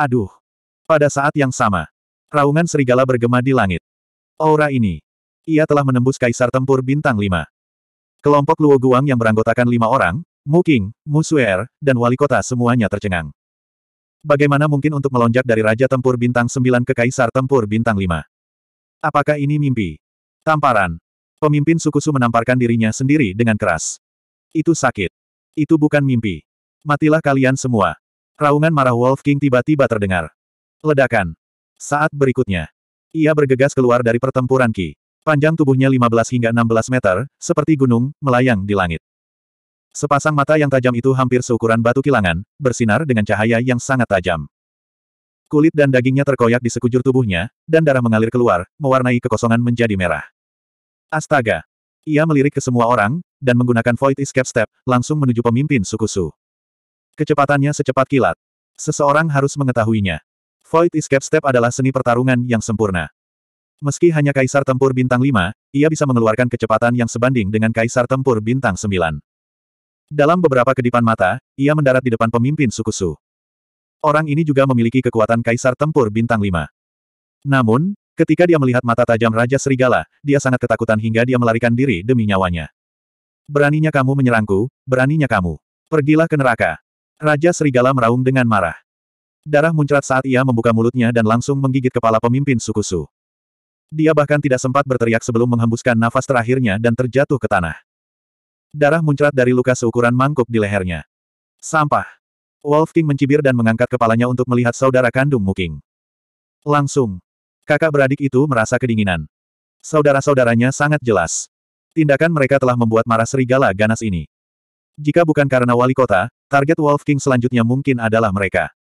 Aduh. Pada saat yang sama, raungan serigala bergema di langit. Aura ini. Ia telah menembus kaisar tempur bintang 5. Kelompok Luo Guang yang beranggotakan lima orang, Mu King, Mu Suer, dan wali kota semuanya tercengang. Bagaimana mungkin untuk melonjak dari Raja Tempur Bintang 9 ke Kaisar Tempur Bintang 5? Apakah ini mimpi? Tamparan. Pemimpin suku Su menamparkan dirinya sendiri dengan keras. Itu sakit. Itu bukan mimpi. Matilah kalian semua. Raungan marah Wolf King tiba-tiba terdengar. Ledakan. Saat berikutnya, ia bergegas keluar dari pertempuran Ki. Panjang tubuhnya 15 hingga 16 meter, seperti gunung, melayang di langit. Sepasang mata yang tajam itu hampir seukuran batu kilangan, bersinar dengan cahaya yang sangat tajam. Kulit dan dagingnya terkoyak di sekujur tubuhnya, dan darah mengalir keluar, mewarnai kekosongan menjadi merah. Astaga! Ia melirik ke semua orang, dan menggunakan Void Escape Step, langsung menuju pemimpin suku Su. Kecepatannya secepat kilat. Seseorang harus mengetahuinya. Void Escape Step adalah seni pertarungan yang sempurna. Meski hanya Kaisar Tempur Bintang 5, ia bisa mengeluarkan kecepatan yang sebanding dengan Kaisar Tempur Bintang 9. Dalam beberapa kedipan mata, ia mendarat di depan pemimpin suku Su. Orang ini juga memiliki kekuatan Kaisar Tempur Bintang 5. Namun, ketika dia melihat mata tajam Raja Serigala, dia sangat ketakutan hingga dia melarikan diri demi nyawanya. Beraninya kamu menyerangku, beraninya kamu. Pergilah ke neraka. Raja Serigala meraung dengan marah. Darah muncrat saat ia membuka mulutnya dan langsung menggigit kepala pemimpin suku Su. Dia bahkan tidak sempat berteriak sebelum menghembuskan nafas terakhirnya dan terjatuh ke tanah. Darah muncrat dari luka seukuran mangkuk di lehernya. Sampah. Wolf King mencibir dan mengangkat kepalanya untuk melihat saudara kandung Muking. Langsung. Kakak beradik itu merasa kedinginan. Saudara-saudaranya sangat jelas. Tindakan mereka telah membuat marah serigala ganas ini. Jika bukan karena wali kota, Target Wolf King selanjutnya mungkin adalah mereka.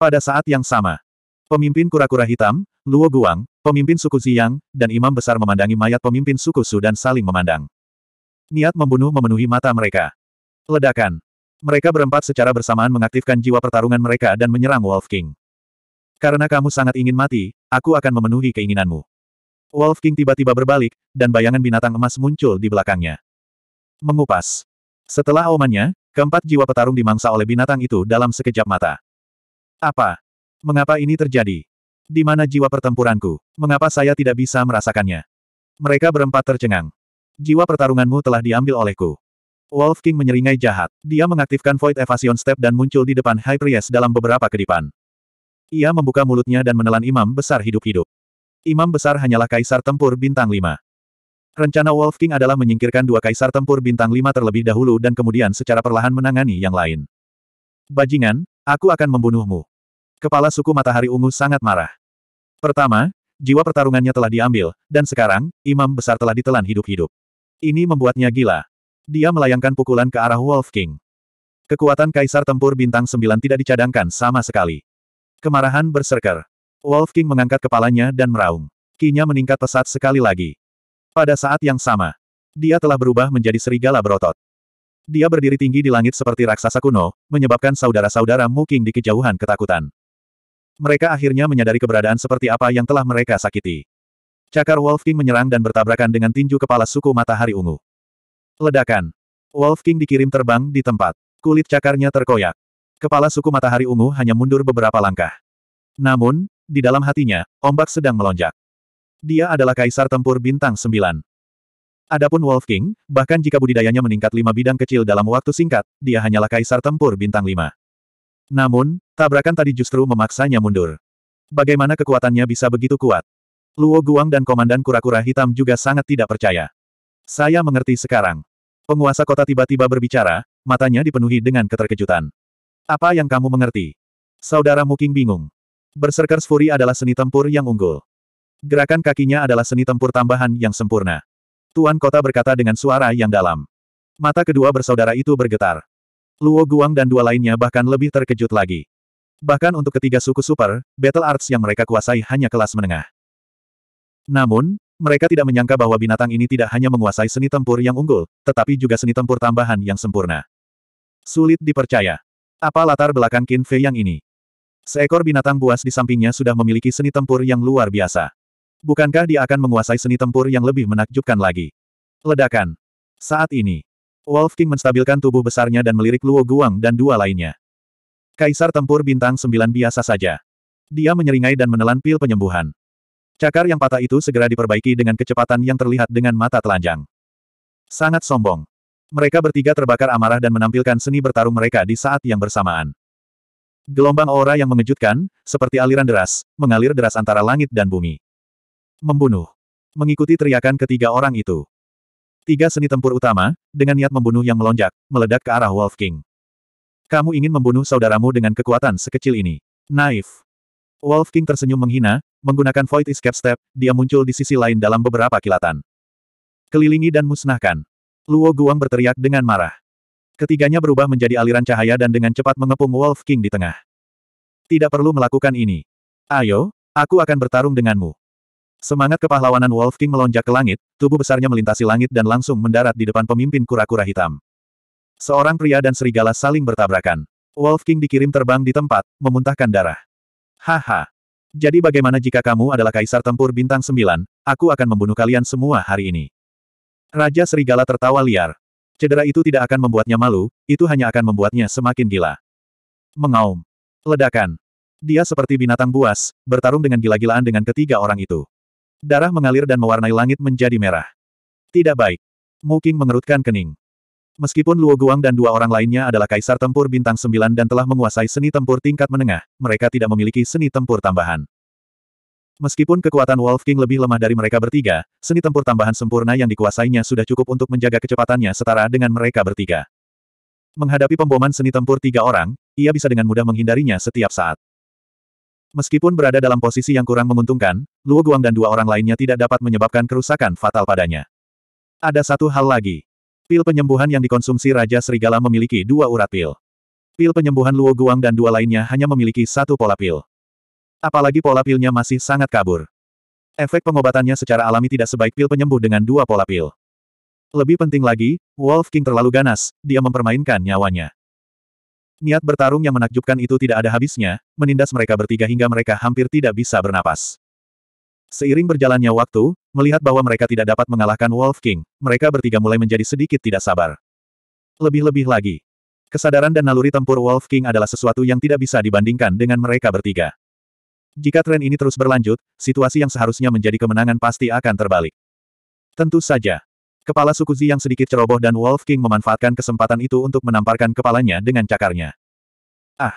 Pada saat yang sama, pemimpin kura-kura hitam, Luo Guang, pemimpin suku Ziyang, dan imam besar memandangi mayat pemimpin suku Su dan saling memandang. Niat membunuh memenuhi mata mereka. Ledakan. Mereka berempat secara bersamaan mengaktifkan jiwa pertarungan mereka dan menyerang Wolf King. Karena kamu sangat ingin mati, aku akan memenuhi keinginanmu. Wolf King tiba-tiba berbalik, dan bayangan binatang emas muncul di belakangnya. Mengupas. Setelah aumannya, Keempat jiwa petarung dimangsa oleh binatang itu dalam sekejap mata. Apa? Mengapa ini terjadi? Di mana jiwa pertempuranku? Mengapa saya tidak bisa merasakannya? Mereka berempat tercengang. Jiwa pertarunganmu telah diambil olehku. Wolf King menyeringai jahat. Dia mengaktifkan Void Evasion Step dan muncul di depan High Priest dalam beberapa kedipan. Ia membuka mulutnya dan menelan imam besar hidup-hidup. Imam besar hanyalah kaisar tempur bintang 5. Rencana Wolf King adalah menyingkirkan dua kaisar tempur bintang lima terlebih dahulu dan kemudian secara perlahan menangani yang lain. Bajingan, aku akan membunuhmu. Kepala suku Matahari Ungu sangat marah. Pertama, jiwa pertarungannya telah diambil, dan sekarang, imam besar telah ditelan hidup-hidup. Ini membuatnya gila. Dia melayangkan pukulan ke arah Wolf King. Kekuatan kaisar tempur bintang sembilan tidak dicadangkan sama sekali. Kemarahan berserker. Wolf King mengangkat kepalanya dan meraung. Kinya meningkat pesat sekali lagi. Pada saat yang sama, dia telah berubah menjadi serigala berotot. Dia berdiri tinggi di langit seperti raksasa kuno, menyebabkan saudara-saudara Muking di kejauhan ketakutan. Mereka akhirnya menyadari keberadaan seperti apa yang telah mereka sakiti. Cakar Wolf King menyerang dan bertabrakan dengan tinju kepala suku matahari ungu. Ledakan. Wolf King dikirim terbang di tempat. Kulit cakarnya terkoyak. Kepala suku matahari ungu hanya mundur beberapa langkah. Namun, di dalam hatinya, ombak sedang melonjak dia adalah kaisar tempur bintang sembilan. Adapun Wolf King, bahkan jika budidayanya meningkat lima bidang kecil dalam waktu singkat, dia hanyalah kaisar tempur bintang lima. Namun, tabrakan tadi justru memaksanya mundur. Bagaimana kekuatannya bisa begitu kuat? Luo Guang dan Komandan Kura-Kura Hitam juga sangat tidak percaya. Saya mengerti sekarang. Penguasa kota tiba-tiba berbicara, matanya dipenuhi dengan keterkejutan. Apa yang kamu mengerti? Saudara Muking bingung. Berserker Fury adalah seni tempur yang unggul. Gerakan kakinya adalah seni tempur tambahan yang sempurna. Tuan kota berkata dengan suara yang dalam. Mata kedua bersaudara itu bergetar. Luo Guang dan dua lainnya bahkan lebih terkejut lagi. Bahkan untuk ketiga suku super, battle arts yang mereka kuasai hanya kelas menengah. Namun, mereka tidak menyangka bahwa binatang ini tidak hanya menguasai seni tempur yang unggul, tetapi juga seni tempur tambahan yang sempurna. Sulit dipercaya. Apa latar belakang Qin Fei yang ini? Seekor binatang buas di sampingnya sudah memiliki seni tempur yang luar biasa. Bukankah dia akan menguasai seni tempur yang lebih menakjubkan lagi? Ledakan. Saat ini, Wolf King menstabilkan tubuh besarnya dan melirik Luo Guang dan dua lainnya. Kaisar tempur bintang sembilan biasa saja. Dia menyeringai dan menelan pil penyembuhan. Cakar yang patah itu segera diperbaiki dengan kecepatan yang terlihat dengan mata telanjang. Sangat sombong. Mereka bertiga terbakar amarah dan menampilkan seni bertarung mereka di saat yang bersamaan. Gelombang aura yang mengejutkan, seperti aliran deras, mengalir deras antara langit dan bumi. Membunuh. Mengikuti teriakan ketiga orang itu. Tiga seni tempur utama, dengan niat membunuh yang melonjak, meledak ke arah Wolf King. Kamu ingin membunuh saudaramu dengan kekuatan sekecil ini. Naif. Wolf King tersenyum menghina, menggunakan Void Escape Step, dia muncul di sisi lain dalam beberapa kilatan. Kelilingi dan musnahkan. Luo Guang berteriak dengan marah. Ketiganya berubah menjadi aliran cahaya dan dengan cepat mengepung Wolf King di tengah. Tidak perlu melakukan ini. Ayo, aku akan bertarung denganmu. Semangat kepahlawanan Wolf King melonjak ke langit, tubuh besarnya melintasi langit dan langsung mendarat di depan pemimpin kura-kura hitam. Seorang pria dan serigala saling bertabrakan. Wolf King dikirim terbang di tempat, memuntahkan darah. Haha. Jadi bagaimana jika kamu adalah kaisar tempur bintang sembilan? aku akan membunuh kalian semua hari ini. Raja Serigala tertawa liar. Cedera itu tidak akan membuatnya malu, itu hanya akan membuatnya semakin gila. Mengaum. Ledakan. Dia seperti binatang buas, bertarung dengan gila-gilaan dengan ketiga orang itu. Darah mengalir dan mewarnai langit menjadi merah. Tidak baik. Muking mengerutkan kening. Meskipun Luo Guang dan dua orang lainnya adalah kaisar tempur bintang sembilan dan telah menguasai seni tempur tingkat menengah, mereka tidak memiliki seni tempur tambahan. Meskipun kekuatan Wolf King lebih lemah dari mereka bertiga, seni tempur tambahan sempurna yang dikuasainya sudah cukup untuk menjaga kecepatannya setara dengan mereka bertiga. Menghadapi pemboman seni tempur tiga orang, ia bisa dengan mudah menghindarinya setiap saat. Meskipun berada dalam posisi yang kurang menguntungkan, Luo Guang dan dua orang lainnya tidak dapat menyebabkan kerusakan fatal padanya. Ada satu hal lagi. Pil penyembuhan yang dikonsumsi Raja Serigala memiliki dua urat pil. Pil penyembuhan Luo Guang dan dua lainnya hanya memiliki satu pola pil. Apalagi pola pilnya masih sangat kabur. Efek pengobatannya secara alami tidak sebaik pil penyembuh dengan dua pola pil. Lebih penting lagi, Wolf King terlalu ganas, dia mempermainkan nyawanya. Niat bertarung yang menakjubkan itu tidak ada habisnya, menindas mereka bertiga hingga mereka hampir tidak bisa bernapas. Seiring berjalannya waktu, melihat bahwa mereka tidak dapat mengalahkan Wolf King, mereka bertiga mulai menjadi sedikit tidak sabar. Lebih-lebih lagi, kesadaran dan naluri tempur Wolf King adalah sesuatu yang tidak bisa dibandingkan dengan mereka bertiga. Jika tren ini terus berlanjut, situasi yang seharusnya menjadi kemenangan pasti akan terbalik. Tentu saja, Kepala suku Zi yang sedikit ceroboh dan Wolf King memanfaatkan kesempatan itu untuk menamparkan kepalanya dengan cakarnya. Ah!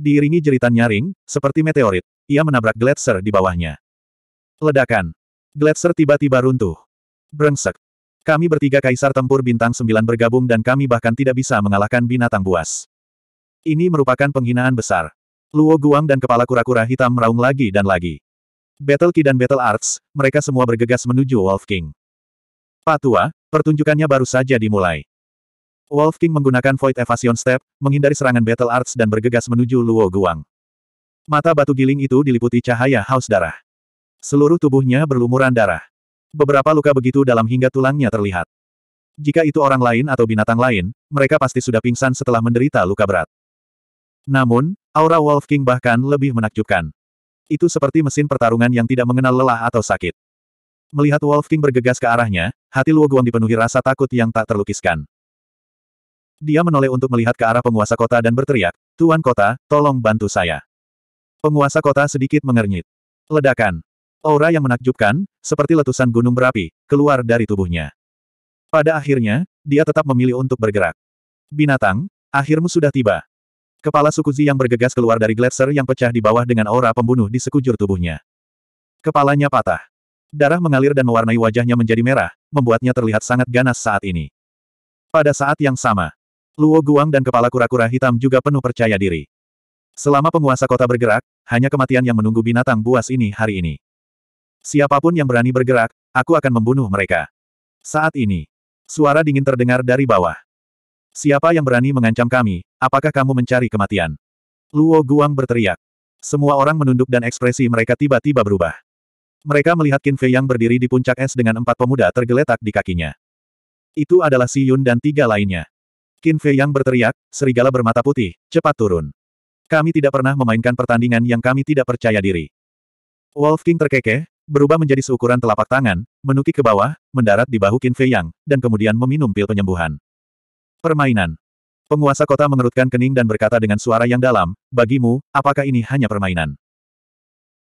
Diiringi jeritan nyaring, seperti meteorit, ia menabrak Gletser di bawahnya. Ledakan! Gletser tiba-tiba runtuh. Brengsek! Kami bertiga kaisar tempur bintang Sembilan bergabung dan kami bahkan tidak bisa mengalahkan binatang buas. Ini merupakan penghinaan besar. Luo Guang dan kepala kura-kura hitam meraung lagi dan lagi. Battle Ki dan Battle Arts, mereka semua bergegas menuju Wolf King. Pak Tua, pertunjukannya baru saja dimulai. Wolf King menggunakan Void Evasion Step, menghindari serangan Battle Arts dan bergegas menuju Luo Guang. Mata batu giling itu diliputi cahaya haus darah. Seluruh tubuhnya berlumuran darah. Beberapa luka begitu dalam hingga tulangnya terlihat. Jika itu orang lain atau binatang lain, mereka pasti sudah pingsan setelah menderita luka berat. Namun, aura Wolf King bahkan lebih menakjubkan. Itu seperti mesin pertarungan yang tidak mengenal lelah atau sakit. Melihat Wolf King bergegas ke arahnya, hati Luo Guang dipenuhi rasa takut yang tak terlukiskan. Dia menoleh untuk melihat ke arah penguasa kota dan berteriak, Tuan kota, tolong bantu saya. Penguasa kota sedikit mengernyit. Ledakan. Aura yang menakjubkan, seperti letusan gunung berapi, keluar dari tubuhnya. Pada akhirnya, dia tetap memilih untuk bergerak. Binatang, akhirmu sudah tiba. Kepala suku Zi yang bergegas keluar dari gletser yang pecah di bawah dengan aura pembunuh di sekujur tubuhnya. Kepalanya patah. Darah mengalir dan mewarnai wajahnya menjadi merah, membuatnya terlihat sangat ganas saat ini. Pada saat yang sama, Luo Guang dan kepala kura-kura hitam juga penuh percaya diri. Selama penguasa kota bergerak, hanya kematian yang menunggu binatang buas ini hari ini. Siapapun yang berani bergerak, aku akan membunuh mereka. Saat ini, suara dingin terdengar dari bawah. Siapa yang berani mengancam kami, apakah kamu mencari kematian? Luo Guang berteriak. Semua orang menunduk dan ekspresi mereka tiba-tiba berubah. Mereka melihat Qin Fei yang berdiri di puncak es dengan empat pemuda tergeletak di kakinya. Itu adalah Si Yun dan tiga lainnya. Qin Fei yang berteriak, serigala bermata putih, cepat turun. Kami tidak pernah memainkan pertandingan yang kami tidak percaya diri. Wolf King terkekeh, berubah menjadi seukuran telapak tangan, menukik ke bawah, mendarat di bahu Qin Fei yang, dan kemudian meminum pil penyembuhan. Permainan. Penguasa kota mengerutkan kening dan berkata dengan suara yang dalam, bagimu, apakah ini hanya permainan?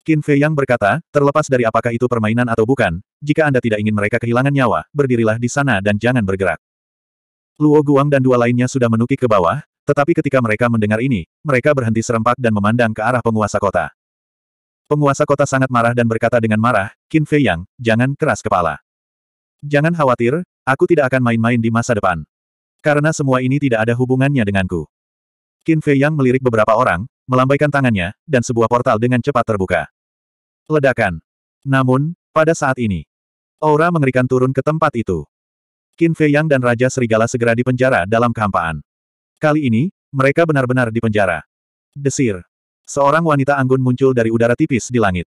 Qin Fei Yang berkata, terlepas dari apakah itu permainan atau bukan, jika Anda tidak ingin mereka kehilangan nyawa, berdirilah di sana dan jangan bergerak. Luo Guang dan dua lainnya sudah menukik ke bawah, tetapi ketika mereka mendengar ini, mereka berhenti serempak dan memandang ke arah penguasa kota. Penguasa kota sangat marah dan berkata dengan marah, Qin Fei Yang, jangan keras kepala. Jangan khawatir, aku tidak akan main-main di masa depan. Karena semua ini tidak ada hubungannya denganku. Qin Fei Yang melirik beberapa orang, melambaikan tangannya, dan sebuah portal dengan cepat terbuka. Ledakan. Namun, pada saat ini, aura mengerikan turun ke tempat itu. Qin Fei Yang dan Raja Serigala segera dipenjara dalam kehampaan. Kali ini, mereka benar-benar dipenjara. Desir. Seorang wanita anggun muncul dari udara tipis di langit.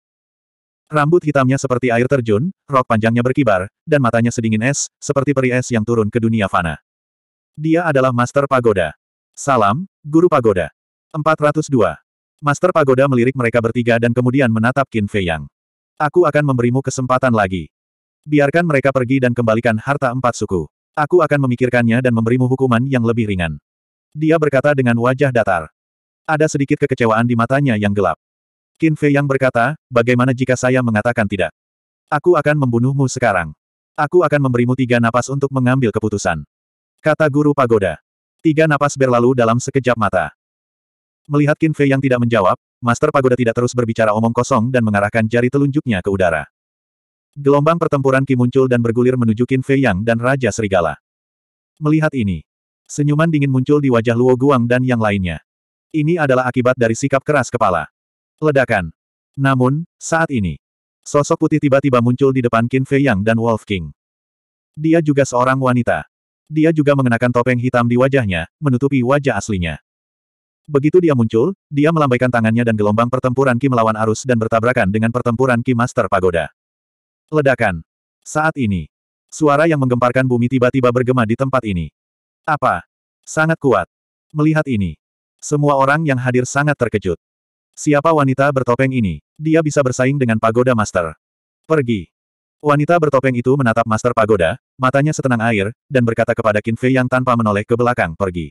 Rambut hitamnya seperti air terjun, rok panjangnya berkibar, dan matanya sedingin es, seperti peri es yang turun ke dunia fana. Dia adalah Master Pagoda. Salam, Guru Pagoda. 402. Master Pagoda melirik mereka bertiga dan kemudian menatap Qin Fei Yang. Aku akan memberimu kesempatan lagi. Biarkan mereka pergi dan kembalikan harta empat suku. Aku akan memikirkannya dan memberimu hukuman yang lebih ringan. Dia berkata dengan wajah datar. Ada sedikit kekecewaan di matanya yang gelap. Qin Fei Yang berkata, bagaimana jika saya mengatakan tidak? Aku akan membunuhmu sekarang. Aku akan memberimu tiga napas untuk mengambil keputusan. Kata Guru Pagoda. Tiga napas berlalu dalam sekejap mata. Melihat Qin Fei yang tidak menjawab, Master Pagoda tidak terus berbicara omong kosong dan mengarahkan jari telunjuknya ke udara. Gelombang pertempuran Qi muncul dan bergulir menuju Qin Fei Yang dan Raja Serigala. Melihat ini, senyuman dingin muncul di wajah Luo Guang dan yang lainnya. Ini adalah akibat dari sikap keras kepala. Ledakan. Namun, saat ini, sosok putih tiba-tiba muncul di depan Qin Fei Yang dan Wolf King. Dia juga seorang wanita. Dia juga mengenakan topeng hitam di wajahnya, menutupi wajah aslinya. Begitu dia muncul, dia melambaikan tangannya dan gelombang pertempuran Ki melawan arus dan bertabrakan dengan pertempuran Ki Master Pagoda. Ledakan. Saat ini. Suara yang menggemparkan bumi tiba-tiba bergema di tempat ini. Apa? Sangat kuat. Melihat ini. Semua orang yang hadir sangat terkejut. Siapa wanita bertopeng ini? Dia bisa bersaing dengan Pagoda Master. Pergi. Wanita bertopeng itu menatap Master Pagoda, matanya setenang air, dan berkata kepada Kinfei yang tanpa menoleh ke belakang pergi.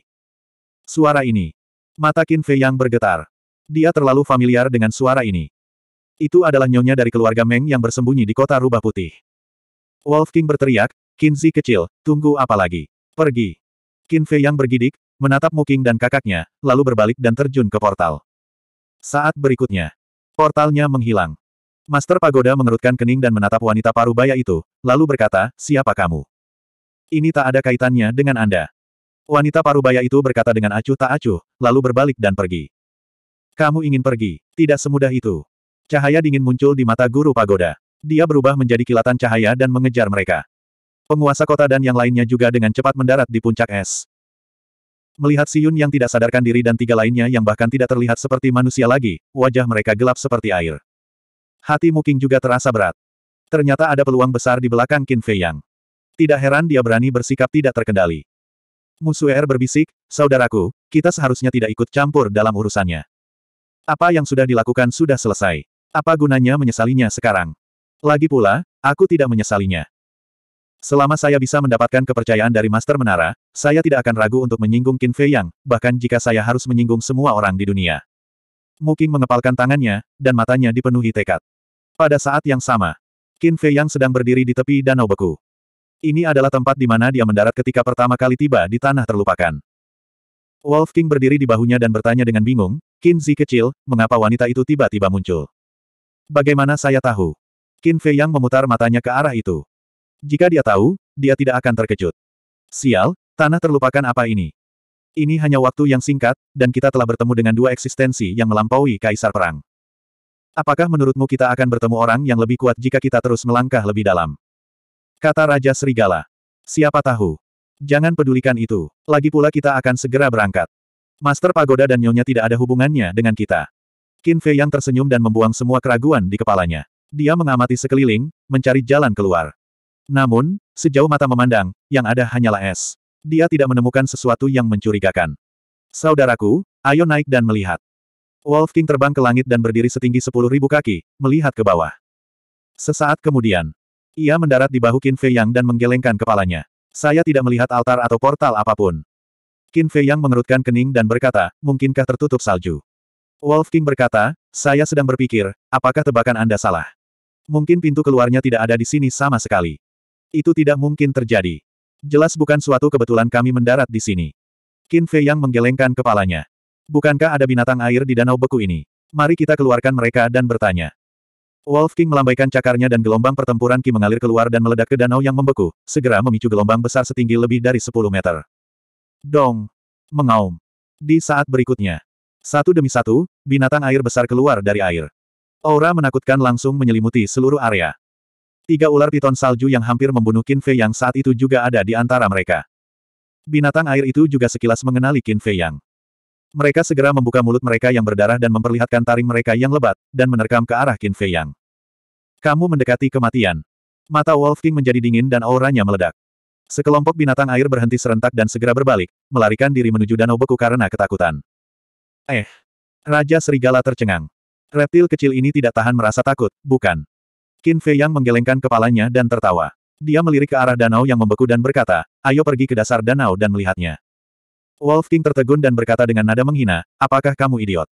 Suara ini, Mata Qin Fei yang bergetar. Dia terlalu familiar dengan suara ini. Itu adalah nyonya dari keluarga Meng yang bersembunyi di kota Rubah Putih. Wolf King berteriak, Zi kecil, tunggu apa lagi? Pergi. Qin Fei yang bergidik, menatap Mu Muking dan kakaknya, lalu berbalik dan terjun ke portal. Saat berikutnya, portalnya menghilang. Master Pagoda mengerutkan kening dan menatap wanita parubaya itu, lalu berkata, siapa kamu? Ini tak ada kaitannya dengan Anda. Wanita parubaya itu berkata dengan acuh tak acuh, lalu berbalik dan pergi. Kamu ingin pergi, tidak semudah itu. Cahaya dingin muncul di mata guru pagoda. Dia berubah menjadi kilatan cahaya dan mengejar mereka. Penguasa kota dan yang lainnya juga dengan cepat mendarat di puncak es. Melihat Siyun yang tidak sadarkan diri dan tiga lainnya yang bahkan tidak terlihat seperti manusia lagi, wajah mereka gelap seperti air. Hati Muking juga terasa berat. Ternyata ada peluang besar di belakang Qin Fei Yang. Tidak heran dia berani bersikap tidak terkendali. Er berbisik, saudaraku, kita seharusnya tidak ikut campur dalam urusannya. Apa yang sudah dilakukan sudah selesai. Apa gunanya menyesalinya sekarang? Lagi pula, aku tidak menyesalinya. Selama saya bisa mendapatkan kepercayaan dari Master Menara, saya tidak akan ragu untuk menyinggung Qin Fei Yang, bahkan jika saya harus menyinggung semua orang di dunia. Muking mengepalkan tangannya, dan matanya dipenuhi tekad. Pada saat yang sama, Qin Fei Yang sedang berdiri di tepi danau beku. Ini adalah tempat di mana dia mendarat ketika pertama kali tiba di tanah terlupakan. Wolf King berdiri di bahunya dan bertanya dengan bingung, Qin Zi kecil, mengapa wanita itu tiba-tiba muncul? Bagaimana saya tahu? Qin Fei Yang memutar matanya ke arah itu. Jika dia tahu, dia tidak akan terkejut. Sial, tanah terlupakan apa ini? Ini hanya waktu yang singkat, dan kita telah bertemu dengan dua eksistensi yang melampaui kaisar perang. Apakah menurutmu kita akan bertemu orang yang lebih kuat jika kita terus melangkah lebih dalam? Kata Raja Serigala. Siapa tahu? Jangan pedulikan itu. Lagi pula kita akan segera berangkat. Master Pagoda dan Nyonya tidak ada hubungannya dengan kita. Qin Fei yang tersenyum dan membuang semua keraguan di kepalanya. Dia mengamati sekeliling, mencari jalan keluar. Namun, sejauh mata memandang, yang ada hanyalah es. Dia tidak menemukan sesuatu yang mencurigakan. Saudaraku, ayo naik dan melihat. Wolf King terbang ke langit dan berdiri setinggi sepuluh ribu kaki, melihat ke bawah. Sesaat kemudian, ia mendarat di bahu Qin Fei Yang dan menggelengkan kepalanya. Saya tidak melihat altar atau portal apapun. Qin Fei Yang mengerutkan kening dan berkata, mungkinkah tertutup salju? Wolf King berkata, saya sedang berpikir, apakah tebakan Anda salah? Mungkin pintu keluarnya tidak ada di sini sama sekali. Itu tidak mungkin terjadi. Jelas bukan suatu kebetulan kami mendarat di sini. Qin Fei Yang menggelengkan kepalanya. Bukankah ada binatang air di danau beku ini? Mari kita keluarkan mereka dan bertanya. Wolf King melambaikan cakarnya dan gelombang pertempuran Ki mengalir keluar dan meledak ke danau yang membeku, segera memicu gelombang besar setinggi lebih dari 10 meter. Dong! Mengaum. Di saat berikutnya. Satu demi satu, binatang air besar keluar dari air. Aura menakutkan langsung menyelimuti seluruh area. Tiga ular piton salju yang hampir membunuh Qin Fei Yang saat itu juga ada di antara mereka. Binatang air itu juga sekilas mengenali Qin Fei Yang. Mereka segera membuka mulut mereka yang berdarah dan memperlihatkan taring mereka yang lebat, dan menerkam ke arah Qin Fei Yang. Kamu mendekati kematian. Mata Wolf King menjadi dingin dan auranya meledak. Sekelompok binatang air berhenti serentak dan segera berbalik, melarikan diri menuju danau beku karena ketakutan. Eh. Raja Serigala tercengang. Reptil kecil ini tidak tahan merasa takut, bukan? Qin Fei Yang menggelengkan kepalanya dan tertawa. Dia melirik ke arah danau yang membeku dan berkata, ayo pergi ke dasar danau dan melihatnya. Wolf King tertegun dan berkata dengan nada menghina, apakah kamu idiot?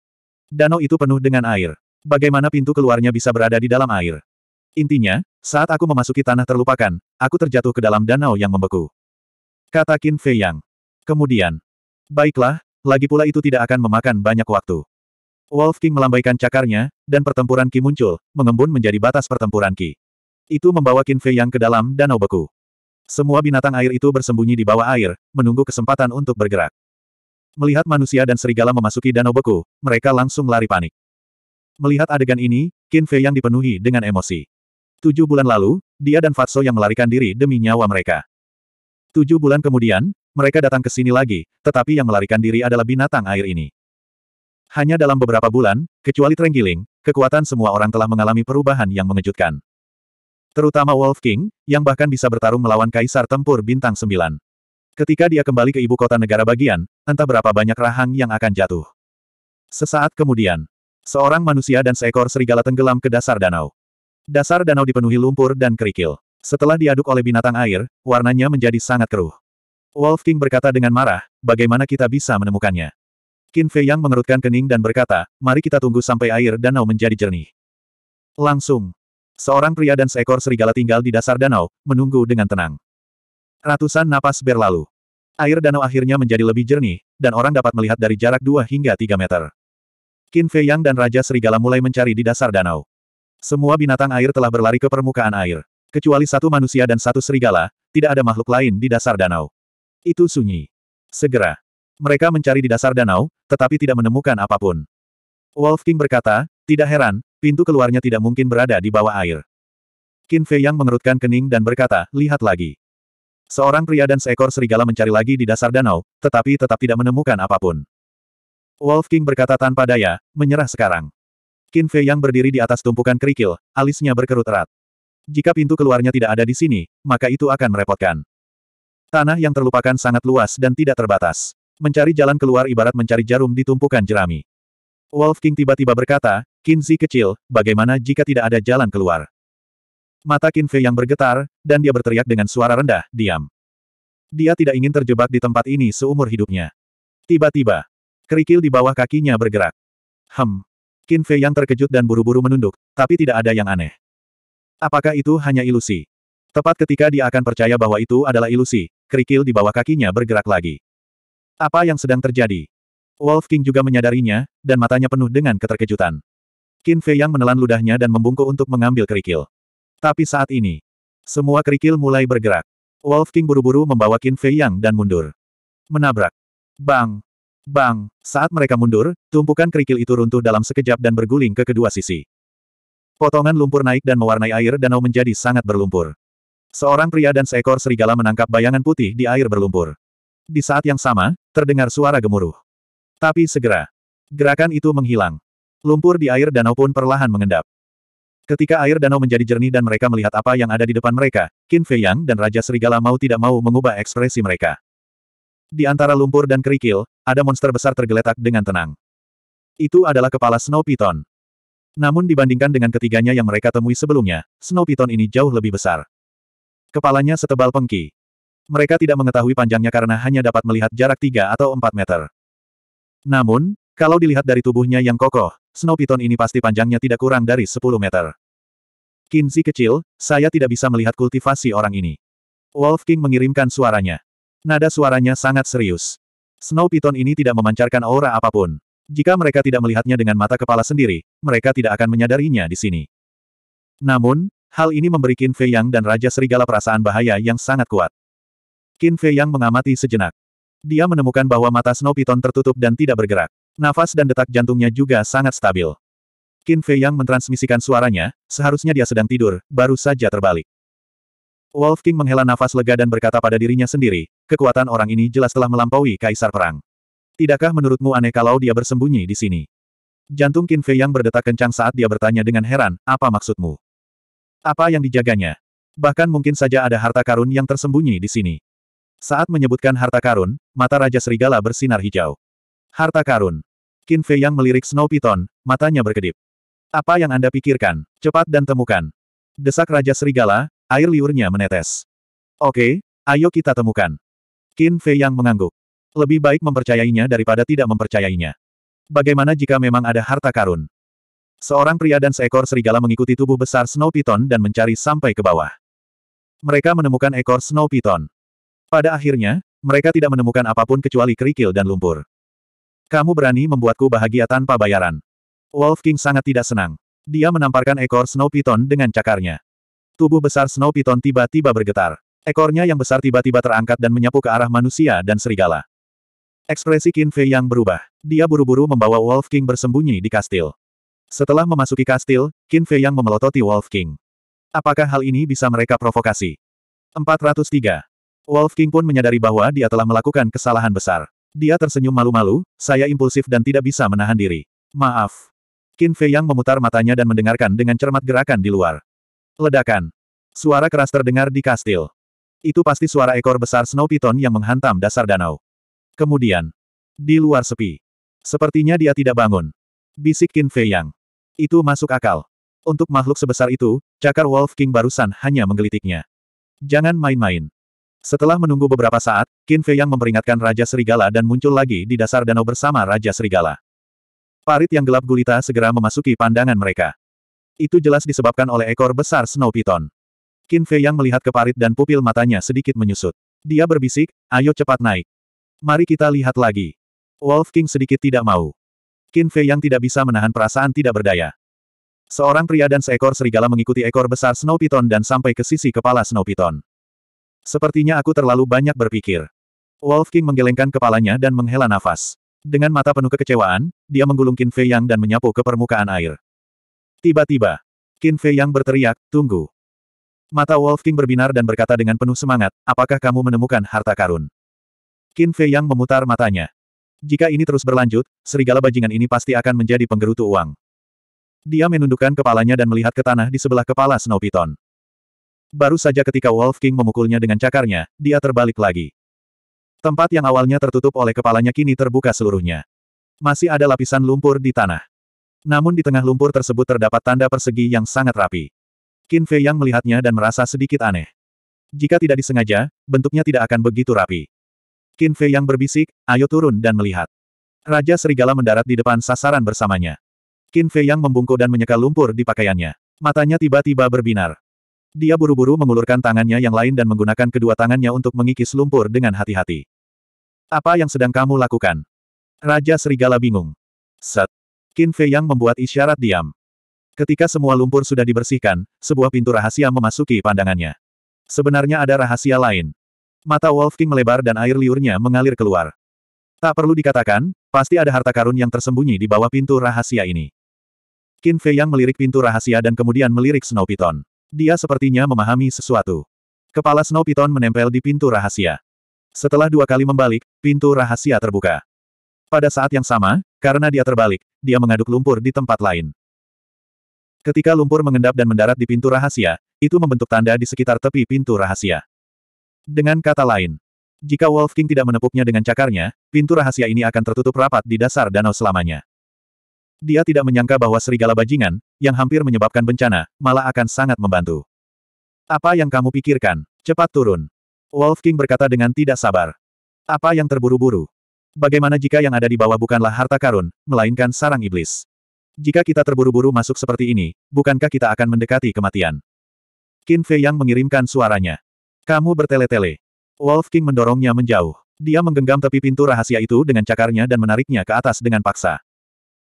Danau itu penuh dengan air. Bagaimana pintu keluarnya bisa berada di dalam air? Intinya, saat aku memasuki tanah terlupakan, aku terjatuh ke dalam danau yang membeku. Kata Qin Fei Yang. Kemudian. Baiklah, lagi pula itu tidak akan memakan banyak waktu. Wolf King melambaikan cakarnya, dan pertempuran Ki muncul, mengembun menjadi batas pertempuran Ki. Itu membawa Qin Fei Yang ke dalam danau beku. Semua binatang air itu bersembunyi di bawah air, menunggu kesempatan untuk bergerak. Melihat manusia dan serigala memasuki danau beku, mereka langsung lari panik. Melihat adegan ini, Qin Fei yang dipenuhi dengan emosi. Tujuh bulan lalu, dia dan Fatso yang melarikan diri demi nyawa mereka. Tujuh bulan kemudian, mereka datang ke sini lagi, tetapi yang melarikan diri adalah binatang air ini. Hanya dalam beberapa bulan, kecuali Trenggiling, kekuatan semua orang telah mengalami perubahan yang mengejutkan. Terutama Wolf King, yang bahkan bisa bertarung melawan Kaisar Tempur Bintang Sembilan. Ketika dia kembali ke ibu kota negara bagian, entah berapa banyak rahang yang akan jatuh. Sesaat kemudian, seorang manusia dan seekor serigala tenggelam ke dasar danau. Dasar danau dipenuhi lumpur dan kerikil. Setelah diaduk oleh binatang air, warnanya menjadi sangat keruh. Wolf King berkata dengan marah, bagaimana kita bisa menemukannya? Qin Fei Yang mengerutkan kening dan berkata, mari kita tunggu sampai air danau menjadi jernih. Langsung, Seorang pria dan seekor serigala tinggal di dasar danau, menunggu dengan tenang. Ratusan napas berlalu. Air danau akhirnya menjadi lebih jernih, dan orang dapat melihat dari jarak 2 hingga 3 meter. Qin Fei Yang dan Raja Serigala mulai mencari di dasar danau. Semua binatang air telah berlari ke permukaan air. Kecuali satu manusia dan satu serigala, tidak ada makhluk lain di dasar danau. Itu sunyi. Segera. Mereka mencari di dasar danau, tetapi tidak menemukan apapun. Wolf King berkata, tidak heran, Pintu keluarnya tidak mungkin berada di bawah air. Qin Fei Yang mengerutkan kening dan berkata, lihat lagi. Seorang pria dan seekor serigala mencari lagi di dasar danau, tetapi tetap tidak menemukan apapun. Wolf King berkata tanpa daya, menyerah sekarang. Qin Fei Yang berdiri di atas tumpukan kerikil, alisnya berkerut erat. Jika pintu keluarnya tidak ada di sini, maka itu akan merepotkan. Tanah yang terlupakan sangat luas dan tidak terbatas. Mencari jalan keluar ibarat mencari jarum di tumpukan jerami. Wolf King tiba-tiba berkata, Kinzi kecil, bagaimana jika tidak ada jalan keluar? Mata Kinfei yang bergetar, dan dia berteriak dengan suara rendah, diam. Dia tidak ingin terjebak di tempat ini seumur hidupnya. Tiba-tiba, kerikil di bawah kakinya bergerak. Hem. Kinfei yang terkejut dan buru-buru menunduk, tapi tidak ada yang aneh. Apakah itu hanya ilusi? Tepat ketika dia akan percaya bahwa itu adalah ilusi, kerikil di bawah kakinya bergerak lagi. Apa yang sedang terjadi? Wolf King juga menyadarinya, dan matanya penuh dengan keterkejutan. Qin Fei yang menelan ludahnya dan membungkuk untuk mengambil kerikil. Tapi saat ini, semua kerikil mulai bergerak. Wolf King buru-buru membawa Qin Fei yang dan mundur. Menabrak. Bang! Bang! Saat mereka mundur, tumpukan kerikil itu runtuh dalam sekejap dan berguling ke kedua sisi. Potongan lumpur naik dan mewarnai air danau menjadi sangat berlumpur. Seorang pria dan seekor serigala menangkap bayangan putih di air berlumpur. Di saat yang sama, terdengar suara gemuruh. Tapi segera, gerakan itu menghilang. Lumpur di air danau pun perlahan mengendap. Ketika air danau menjadi jernih dan mereka melihat apa yang ada di depan mereka, Qin Fei Yang dan Raja Serigala mau tidak mau mengubah ekspresi mereka. Di antara lumpur dan kerikil, ada monster besar tergeletak dengan tenang. Itu adalah kepala Snow Python. Namun dibandingkan dengan ketiganya yang mereka temui sebelumnya, Snow Python ini jauh lebih besar. Kepalanya setebal pengki. Mereka tidak mengetahui panjangnya karena hanya dapat melihat jarak 3 atau 4 meter. Namun, kalau dilihat dari tubuhnya yang kokoh, Snow Python ini pasti panjangnya tidak kurang dari 10 meter. Kinzi kecil, saya tidak bisa melihat kultivasi orang ini. Wolf King mengirimkan suaranya. Nada suaranya sangat serius. Snow Python ini tidak memancarkan aura apapun. Jika mereka tidak melihatnya dengan mata kepala sendiri, mereka tidak akan menyadarinya di sini. Namun, hal ini memberi Qin Fei Yang dan Raja Serigala perasaan bahaya yang sangat kuat. Qin Fei Yang mengamati sejenak. Dia menemukan bahwa mata Snow Python tertutup dan tidak bergerak. Nafas dan detak jantungnya juga sangat stabil. Qin Fei yang mentransmisikan suaranya, seharusnya dia sedang tidur, baru saja terbalik. Wolf King menghela nafas lega dan berkata pada dirinya sendiri, kekuatan orang ini jelas telah melampaui kaisar perang. Tidakkah menurutmu aneh kalau dia bersembunyi di sini? Jantung Qin Fei yang berdetak kencang saat dia bertanya dengan heran, apa maksudmu? Apa yang dijaganya? Bahkan mungkin saja ada harta karun yang tersembunyi di sini. Saat menyebutkan harta karun, mata Raja Serigala bersinar hijau. Harta karun. Qin Fei yang melirik Snow Python, matanya berkedip. Apa yang Anda pikirkan? Cepat dan temukan. Desak Raja Serigala, air liurnya menetes. Oke, ayo kita temukan. Qin Fei yang mengangguk. Lebih baik mempercayainya daripada tidak mempercayainya. Bagaimana jika memang ada harta karun? Seorang pria dan seekor serigala mengikuti tubuh besar Snow Python dan mencari sampai ke bawah. Mereka menemukan ekor Snow Python. Pada akhirnya, mereka tidak menemukan apapun kecuali kerikil dan lumpur. Kamu berani membuatku bahagia tanpa bayaran. Wolf King sangat tidak senang. Dia menamparkan ekor Snow Python dengan cakarnya. Tubuh besar Snow Python tiba-tiba bergetar. Ekornya yang besar tiba-tiba terangkat dan menyapu ke arah manusia dan serigala. Ekspresi Qin Fei yang berubah. Dia buru-buru membawa Wolf King bersembunyi di kastil. Setelah memasuki kastil, Qin Fei yang memelototi Wolf King. Apakah hal ini bisa mereka provokasi? 403. Wolf King pun menyadari bahwa dia telah melakukan kesalahan besar. Dia tersenyum malu-malu, saya impulsif dan tidak bisa menahan diri. Maaf. Qin Fei Yang memutar matanya dan mendengarkan dengan cermat gerakan di luar. Ledakan. Suara keras terdengar di kastil. Itu pasti suara ekor besar Snow Python yang menghantam dasar danau. Kemudian. Di luar sepi. Sepertinya dia tidak bangun. Bisik Qin Fei Yang. Itu masuk akal. Untuk makhluk sebesar itu, cakar Wolf King barusan hanya menggelitiknya. Jangan main-main. Setelah menunggu beberapa saat, Qin Fei yang memperingatkan Raja Serigala dan muncul lagi di dasar danau bersama Raja Serigala. Parit yang gelap gulita segera memasuki pandangan mereka. Itu jelas disebabkan oleh ekor besar Snow Python. Qin Fei yang melihat ke parit dan pupil matanya sedikit menyusut. Dia berbisik, ayo cepat naik. Mari kita lihat lagi. Wolf King sedikit tidak mau. Qin Fei yang tidak bisa menahan perasaan tidak berdaya. Seorang pria dan seekor serigala mengikuti ekor besar Snow Python dan sampai ke sisi kepala Snow Python. Sepertinya aku terlalu banyak berpikir. Wolf King menggelengkan kepalanya dan menghela nafas. Dengan mata penuh kekecewaan, dia menggulung Qin Fei Yang dan menyapu ke permukaan air. Tiba-tiba, Qin Fei Yang berteriak, tunggu. Mata Wolf King berbinar dan berkata dengan penuh semangat, apakah kamu menemukan harta karun? Qin Fei Yang memutar matanya. Jika ini terus berlanjut, serigala bajingan ini pasti akan menjadi penggerutu uang. Dia menundukkan kepalanya dan melihat ke tanah di sebelah kepala Snow Python. Baru saja ketika Wolf King memukulnya dengan cakarnya, dia terbalik lagi. Tempat yang awalnya tertutup oleh kepalanya kini terbuka seluruhnya. Masih ada lapisan lumpur di tanah. Namun di tengah lumpur tersebut terdapat tanda persegi yang sangat rapi. Qin Fei Yang melihatnya dan merasa sedikit aneh. Jika tidak disengaja, bentuknya tidak akan begitu rapi. Qin Fei Yang berbisik, ayo turun dan melihat. Raja Serigala mendarat di depan sasaran bersamanya. Qin Fei Yang membungkuk dan menyeka lumpur di pakaiannya. Matanya tiba-tiba berbinar. Dia buru-buru mengulurkan tangannya yang lain dan menggunakan kedua tangannya untuk mengikis lumpur dengan hati-hati. Apa yang sedang kamu lakukan? Raja Serigala bingung. Set. Qin Fei yang membuat isyarat diam. Ketika semua lumpur sudah dibersihkan, sebuah pintu rahasia memasuki pandangannya. Sebenarnya ada rahasia lain. Mata Wolf King melebar dan air liurnya mengalir keluar. Tak perlu dikatakan, pasti ada harta karun yang tersembunyi di bawah pintu rahasia ini. Qin Fei yang melirik pintu rahasia dan kemudian melirik Snow Python. Dia sepertinya memahami sesuatu. Kepala Snow Python menempel di pintu rahasia. Setelah dua kali membalik, pintu rahasia terbuka. Pada saat yang sama, karena dia terbalik, dia mengaduk lumpur di tempat lain. Ketika lumpur mengendap dan mendarat di pintu rahasia, itu membentuk tanda di sekitar tepi pintu rahasia. Dengan kata lain, jika Wolf King tidak menepuknya dengan cakarnya, pintu rahasia ini akan tertutup rapat di dasar danau selamanya. Dia tidak menyangka bahwa serigala bajingan, yang hampir menyebabkan bencana, malah akan sangat membantu. Apa yang kamu pikirkan? Cepat turun. Wolf King berkata dengan tidak sabar. Apa yang terburu-buru? Bagaimana jika yang ada di bawah bukanlah harta karun, melainkan sarang iblis? Jika kita terburu-buru masuk seperti ini, bukankah kita akan mendekati kematian? Qin Fei Yang mengirimkan suaranya. Kamu bertele-tele. Wolf King mendorongnya menjauh. Dia menggenggam tepi pintu rahasia itu dengan cakarnya dan menariknya ke atas dengan paksa.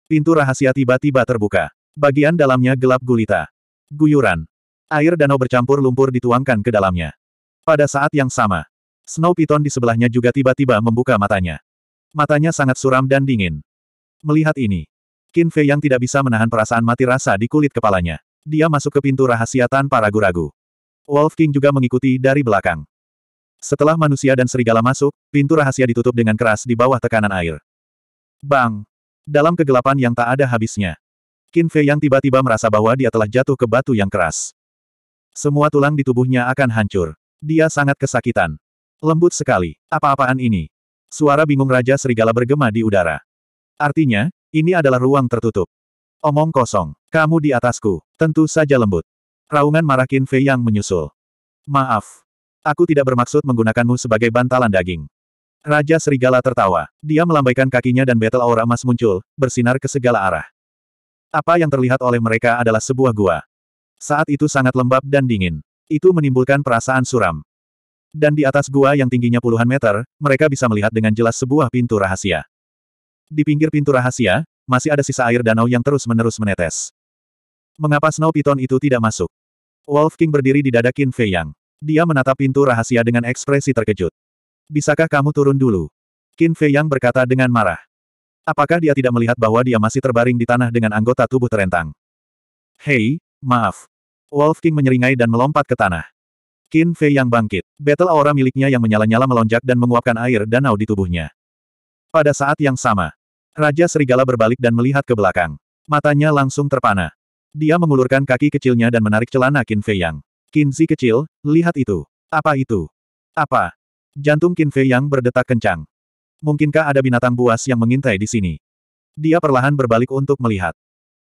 Pintu rahasia tiba-tiba terbuka. Bagian dalamnya gelap gulita. Guyuran. Air danau bercampur lumpur dituangkan ke dalamnya. Pada saat yang sama, Snow Python di sebelahnya juga tiba-tiba membuka matanya. Matanya sangat suram dan dingin. Melihat ini, Qin Fei yang tidak bisa menahan perasaan mati rasa di kulit kepalanya. Dia masuk ke pintu rahasia tanpa ragu-ragu. Wolf King juga mengikuti dari belakang. Setelah manusia dan serigala masuk, pintu rahasia ditutup dengan keras di bawah tekanan air. Bang! dalam kegelapan yang tak ada habisnya. Qin Fei yang tiba-tiba merasa bahwa dia telah jatuh ke batu yang keras. Semua tulang di tubuhnya akan hancur. Dia sangat kesakitan. Lembut sekali. Apa-apaan ini? Suara bingung Raja Serigala bergema di udara. Artinya, ini adalah ruang tertutup. Omong kosong. Kamu di atasku. Tentu saja lembut. Raungan marah Qin Fei yang menyusul. Maaf. Aku tidak bermaksud menggunakanmu sebagai bantalan daging. Raja Serigala tertawa. Dia melambaikan kakinya dan battle aura emas muncul, bersinar ke segala arah. Apa yang terlihat oleh mereka adalah sebuah gua. Saat itu sangat lembab dan dingin. Itu menimbulkan perasaan suram. Dan di atas gua yang tingginya puluhan meter, mereka bisa melihat dengan jelas sebuah pintu rahasia. Di pinggir pintu rahasia, masih ada sisa air danau yang terus-menerus menetes. Mengapa Snow Python itu tidak masuk? Wolf King berdiri di dada Qin Fei Yang. Dia menatap pintu rahasia dengan ekspresi terkejut. Bisakah kamu turun dulu? Qin Fei Yang berkata dengan marah. Apakah dia tidak melihat bahwa dia masih terbaring di tanah dengan anggota tubuh terentang? Hei, maaf. Wolf King menyeringai dan melompat ke tanah. Qin Fei Yang bangkit. Battle aura miliknya yang menyala-nyala melonjak dan menguapkan air danau di tubuhnya. Pada saat yang sama, Raja Serigala berbalik dan melihat ke belakang. Matanya langsung terpana. Dia mengulurkan kaki kecilnya dan menarik celana Qin Fei Yang. Qin Si kecil, lihat itu. Apa itu? Apa? Jantung Qin Fei yang berdetak kencang. Mungkinkah ada binatang buas yang mengintai di sini? Dia perlahan berbalik untuk melihat.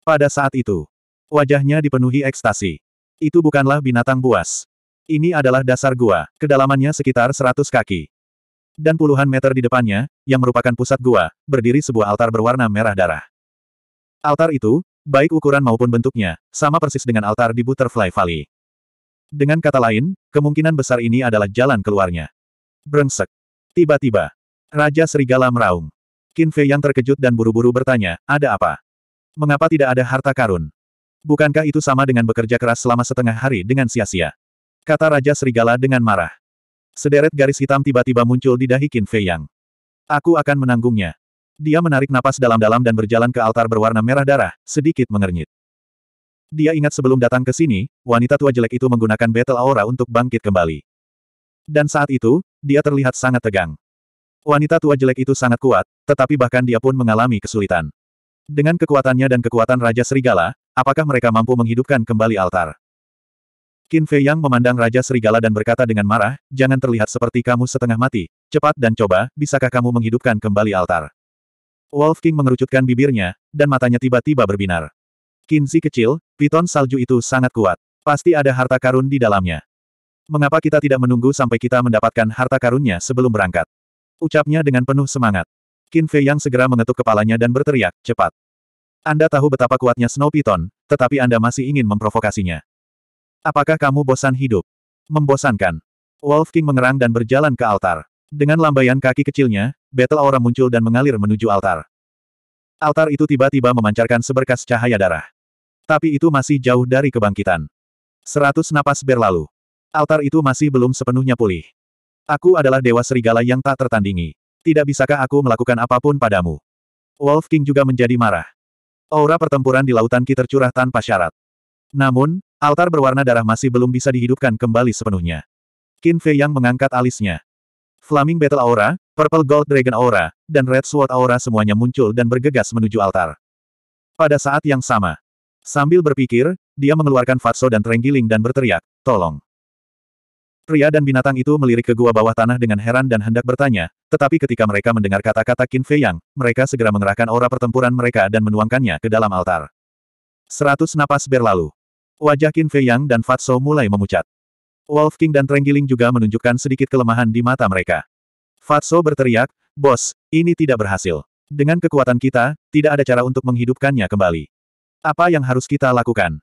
Pada saat itu, wajahnya dipenuhi ekstasi. Itu bukanlah binatang buas. Ini adalah dasar gua, kedalamannya sekitar 100 kaki. Dan puluhan meter di depannya, yang merupakan pusat gua, berdiri sebuah altar berwarna merah darah. Altar itu, baik ukuran maupun bentuknya, sama persis dengan altar di Butterfly Valley. Dengan kata lain, kemungkinan besar ini adalah jalan keluarnya. Brengsek. Tiba-tiba. Raja Serigala meraung. Qin Fei yang terkejut dan buru-buru bertanya, ada apa? Mengapa tidak ada harta karun? Bukankah itu sama dengan bekerja keras selama setengah hari dengan sia-sia? Kata Raja Serigala dengan marah. Sederet garis hitam tiba-tiba muncul di dahi Qin Fei Yang. Aku akan menanggungnya. Dia menarik napas dalam-dalam dan berjalan ke altar berwarna merah darah, sedikit mengernyit. Dia ingat sebelum datang ke sini, wanita tua jelek itu menggunakan battle aura untuk bangkit kembali. Dan saat itu, dia terlihat sangat tegang. Wanita tua jelek itu sangat kuat, tetapi bahkan dia pun mengalami kesulitan. Dengan kekuatannya dan kekuatan Raja Serigala, apakah mereka mampu menghidupkan kembali altar? Qin Fei Yang memandang Raja Serigala dan berkata dengan marah, jangan terlihat seperti kamu setengah mati, cepat dan coba, bisakah kamu menghidupkan kembali altar? Wolf King mengerucutkan bibirnya, dan matanya tiba-tiba berbinar. Qin Zi kecil, piton salju itu sangat kuat. Pasti ada harta karun di dalamnya. Mengapa kita tidak menunggu sampai kita mendapatkan harta karunnya sebelum berangkat? Ucapnya dengan penuh semangat. Qin Fei Yang segera mengetuk kepalanya dan berteriak, cepat. Anda tahu betapa kuatnya Snow Python, tetapi Anda masih ingin memprovokasinya. Apakah kamu bosan hidup? Membosankan. Wolf King mengerang dan berjalan ke altar. Dengan lambaian kaki kecilnya, battle aura muncul dan mengalir menuju altar. Altar itu tiba-tiba memancarkan seberkas cahaya darah. Tapi itu masih jauh dari kebangkitan. Seratus napas berlalu. Altar itu masih belum sepenuhnya pulih. Aku adalah dewa serigala yang tak tertandingi. Tidak bisakah aku melakukan apapun padamu? Wolf King juga menjadi marah. Aura pertempuran di lautan Ki tercurah tanpa syarat. Namun, altar berwarna darah masih belum bisa dihidupkan kembali sepenuhnya. Qin Fei yang mengangkat alisnya. Flaming Battle Aura, Purple Gold Dragon Aura, dan Red Sword Aura semuanya muncul dan bergegas menuju altar. Pada saat yang sama, sambil berpikir, dia mengeluarkan Fatso dan Trenggiling dan berteriak, tolong. Pria dan binatang itu melirik ke gua bawah tanah dengan heran dan hendak bertanya, tetapi ketika mereka mendengar kata-kata Qin Fei Yang, mereka segera mengerahkan aura pertempuran mereka dan menuangkannya ke dalam altar. Seratus napas berlalu. Wajah Qin Fei Yang dan Fatso mulai memucat. Wolf King dan Trenggiling juga menunjukkan sedikit kelemahan di mata mereka. Fatso berteriak, Bos, ini tidak berhasil. Dengan kekuatan kita, tidak ada cara untuk menghidupkannya kembali. Apa yang harus kita lakukan?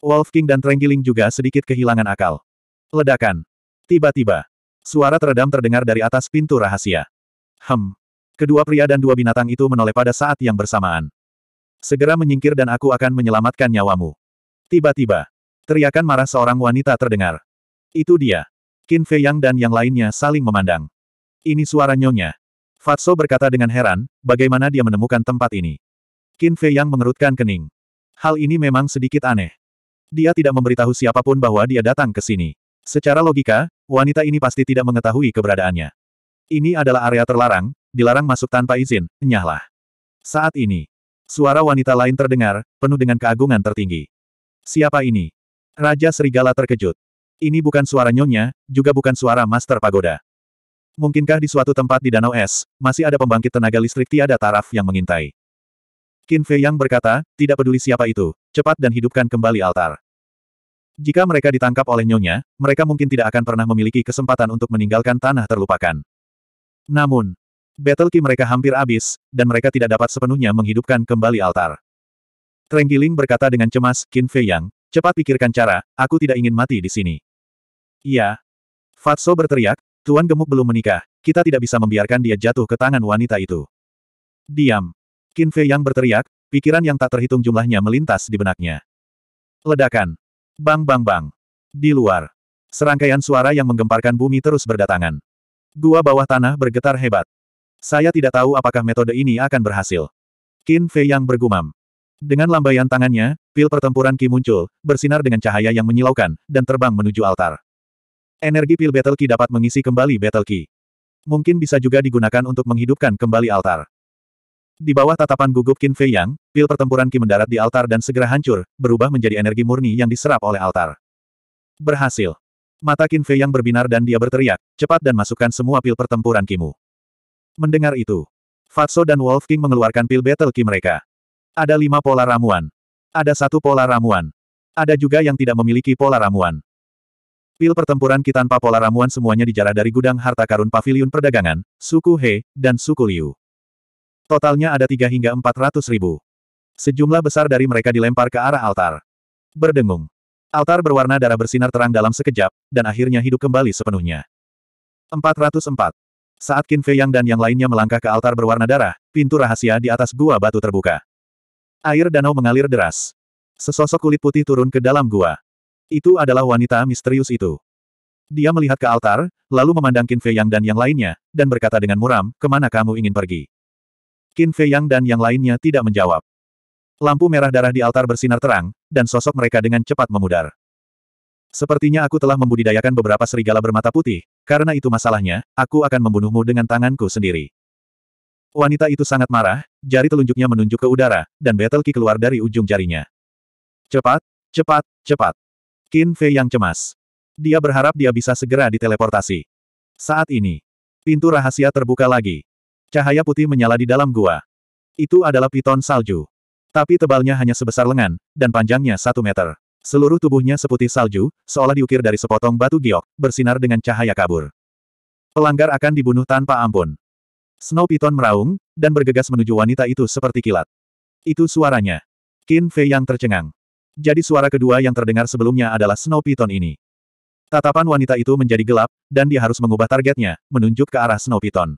Wolf King dan Trenggiling juga sedikit kehilangan akal. Ledakan. Tiba-tiba, suara teredam terdengar dari atas pintu rahasia. Hem. Kedua pria dan dua binatang itu menoleh pada saat yang bersamaan. Segera menyingkir dan aku akan menyelamatkan nyawamu. Tiba-tiba, teriakan marah seorang wanita terdengar. Itu dia. Qin Fei Yang dan yang lainnya saling memandang. Ini suara nyonya. Fatso berkata dengan heran, bagaimana dia menemukan tempat ini. Qin Fei Yang mengerutkan kening. Hal ini memang sedikit aneh. Dia tidak memberitahu siapapun bahwa dia datang ke sini. Secara logika, wanita ini pasti tidak mengetahui keberadaannya. Ini adalah area terlarang, dilarang masuk tanpa izin, nyahlah. Saat ini, suara wanita lain terdengar, penuh dengan keagungan tertinggi. Siapa ini? Raja Serigala terkejut. Ini bukan suara nyonya, juga bukan suara Master Pagoda. Mungkinkah di suatu tempat di Danau Es, masih ada pembangkit tenaga listrik tiada taraf yang mengintai? Qin Fei Yang berkata, tidak peduli siapa itu, cepat dan hidupkan kembali altar. Jika mereka ditangkap oleh nyonya, mereka mungkin tidak akan pernah memiliki kesempatan untuk meninggalkan tanah terlupakan. Namun, battle key mereka hampir habis, dan mereka tidak dapat sepenuhnya menghidupkan kembali altar. Trenggiling berkata dengan cemas, Qin Fei Yang, cepat pikirkan cara, aku tidak ingin mati di sini. Iya. Fatso berteriak, Tuan Gemuk belum menikah, kita tidak bisa membiarkan dia jatuh ke tangan wanita itu. Diam. Qin Fei Yang berteriak, pikiran yang tak terhitung jumlahnya melintas di benaknya. Ledakan. Bang bang bang. Di luar. Serangkaian suara yang menggemparkan bumi terus berdatangan. Gua bawah tanah bergetar hebat. Saya tidak tahu apakah metode ini akan berhasil. Qin Fei yang bergumam. Dengan lambaian tangannya, pil pertempuran Qi muncul, bersinar dengan cahaya yang menyilaukan, dan terbang menuju altar. Energi pil Battle Qi dapat mengisi kembali Battle Qi. Mungkin bisa juga digunakan untuk menghidupkan kembali altar. Di bawah tatapan gugup Qin Fei Yang, pil pertempuran Qi mendarat di altar dan segera hancur, berubah menjadi energi murni yang diserap oleh altar. Berhasil. Mata Qin Fei Yang berbinar dan dia berteriak, cepat dan masukkan semua pil pertempuran Kimu. Mendengar itu, Fatso dan Wolf King mengeluarkan pil battle Ki mereka. Ada lima pola ramuan. Ada satu pola ramuan. Ada juga yang tidak memiliki pola ramuan. Pil pertempuran Ki tanpa pola ramuan semuanya dijarah dari gudang harta karun Pavilion perdagangan, suku He, dan suku Liu. Totalnya ada tiga hingga empat ratus ribu. Sejumlah besar dari mereka dilempar ke arah altar. Berdengung. Altar berwarna darah bersinar terang dalam sekejap, dan akhirnya hidup kembali sepenuhnya. 404. Saat Qin Fei Yang dan yang lainnya melangkah ke altar berwarna darah, pintu rahasia di atas gua batu terbuka. Air danau mengalir deras. Sesosok kulit putih turun ke dalam gua. Itu adalah wanita misterius itu. Dia melihat ke altar, lalu memandang Qin Fei Yang dan yang lainnya, dan berkata dengan muram, kemana kamu ingin pergi? Qin Fei Yang dan yang lainnya tidak menjawab. Lampu merah darah di altar bersinar terang, dan sosok mereka dengan cepat memudar. Sepertinya aku telah membudidayakan beberapa serigala bermata putih, karena itu masalahnya, aku akan membunuhmu dengan tanganku sendiri. Wanita itu sangat marah, jari telunjuknya menunjuk ke udara, dan battle ki keluar dari ujung jarinya. Cepat, cepat, cepat. Qin Fei yang cemas. Dia berharap dia bisa segera diteleportasi. Saat ini, pintu rahasia terbuka lagi. Cahaya putih menyala di dalam gua. Itu adalah piton salju. Tapi tebalnya hanya sebesar lengan, dan panjangnya satu meter. Seluruh tubuhnya seputih salju, seolah diukir dari sepotong batu giok, bersinar dengan cahaya kabur. Pelanggar akan dibunuh tanpa ampun. Snow Piton meraung, dan bergegas menuju wanita itu seperti kilat. Itu suaranya. Qin Fei yang tercengang. Jadi suara kedua yang terdengar sebelumnya adalah Snow Piton ini. Tatapan wanita itu menjadi gelap, dan dia harus mengubah targetnya, menunjuk ke arah Snow Piton.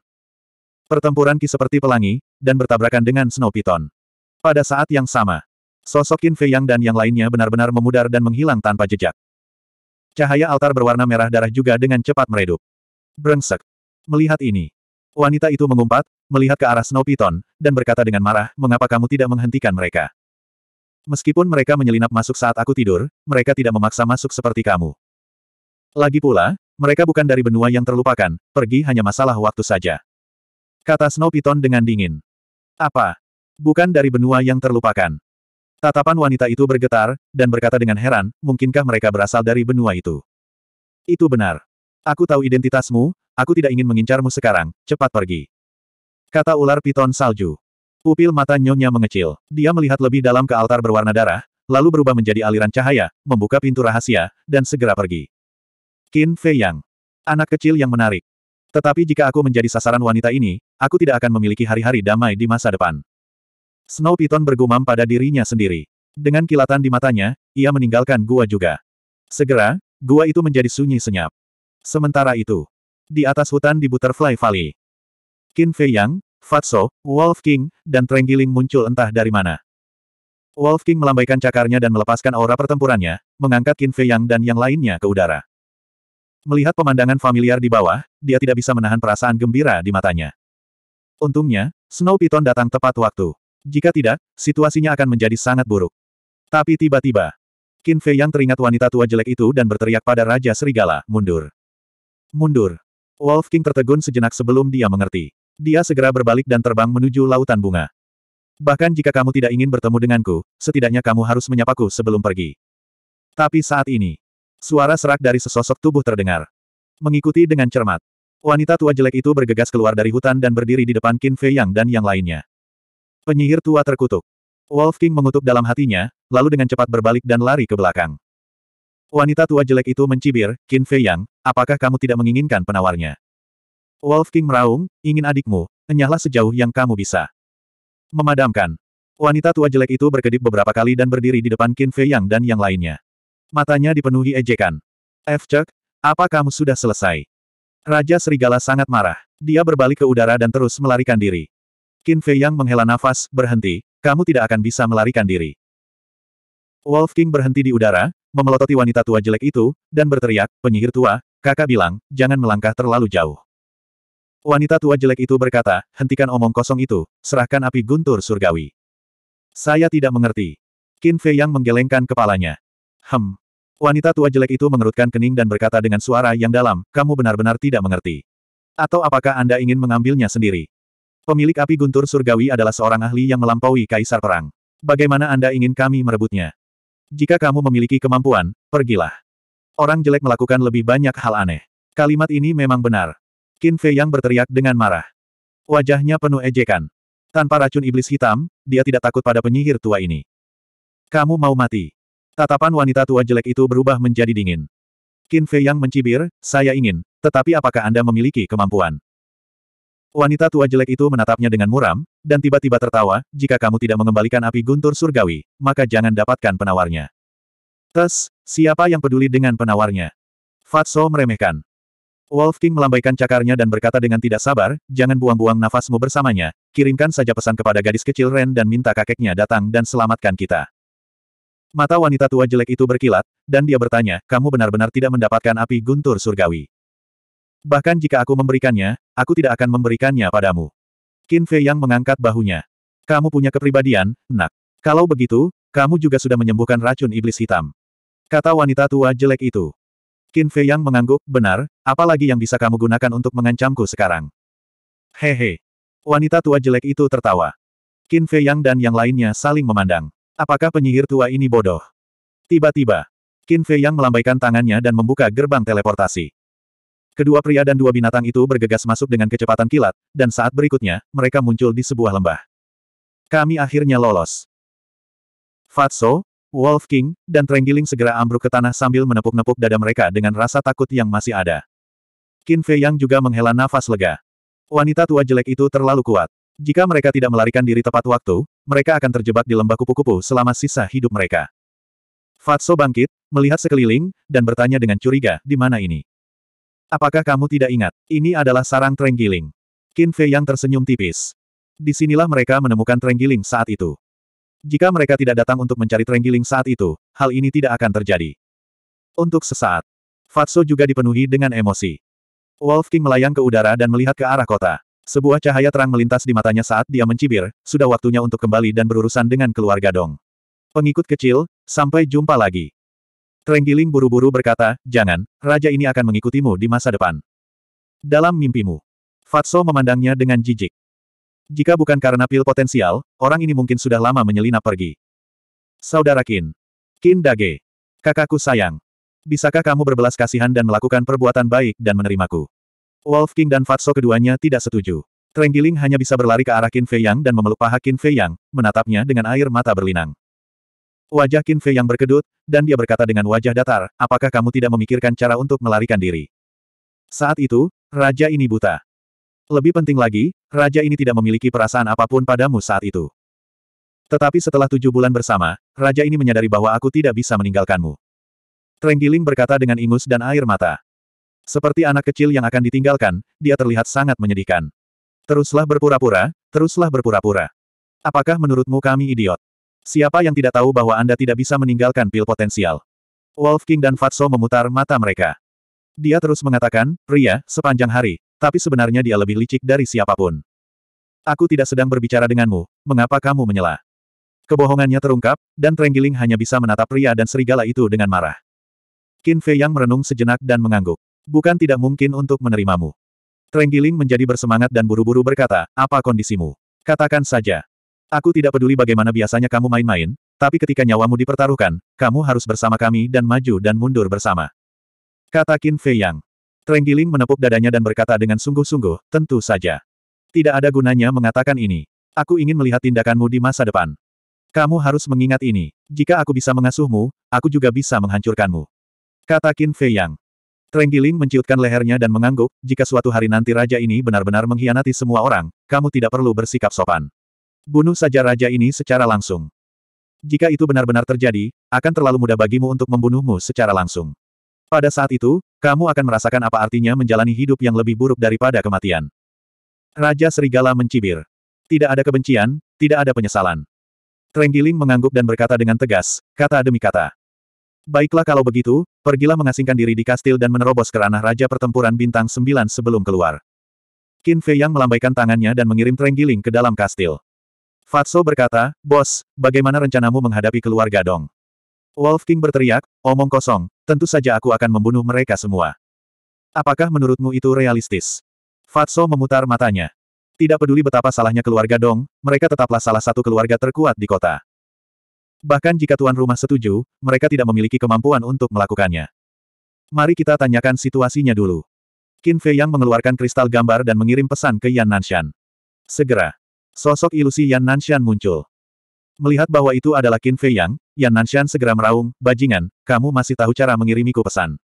Pertempuran Ki seperti pelangi, dan bertabrakan dengan Snow Python. Pada saat yang sama, sosok Qin Fei Yang dan yang lainnya benar-benar memudar dan menghilang tanpa jejak. Cahaya altar berwarna merah darah juga dengan cepat meredup. Brengsek. Melihat ini, wanita itu mengumpat, melihat ke arah Snow Python, dan berkata dengan marah, mengapa kamu tidak menghentikan mereka? Meskipun mereka menyelinap masuk saat aku tidur, mereka tidak memaksa masuk seperti kamu. Lagi pula, mereka bukan dari benua yang terlupakan, pergi hanya masalah waktu saja. Kata Snow Piton dengan dingin. Apa? Bukan dari benua yang terlupakan. Tatapan wanita itu bergetar, dan berkata dengan heran, mungkinkah mereka berasal dari benua itu? Itu benar. Aku tahu identitasmu, aku tidak ingin mengincarmu sekarang, cepat pergi. Kata ular piton salju. Pupil mata nyonya mengecil. Dia melihat lebih dalam ke altar berwarna darah, lalu berubah menjadi aliran cahaya, membuka pintu rahasia, dan segera pergi. Qin Fei Yang. Anak kecil yang menarik. Tetapi jika aku menjadi sasaran wanita ini, aku tidak akan memiliki hari-hari damai di masa depan. Snow Python bergumam pada dirinya sendiri. Dengan kilatan di matanya, ia meninggalkan gua juga. Segera, gua itu menjadi sunyi senyap. Sementara itu, di atas hutan di Butterfly Valley, Qin Fei Yang, Fatso, Wolf King, dan Trenggiling muncul entah dari mana. Wolf King melambaikan cakarnya dan melepaskan aura pertempurannya, mengangkat Qin Fei Yang dan yang lainnya ke udara. Melihat pemandangan familiar di bawah, dia tidak bisa menahan perasaan gembira di matanya. Untungnya, Snow Python datang tepat waktu. Jika tidak, situasinya akan menjadi sangat buruk. Tapi tiba-tiba, Qin Fei yang teringat wanita tua jelek itu dan berteriak pada Raja Serigala, mundur. Mundur. Wolf King tertegun sejenak sebelum dia mengerti. Dia segera berbalik dan terbang menuju lautan bunga. Bahkan jika kamu tidak ingin bertemu denganku, setidaknya kamu harus menyapaku sebelum pergi. Tapi saat ini, Suara serak dari sesosok tubuh terdengar. Mengikuti dengan cermat. Wanita tua jelek itu bergegas keluar dari hutan dan berdiri di depan Qin Fei Yang dan yang lainnya. Penyihir tua terkutuk. Wolf King mengutuk dalam hatinya, lalu dengan cepat berbalik dan lari ke belakang. Wanita tua jelek itu mencibir, Qin Fei Yang, apakah kamu tidak menginginkan penawarnya? Wolf King meraung, ingin adikmu, enyahlah sejauh yang kamu bisa. Memadamkan. Wanita tua jelek itu berkedip beberapa kali dan berdiri di depan Qin Fei Yang dan yang lainnya. Matanya dipenuhi ejekan. F. Chuck, apa kamu sudah selesai? Raja Serigala sangat marah. Dia berbalik ke udara dan terus melarikan diri. Qin Fei Yang menghela nafas, berhenti, kamu tidak akan bisa melarikan diri. Wolf King berhenti di udara, memelototi wanita tua jelek itu, dan berteriak, penyihir tua, kakak bilang, jangan melangkah terlalu jauh. Wanita tua jelek itu berkata, hentikan omong kosong itu, serahkan api guntur surgawi. Saya tidak mengerti. Qin Fei Yang menggelengkan kepalanya. Hem, Wanita tua jelek itu mengerutkan kening dan berkata dengan suara yang dalam, kamu benar-benar tidak mengerti. Atau apakah Anda ingin mengambilnya sendiri? Pemilik api guntur surgawi adalah seorang ahli yang melampaui kaisar perang. Bagaimana Anda ingin kami merebutnya? Jika kamu memiliki kemampuan, pergilah. Orang jelek melakukan lebih banyak hal aneh. Kalimat ini memang benar. Qin Fei yang berteriak dengan marah. Wajahnya penuh ejekan. Tanpa racun iblis hitam, dia tidak takut pada penyihir tua ini. Kamu mau mati. Tatapan wanita tua jelek itu berubah menjadi dingin. Qin Fei yang mencibir, saya ingin, tetapi apakah Anda memiliki kemampuan? Wanita tua jelek itu menatapnya dengan muram, dan tiba-tiba tertawa, jika kamu tidak mengembalikan api guntur surgawi, maka jangan dapatkan penawarnya. Tes, siapa yang peduli dengan penawarnya? Fatso meremehkan. Wolf King melambaikan cakarnya dan berkata dengan tidak sabar, jangan buang-buang nafasmu bersamanya, kirimkan saja pesan kepada gadis kecil Ren dan minta kakeknya datang dan selamatkan kita. Mata wanita tua jelek itu berkilat, dan dia bertanya, kamu benar-benar tidak mendapatkan api guntur surgawi. Bahkan jika aku memberikannya, aku tidak akan memberikannya padamu. Qin Fei yang mengangkat bahunya. Kamu punya kepribadian, nak. Kalau begitu, kamu juga sudah menyembuhkan racun iblis hitam. Kata wanita tua jelek itu. Qin Fei Yang mengangguk, benar, apalagi yang bisa kamu gunakan untuk mengancamku sekarang. Hehe. Wanita tua jelek itu tertawa. Qin Fei Yang dan yang lainnya saling memandang. Apakah penyihir tua ini bodoh? Tiba-tiba, Qin Fei Yang melambaikan tangannya dan membuka gerbang teleportasi. Kedua pria dan dua binatang itu bergegas masuk dengan kecepatan kilat, dan saat berikutnya, mereka muncul di sebuah lembah. Kami akhirnya lolos. Fatso, Wolf King, dan Trenggiling segera ambruk ke tanah sambil menepuk-nepuk dada mereka dengan rasa takut yang masih ada. Qin Fei Yang juga menghela nafas lega. Wanita tua jelek itu terlalu kuat. Jika mereka tidak melarikan diri tepat waktu, mereka akan terjebak di lembah kupu-kupu selama sisa hidup mereka. Fatso bangkit, melihat sekeliling, dan bertanya dengan curiga, di mana ini? Apakah kamu tidak ingat? Ini adalah sarang trenggiling. Qin Fei yang tersenyum tipis. Disinilah mereka menemukan trenggiling saat itu. Jika mereka tidak datang untuk mencari trenggiling saat itu, hal ini tidak akan terjadi. Untuk sesaat, Fatso juga dipenuhi dengan emosi. Wolf King melayang ke udara dan melihat ke arah kota. Sebuah cahaya terang melintas di matanya saat dia mencibir, sudah waktunya untuk kembali dan berurusan dengan keluarga Dong. Pengikut kecil, sampai jumpa lagi. Trenggiling buru-buru berkata, jangan, raja ini akan mengikutimu di masa depan. Dalam mimpimu. Fatso memandangnya dengan jijik. Jika bukan karena pil potensial, orang ini mungkin sudah lama menyelinap pergi. Saudara Kin. Kin Dage. Kakakku sayang. Bisakah kamu berbelas kasihan dan melakukan perbuatan baik dan menerimaku? Wolf King dan Fatso keduanya tidak setuju. Trenggiling hanya bisa berlari ke arah Qin Fei Yang dan memeluk paha Qin Fei Yang, menatapnya dengan air mata berlinang. Wajah Qin Fei Yang berkedut, dan dia berkata dengan wajah datar, apakah kamu tidak memikirkan cara untuk melarikan diri? Saat itu, raja ini buta. Lebih penting lagi, raja ini tidak memiliki perasaan apapun padamu saat itu. Tetapi setelah tujuh bulan bersama, raja ini menyadari bahwa aku tidak bisa meninggalkanmu. Trenggiling berkata dengan ingus dan air mata. Seperti anak kecil yang akan ditinggalkan, dia terlihat sangat menyedihkan. Teruslah berpura-pura, teruslah berpura-pura. Apakah menurutmu kami idiot? Siapa yang tidak tahu bahwa Anda tidak bisa meninggalkan pil potensial? Wolf King dan Fatso memutar mata mereka. Dia terus mengatakan, pria, sepanjang hari, tapi sebenarnya dia lebih licik dari siapapun. Aku tidak sedang berbicara denganmu, mengapa kamu menyela? Kebohongannya terungkap, dan Trenggiling hanya bisa menatap pria dan serigala itu dengan marah. Qin Fei yang merenung sejenak dan mengangguk bukan tidak mungkin untuk menerimamu. Trenggiling menjadi bersemangat dan buru-buru berkata, apa kondisimu? Katakan saja. Aku tidak peduli bagaimana biasanya kamu main-main, tapi ketika nyawamu dipertaruhkan, kamu harus bersama kami dan maju dan mundur bersama. Kata Qin Fei Yang. Trenggiling menepuk dadanya dan berkata dengan sungguh-sungguh, tentu saja. Tidak ada gunanya mengatakan ini. Aku ingin melihat tindakanmu di masa depan. Kamu harus mengingat ini. Jika aku bisa mengasuhmu, aku juga bisa menghancurkanmu. Kata Qin Fei Yang. Trenggiling menciutkan lehernya dan mengangguk, jika suatu hari nanti raja ini benar-benar mengkhianati semua orang, kamu tidak perlu bersikap sopan. Bunuh saja raja ini secara langsung. Jika itu benar-benar terjadi, akan terlalu mudah bagimu untuk membunuhmu secara langsung. Pada saat itu, kamu akan merasakan apa artinya menjalani hidup yang lebih buruk daripada kematian. Raja Serigala mencibir. Tidak ada kebencian, tidak ada penyesalan. Trenggiling mengangguk dan berkata dengan tegas, kata demi kata. Baiklah kalau begitu, pergilah mengasingkan diri di kastil dan menerobos ke ranah Raja Pertempuran Bintang 9 sebelum keluar. Qin Fei Yang melambaikan tangannya dan mengirim Trenggiling ke dalam kastil. Fatso berkata, Bos, bagaimana rencanamu menghadapi keluarga Dong? Wolf King berteriak, omong kosong, tentu saja aku akan membunuh mereka semua. Apakah menurutmu itu realistis? Fatso memutar matanya. Tidak peduli betapa salahnya keluarga Dong, mereka tetaplah salah satu keluarga terkuat di kota. Bahkan jika tuan rumah setuju, mereka tidak memiliki kemampuan untuk melakukannya. Mari kita tanyakan situasinya dulu. Qin Fei Yang mengeluarkan kristal gambar dan mengirim pesan ke Yan Nanshan. Segera. Sosok ilusi Yan Nanshan muncul. Melihat bahwa itu adalah Qin Fei Yang, Yan Nanshan segera meraung, Bajingan, kamu masih tahu cara mengirimiku pesan.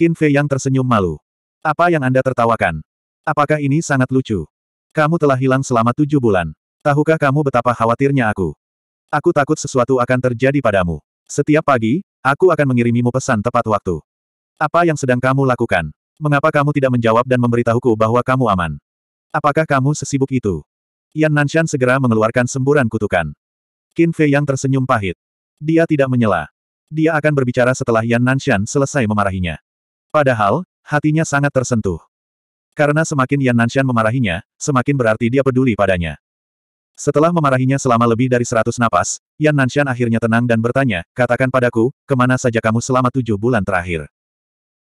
Qin Fei Yang tersenyum malu. Apa yang Anda tertawakan? Apakah ini sangat lucu? Kamu telah hilang selama tujuh bulan. Tahukah kamu betapa khawatirnya aku? Aku takut sesuatu akan terjadi padamu. Setiap pagi, aku akan mengirimimu pesan tepat waktu. Apa yang sedang kamu lakukan? Mengapa kamu tidak menjawab dan memberitahuku bahwa kamu aman? Apakah kamu sesibuk itu? Yan Nanshan segera mengeluarkan semburan kutukan. Qin Fei yang tersenyum pahit. Dia tidak menyela. Dia akan berbicara setelah Yan Nanshan selesai memarahinya. Padahal, hatinya sangat tersentuh. Karena semakin Yan Nanshan memarahinya, semakin berarti dia peduli padanya. Setelah memarahinya selama lebih dari seratus napas, Yan Nanshan akhirnya tenang dan bertanya, katakan padaku, kemana saja kamu selama tujuh bulan terakhir?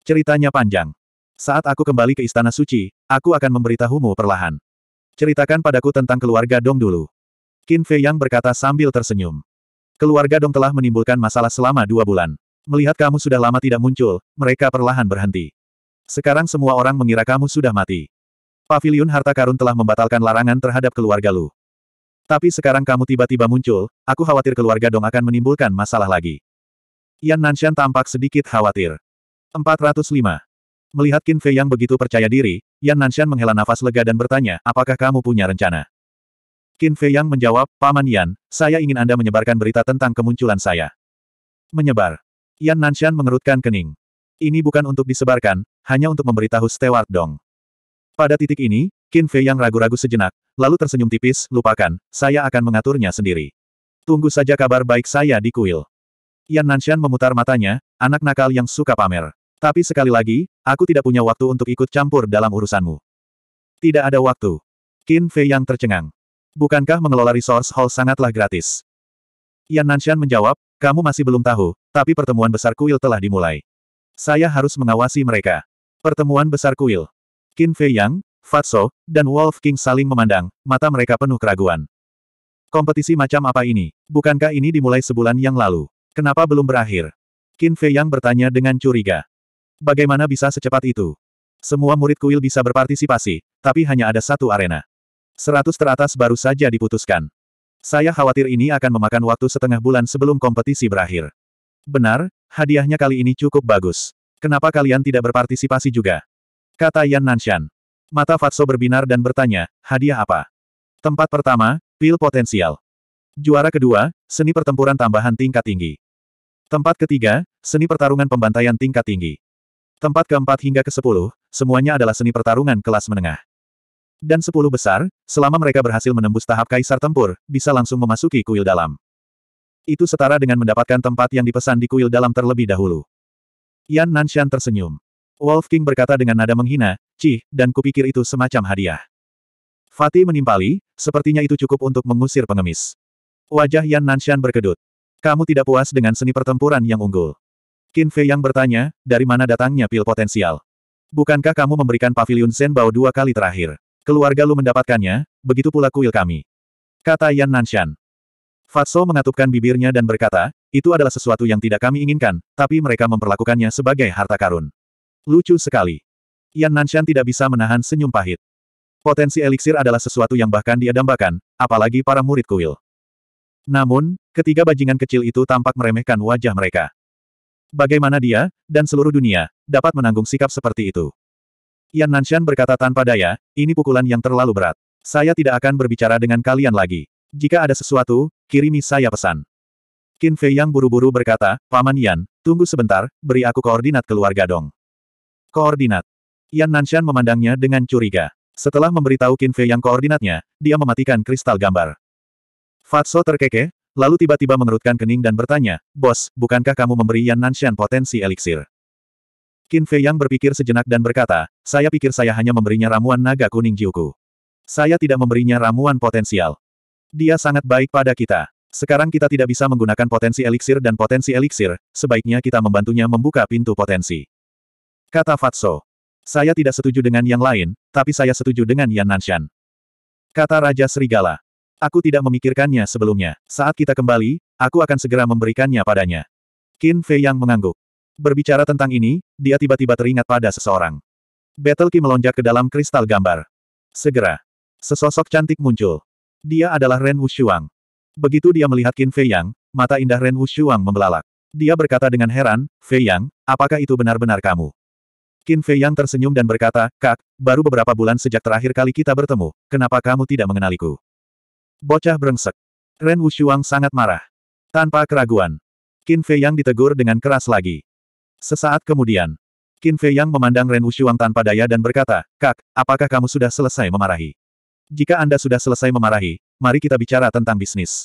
Ceritanya panjang. Saat aku kembali ke Istana Suci, aku akan memberitahumu perlahan. Ceritakan padaku tentang keluarga Dong dulu. Qin Fei Yang berkata sambil tersenyum. Keluarga Dong telah menimbulkan masalah selama dua bulan. Melihat kamu sudah lama tidak muncul, mereka perlahan berhenti. Sekarang semua orang mengira kamu sudah mati. Paviliun Harta Karun telah membatalkan larangan terhadap keluarga Lu. Tapi sekarang kamu tiba-tiba muncul, aku khawatir keluarga Dong akan menimbulkan masalah lagi. Yan Nanshan tampak sedikit khawatir. 405. Melihat Qin Fei yang begitu percaya diri, Yan Nanshan menghela nafas lega dan bertanya, apakah kamu punya rencana? Qin Fei yang menjawab, Paman Yan, saya ingin Anda menyebarkan berita tentang kemunculan saya. Menyebar. Yan Nanshan mengerutkan kening. Ini bukan untuk disebarkan, hanya untuk memberitahu Stewart Dong. Pada titik ini, Qin Fei yang ragu-ragu sejenak, lalu tersenyum tipis, lupakan, saya akan mengaturnya sendiri. Tunggu saja kabar baik saya di kuil. Yan Nanshan memutar matanya, anak nakal yang suka pamer. Tapi sekali lagi, aku tidak punya waktu untuk ikut campur dalam urusanmu. Tidak ada waktu. Qin Fei yang tercengang. Bukankah mengelola resource hall sangatlah gratis? Yan Nanshan menjawab, kamu masih belum tahu, tapi pertemuan besar kuil telah dimulai. Saya harus mengawasi mereka. Pertemuan besar kuil. Qin Fei Yang, Fatso, dan Wolf King saling memandang, mata mereka penuh keraguan. Kompetisi macam apa ini? Bukankah ini dimulai sebulan yang lalu? Kenapa belum berakhir? Qin Fei Yang bertanya dengan curiga. Bagaimana bisa secepat itu? Semua murid kuil bisa berpartisipasi, tapi hanya ada satu arena. Seratus teratas baru saja diputuskan. Saya khawatir ini akan memakan waktu setengah bulan sebelum kompetisi berakhir. Benar, hadiahnya kali ini cukup bagus. Kenapa kalian tidak berpartisipasi juga? Kata Yan Nanshan. Mata Fatso berbinar dan bertanya, hadiah apa? Tempat pertama, pil potensial. Juara kedua, seni pertempuran tambahan tingkat tinggi. Tempat ketiga, seni pertarungan pembantaian tingkat tinggi. Tempat keempat hingga ke sepuluh, semuanya adalah seni pertarungan kelas menengah. Dan sepuluh besar, selama mereka berhasil menembus tahap kaisar tempur, bisa langsung memasuki kuil dalam. Itu setara dengan mendapatkan tempat yang dipesan di kuil dalam terlebih dahulu. Yan Nanshan tersenyum. Wolf King berkata dengan nada menghina, Cih, dan kupikir itu semacam hadiah. Fatih menimpali, sepertinya itu cukup untuk mengusir pengemis. Wajah Yan Nanshan berkedut. Kamu tidak puas dengan seni pertempuran yang unggul. Qin Fei yang bertanya, dari mana datangnya pil potensial? Bukankah kamu memberikan pavilion Zen Bao dua kali terakhir? Keluarga lu mendapatkannya, begitu pula kuil kami. Kata Yan Nanshan. Fatso mengatupkan bibirnya dan berkata, itu adalah sesuatu yang tidak kami inginkan, tapi mereka memperlakukannya sebagai harta karun. Lucu sekali. Yan Nanshan tidak bisa menahan senyum pahit. Potensi eliksir adalah sesuatu yang bahkan dia dambakan, apalagi para murid kuil. Namun, ketiga bajingan kecil itu tampak meremehkan wajah mereka. Bagaimana dia, dan seluruh dunia, dapat menanggung sikap seperti itu? Yan Nanshan berkata tanpa daya, ini pukulan yang terlalu berat. Saya tidak akan berbicara dengan kalian lagi. Jika ada sesuatu, kirimi saya pesan. Qin Fei yang buru-buru berkata, Paman Yan, tunggu sebentar, beri aku koordinat keluarga Dong. Koordinat. Yan Nanshan memandangnya dengan curiga. Setelah memberitahu Qin Fei yang koordinatnya, dia mematikan kristal gambar. Fatso terkekeh, lalu tiba-tiba mengerutkan kening dan bertanya, Bos, bukankah kamu memberi Yan Nanshan potensi eliksir? Qin Fei yang berpikir sejenak dan berkata, saya pikir saya hanya memberinya ramuan naga kuning jiuku. Saya tidak memberinya ramuan potensial. Dia sangat baik pada kita. Sekarang kita tidak bisa menggunakan potensi eliksir dan potensi eliksir, sebaiknya kita membantunya membuka pintu potensi. Kata Fatso. Saya tidak setuju dengan yang lain, tapi saya setuju dengan Yan Nanshan. Kata Raja Serigala. Aku tidak memikirkannya sebelumnya. Saat kita kembali, aku akan segera memberikannya padanya. Qin Fei yang mengangguk. Berbicara tentang ini, dia tiba-tiba teringat pada seseorang. Battle Qi melonjak ke dalam kristal gambar. Segera. Sesosok cantik muncul. Dia adalah Ren Wushuang. Begitu dia melihat Qin Fei Yang, mata indah Ren Wushuang membelalak. Dia berkata dengan heran, Fei Yang, apakah itu benar-benar kamu? Qin Fei Yang tersenyum dan berkata, Kak, baru beberapa bulan sejak terakhir kali kita bertemu, kenapa kamu tidak mengenaliku? Bocah brengsek. Ren Wushuang sangat marah. Tanpa keraguan. Qin Fei Yang ditegur dengan keras lagi. Sesaat kemudian, Qin Fei Yang memandang Ren Wushuang tanpa daya dan berkata, Kak, apakah kamu sudah selesai memarahi? Jika Anda sudah selesai memarahi, mari kita bicara tentang bisnis.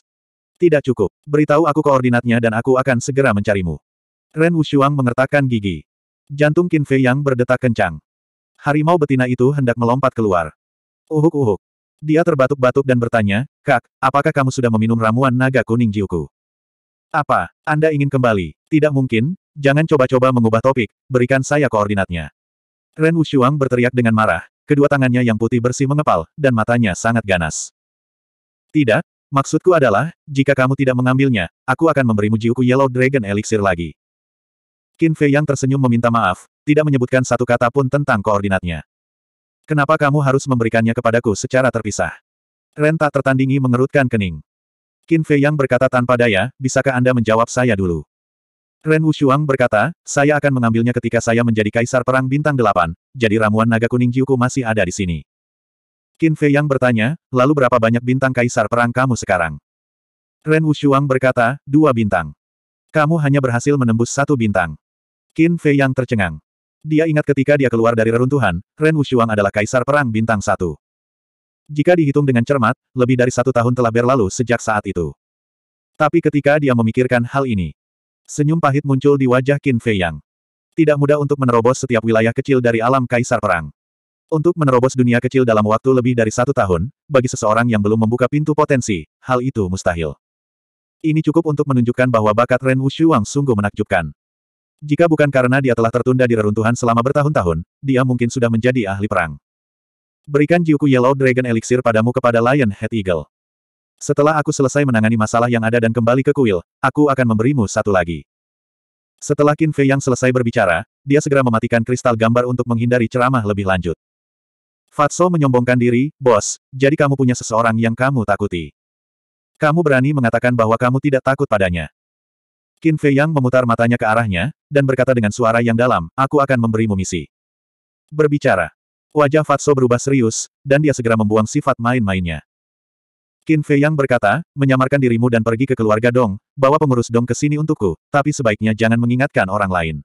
Tidak cukup. Beritahu aku koordinatnya dan aku akan segera mencarimu. Ren Wushuang mengertakkan gigi. Jantung Qin Fei yang berdetak kencang. Harimau betina itu hendak melompat keluar. Uhuk-uhuk. Dia terbatuk-batuk dan bertanya, Kak, apakah kamu sudah meminum ramuan naga kuning jiuku? Apa, Anda ingin kembali? Tidak mungkin, jangan coba-coba mengubah topik, berikan saya koordinatnya. Ren Wushuang berteriak dengan marah, kedua tangannya yang putih bersih mengepal, dan matanya sangat ganas. Tidak, maksudku adalah, jika kamu tidak mengambilnya, aku akan memberimu jiuku Yellow Dragon Elixir lagi. Qin Fei yang tersenyum meminta maaf, tidak menyebutkan satu kata pun tentang koordinatnya. Kenapa kamu harus memberikannya kepadaku secara terpisah? Ren tak tertandingi mengerutkan kening. Qin Fei yang berkata tanpa daya, bisakah Anda menjawab saya dulu? Ren Wushuang berkata, saya akan mengambilnya ketika saya menjadi kaisar perang bintang delapan, jadi ramuan naga kuning Jiuku masih ada di sini. Qin Fei yang bertanya, lalu berapa banyak bintang kaisar perang kamu sekarang? Ren Wushuang berkata, dua bintang. Kamu hanya berhasil menembus satu bintang. Qin Fei yang tercengang. Dia ingat ketika dia keluar dari reruntuhan, Ren Wushuang adalah kaisar perang bintang satu. Jika dihitung dengan cermat, lebih dari satu tahun telah berlalu sejak saat itu. Tapi ketika dia memikirkan hal ini, senyum pahit muncul di wajah Qin Fei Yang. Tidak mudah untuk menerobos setiap wilayah kecil dari alam kaisar perang. Untuk menerobos dunia kecil dalam waktu lebih dari satu tahun, bagi seseorang yang belum membuka pintu potensi, hal itu mustahil. Ini cukup untuk menunjukkan bahwa bakat Ren Wushuang sungguh menakjubkan. Jika bukan karena dia telah tertunda di reruntuhan selama bertahun-tahun, dia mungkin sudah menjadi ahli perang. Berikan Jiuku Yellow Dragon Elixir padamu kepada Lion Head Eagle. Setelah aku selesai menangani masalah yang ada dan kembali ke kuil, aku akan memberimu satu lagi. Setelah Qin Fei yang selesai berbicara, dia segera mematikan kristal gambar untuk menghindari ceramah lebih lanjut. Fatso menyombongkan diri, bos, jadi kamu punya seseorang yang kamu takuti. Kamu berani mengatakan bahwa kamu tidak takut padanya. Qin Fei Yang memutar matanya ke arahnya, dan berkata dengan suara yang dalam, aku akan memberimu misi. Berbicara. Wajah Fatso berubah serius, dan dia segera membuang sifat main-mainnya. Qin Fei Yang berkata, menyamarkan dirimu dan pergi ke keluarga Dong, bawa pengurus Dong ke sini untukku, tapi sebaiknya jangan mengingatkan orang lain.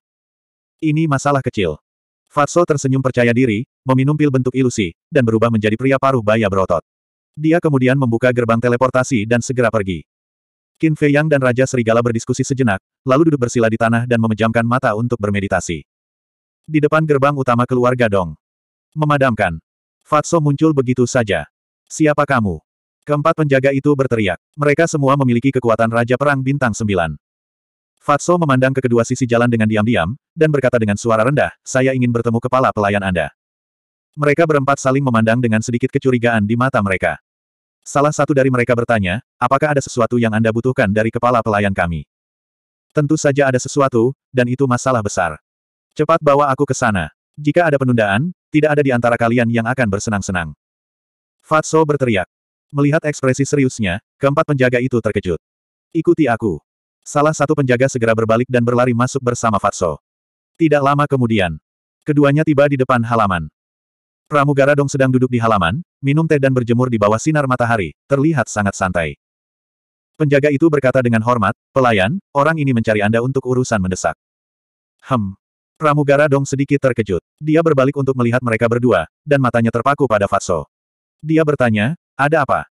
Ini masalah kecil. Fatso tersenyum percaya diri, meminum pil bentuk ilusi, dan berubah menjadi pria paruh baya berotot. Dia kemudian membuka gerbang teleportasi dan segera pergi. Qin Fei Yang dan Raja Serigala berdiskusi sejenak, lalu duduk bersila di tanah dan memejamkan mata untuk bermeditasi. Di depan gerbang utama keluarga Dong. Memadamkan. Fatso muncul begitu saja. Siapa kamu? Keempat penjaga itu berteriak. Mereka semua memiliki kekuatan Raja Perang Bintang Sembilan. Fatso memandang ke kedua sisi jalan dengan diam-diam, dan berkata dengan suara rendah, saya ingin bertemu kepala pelayan Anda. Mereka berempat saling memandang dengan sedikit kecurigaan di mata mereka. Salah satu dari mereka bertanya, apakah ada sesuatu yang Anda butuhkan dari kepala pelayan kami? Tentu saja ada sesuatu, dan itu masalah besar. Cepat bawa aku ke sana. Jika ada penundaan, tidak ada di antara kalian yang akan bersenang-senang. Fatso berteriak. Melihat ekspresi seriusnya, keempat penjaga itu terkejut. Ikuti aku. Salah satu penjaga segera berbalik dan berlari masuk bersama Fatso. Tidak lama kemudian, keduanya tiba di depan halaman. Pramugara Dong sedang duduk di halaman, minum teh dan berjemur di bawah sinar matahari, terlihat sangat santai. Penjaga itu berkata dengan hormat, pelayan, orang ini mencari Anda untuk urusan mendesak. Hem. Pramugara Dong sedikit terkejut. Dia berbalik untuk melihat mereka berdua, dan matanya terpaku pada Fatso. Dia bertanya, ada apa?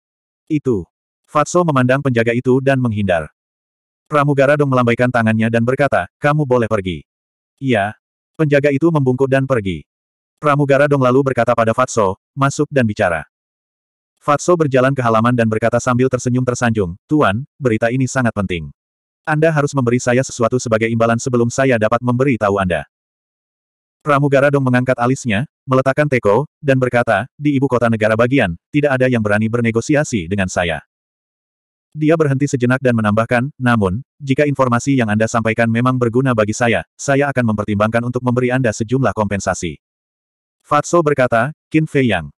Itu. Fatso memandang penjaga itu dan menghindar. Pramugara Dong melambaikan tangannya dan berkata, kamu boleh pergi. Iya. Penjaga itu membungkuk dan pergi. Pramugara Dong lalu berkata pada Fatso, masuk dan bicara. Fatso berjalan ke halaman dan berkata sambil tersenyum tersanjung, Tuan, berita ini sangat penting. Anda harus memberi saya sesuatu sebagai imbalan sebelum saya dapat memberi tahu Anda. Pramugara Dong mengangkat alisnya, meletakkan teko, dan berkata, di ibu kota negara bagian, tidak ada yang berani bernegosiasi dengan saya. Dia berhenti sejenak dan menambahkan, namun, jika informasi yang Anda sampaikan memang berguna bagi saya, saya akan mempertimbangkan untuk memberi Anda sejumlah kompensasi. Fatso berkata, Qin Fei Yang.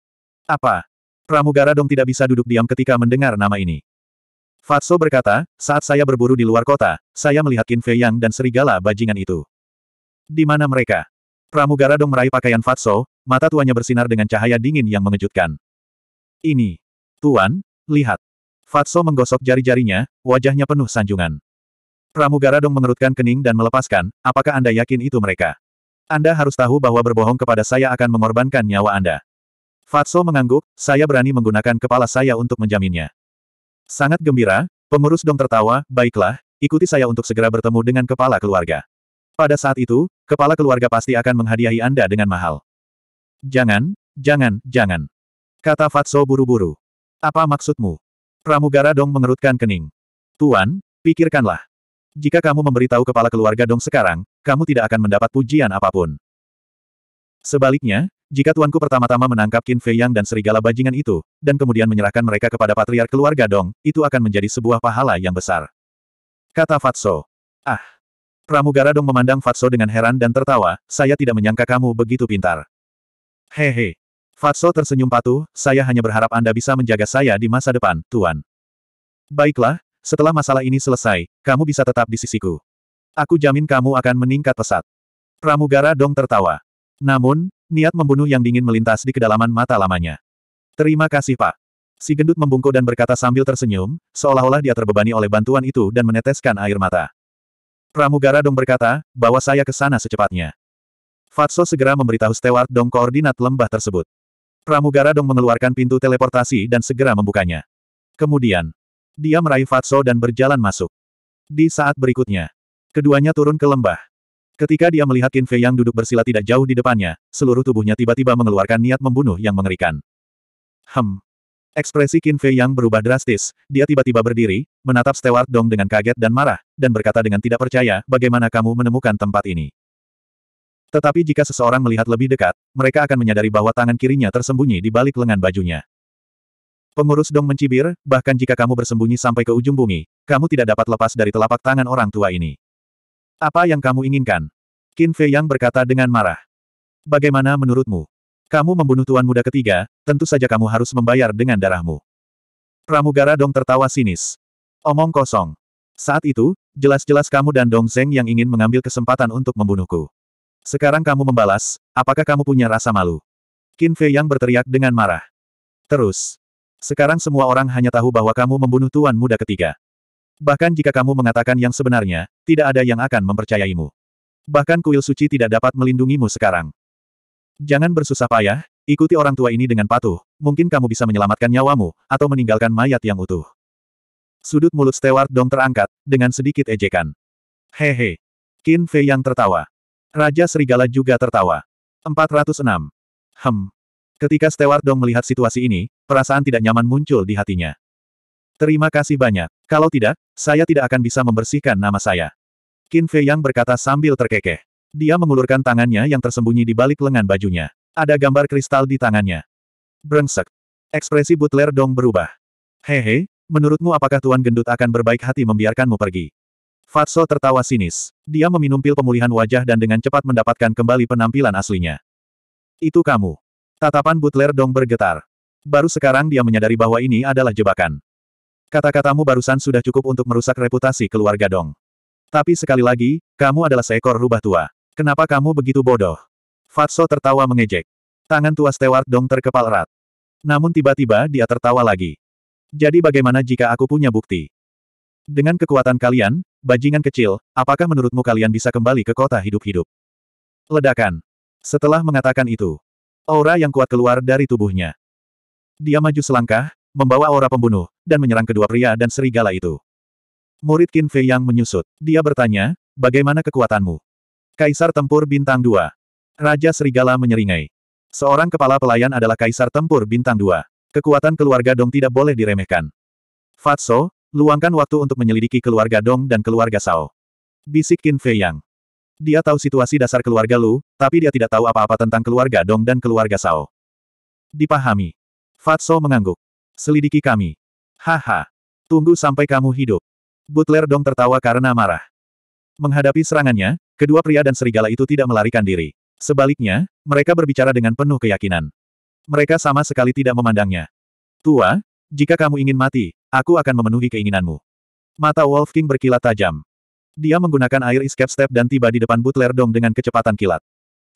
Apa? Pramugara Dong tidak bisa duduk diam ketika mendengar nama ini. Fatso berkata, saat saya berburu di luar kota, saya melihat Qin Fei Yang dan serigala bajingan itu. Di mana mereka? Pramugara Dong meraih pakaian Fatso, mata tuanya bersinar dengan cahaya dingin yang mengejutkan. Ini. Tuan, lihat. Fatso menggosok jari-jarinya, wajahnya penuh sanjungan. Pramugara Dong mengerutkan kening dan melepaskan, apakah Anda yakin itu mereka? Anda harus tahu bahwa berbohong kepada saya akan mengorbankan nyawa Anda. Fatso mengangguk, saya berani menggunakan kepala saya untuk menjaminnya. Sangat gembira, pengurus dong tertawa, baiklah, ikuti saya untuk segera bertemu dengan kepala keluarga. Pada saat itu, kepala keluarga pasti akan menghadiahi Anda dengan mahal. Jangan, jangan, jangan. Kata Fatso buru-buru. Apa maksudmu? Pramugara dong mengerutkan kening. Tuan, pikirkanlah. Jika kamu memberitahu kepala keluarga dong sekarang, kamu tidak akan mendapat pujian apapun. Sebaliknya, jika tuanku pertama-tama menangkap Qin Fei Yang dan serigala bajingan itu, dan kemudian menyerahkan mereka kepada patriark keluarga Dong, itu akan menjadi sebuah pahala yang besar. Kata Fatso. Ah. Pramugara Dong memandang Fatso dengan heran dan tertawa, saya tidak menyangka kamu begitu pintar. Hehe. Fatso tersenyum patuh, saya hanya berharap Anda bisa menjaga saya di masa depan, Tuan. Baiklah, setelah masalah ini selesai, kamu bisa tetap di sisiku. Aku jamin kamu akan meningkat pesat. Pramugara Dong tertawa. Namun, niat membunuh yang dingin melintas di kedalaman mata lamanya. Terima kasih Pak. Si gendut membungkuk dan berkata sambil tersenyum, seolah-olah dia terbebani oleh bantuan itu dan meneteskan air mata. Pramugara Dong berkata, bawa saya ke sana secepatnya. Fatso segera memberitahu Stewart Dong koordinat lembah tersebut. Pramugara Dong mengeluarkan pintu teleportasi dan segera membukanya. Kemudian, dia meraih Fatso dan berjalan masuk. Di saat berikutnya, Keduanya turun ke lembah. Ketika dia melihat Qin Fei yang duduk bersila tidak jauh di depannya, seluruh tubuhnya tiba-tiba mengeluarkan niat membunuh yang mengerikan. Hem. Ekspresi Qin Fei yang berubah drastis, dia tiba-tiba berdiri, menatap Stewart Dong dengan kaget dan marah, dan berkata dengan tidak percaya, bagaimana kamu menemukan tempat ini. Tetapi jika seseorang melihat lebih dekat, mereka akan menyadari bahwa tangan kirinya tersembunyi di balik lengan bajunya. Pengurus Dong mencibir, bahkan jika kamu bersembunyi sampai ke ujung bumi, kamu tidak dapat lepas dari telapak tangan orang tua ini. Apa yang kamu inginkan? Qin Fei Yang berkata dengan marah. Bagaimana menurutmu? Kamu membunuh tuan muda ketiga, tentu saja kamu harus membayar dengan darahmu. Pramugara Dong tertawa sinis. Omong kosong. Saat itu, jelas-jelas kamu dan Dong Zeng yang ingin mengambil kesempatan untuk membunuhku. Sekarang kamu membalas, apakah kamu punya rasa malu? Qin Fei Yang berteriak dengan marah. Terus. Sekarang semua orang hanya tahu bahwa kamu membunuh tuan muda ketiga. Bahkan jika kamu mengatakan yang sebenarnya, tidak ada yang akan mempercayaimu. Bahkan kuil suci tidak dapat melindungimu sekarang. Jangan bersusah payah, ikuti orang tua ini dengan patuh, mungkin kamu bisa menyelamatkan nyawamu, atau meninggalkan mayat yang utuh. Sudut mulut Stewart Dong terangkat, dengan sedikit ejekan. Hehe. Qin Fei yang tertawa. Raja Serigala juga tertawa. 406. Hem. Ketika Stewart Dong melihat situasi ini, perasaan tidak nyaman muncul di hatinya. Terima kasih banyak. Kalau tidak, saya tidak akan bisa membersihkan nama saya. Qin Fei Yang berkata sambil terkekeh. Dia mengulurkan tangannya yang tersembunyi di balik lengan bajunya. Ada gambar kristal di tangannya. Brengsek. Ekspresi Butler Dong berubah. Hehe, menurutmu apakah Tuan Gendut akan berbaik hati membiarkanmu pergi? Fatso tertawa sinis. Dia meminum pil pemulihan wajah dan dengan cepat mendapatkan kembali penampilan aslinya. Itu kamu. Tatapan Butler Dong bergetar. Baru sekarang dia menyadari bahwa ini adalah jebakan. Kata-katamu barusan sudah cukup untuk merusak reputasi keluarga Dong. Tapi sekali lagi, kamu adalah seekor rubah tua. Kenapa kamu begitu bodoh? Fatso tertawa mengejek. Tangan tua Stewart Dong terkepal erat. Namun tiba-tiba dia tertawa lagi. Jadi bagaimana jika aku punya bukti? Dengan kekuatan kalian, bajingan kecil, apakah menurutmu kalian bisa kembali ke kota hidup-hidup? Ledakan. Setelah mengatakan itu, aura yang kuat keluar dari tubuhnya. Dia maju selangkah, membawa aura pembunuh, dan menyerang kedua pria dan serigala itu. Murid Qin Fei yang menyusut. Dia bertanya, bagaimana kekuatanmu? Kaisar Tempur Bintang 2. Raja Serigala menyeringai. Seorang kepala pelayan adalah Kaisar Tempur Bintang 2. Kekuatan keluarga Dong tidak boleh diremehkan. Fatso, luangkan waktu untuk menyelidiki keluarga Dong dan keluarga Sao. Bisik Qin Fei Yang. Dia tahu situasi dasar keluarga Lu, tapi dia tidak tahu apa-apa tentang keluarga Dong dan keluarga Sao. Dipahami. Fatso mengangguk. Selidiki kami. Haha. Tunggu sampai kamu hidup. Butler Dong tertawa karena marah. Menghadapi serangannya, kedua pria dan serigala itu tidak melarikan diri. Sebaliknya, mereka berbicara dengan penuh keyakinan. Mereka sama sekali tidak memandangnya. Tua, jika kamu ingin mati, aku akan memenuhi keinginanmu. Mata Wolf King berkilat tajam. Dia menggunakan air escape step dan tiba di depan Butler Dong dengan kecepatan kilat.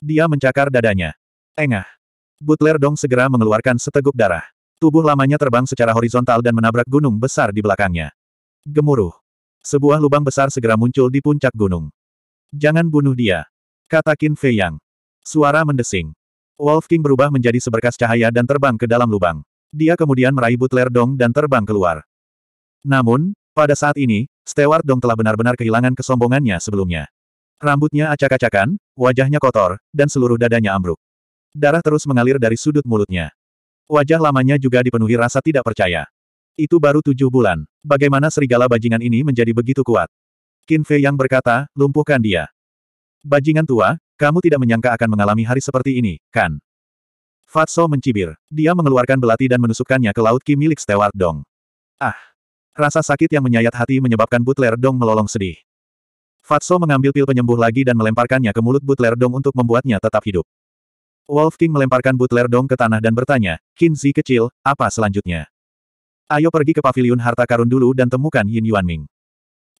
Dia mencakar dadanya. Engah. Butler Dong segera mengeluarkan seteguk darah. Tubuh lamanya terbang secara horizontal dan menabrak gunung besar di belakangnya. Gemuruh. Sebuah lubang besar segera muncul di puncak gunung. Jangan bunuh dia. Kata Qin Fei Yang. Suara mendesing. Wolf King berubah menjadi seberkas cahaya dan terbang ke dalam lubang. Dia kemudian meraih butler Dong dan terbang keluar. Namun, pada saat ini, Stewart Dong telah benar-benar kehilangan kesombongannya sebelumnya. Rambutnya acak-acakan, wajahnya kotor, dan seluruh dadanya ambruk. Darah terus mengalir dari sudut mulutnya. Wajah lamanya juga dipenuhi rasa tidak percaya. Itu baru tujuh bulan. Bagaimana serigala bajingan ini menjadi begitu kuat? Qin Fei yang berkata, lumpuhkan dia. Bajingan tua, kamu tidak menyangka akan mengalami hari seperti ini, kan? Fatso mencibir. Dia mengeluarkan belati dan menusukkannya ke laut Ki milik Stewart Dong. Ah! Rasa sakit yang menyayat hati menyebabkan Butler Dong melolong sedih. Fatso mengambil pil penyembuh lagi dan melemparkannya ke mulut Butler Dong untuk membuatnya tetap hidup. Wolf King melemparkan butler dong ke tanah dan bertanya, Kinzi kecil, apa selanjutnya? Ayo pergi ke paviliun harta karun dulu dan temukan Yin Yuan Ming.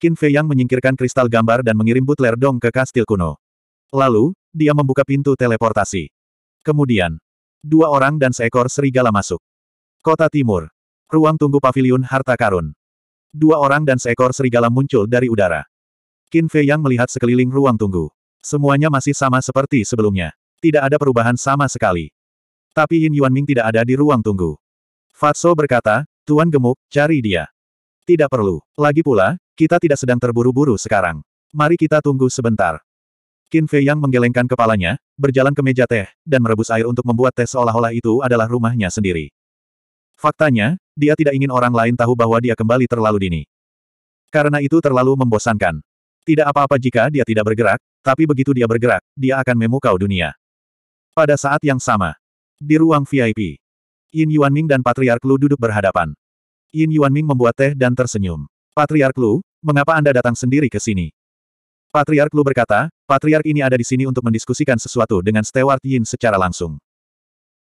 Qin Fei Yang menyingkirkan kristal gambar dan mengirim butler dong ke kastil kuno. Lalu, dia membuka pintu teleportasi. Kemudian, dua orang dan seekor serigala masuk. Kota Timur. Ruang tunggu paviliun harta karun. Dua orang dan seekor serigala muncul dari udara. Qin Fei Yang melihat sekeliling ruang tunggu. Semuanya masih sama seperti sebelumnya. Tidak ada perubahan sama sekali. Tapi Yin Yuanming tidak ada di ruang tunggu. Fatso berkata, Tuan Gemuk, cari dia. Tidak perlu. Lagi pula, kita tidak sedang terburu-buru sekarang. Mari kita tunggu sebentar. Qin Fei yang menggelengkan kepalanya, berjalan ke meja teh, dan merebus air untuk membuat teh seolah-olah itu adalah rumahnya sendiri. Faktanya, dia tidak ingin orang lain tahu bahwa dia kembali terlalu dini. Karena itu terlalu membosankan. Tidak apa-apa jika dia tidak bergerak, tapi begitu dia bergerak, dia akan memukau dunia. Pada saat yang sama, di ruang VIP, Yin Yuanming dan Patriark Lu duduk berhadapan. Yin Yuanming membuat teh dan tersenyum. Patriark Lu, mengapa Anda datang sendiri ke sini? Patriark Lu berkata, Patriark ini ada di sini untuk mendiskusikan sesuatu dengan Steward Yin secara langsung.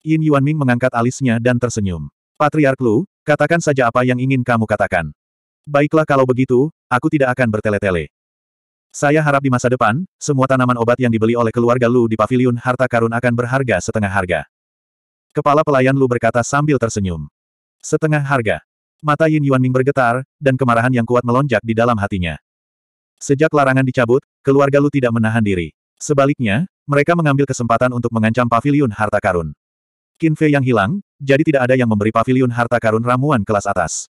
Yin Yuanming mengangkat alisnya dan tersenyum. Patriark Lu, katakan saja apa yang ingin kamu katakan. Baiklah kalau begitu, aku tidak akan bertele-tele. Saya harap di masa depan, semua tanaman obat yang dibeli oleh keluarga Lu di paviliun harta karun akan berharga setengah harga. Kepala pelayan Lu berkata sambil tersenyum. Setengah harga. Mata Yin Yuan Ming bergetar, dan kemarahan yang kuat melonjak di dalam hatinya. Sejak larangan dicabut, keluarga Lu tidak menahan diri. Sebaliknya, mereka mengambil kesempatan untuk mengancam paviliun harta karun. Kinfe yang hilang, jadi tidak ada yang memberi paviliun harta karun ramuan kelas atas.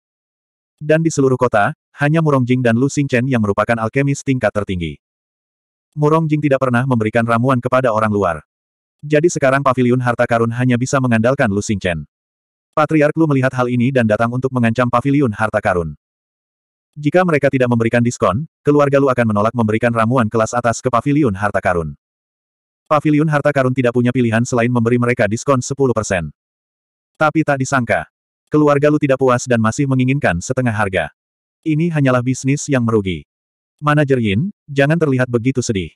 Dan di seluruh kota, hanya Murong Jing dan Lu Chen yang merupakan alkemis tingkat tertinggi. Murong Jing tidak pernah memberikan ramuan kepada orang luar. Jadi sekarang paviliun harta karun hanya bisa mengandalkan Lu Chen. Patriark Lu melihat hal ini dan datang untuk mengancam paviliun harta karun. Jika mereka tidak memberikan diskon, keluarga Lu akan menolak memberikan ramuan kelas atas ke paviliun harta karun. Paviliun harta karun tidak punya pilihan selain memberi mereka diskon 10%. Tapi tak disangka, keluarga Lu tidak puas dan masih menginginkan setengah harga. Ini hanyalah bisnis yang merugi. Manajer Yin, jangan terlihat begitu sedih.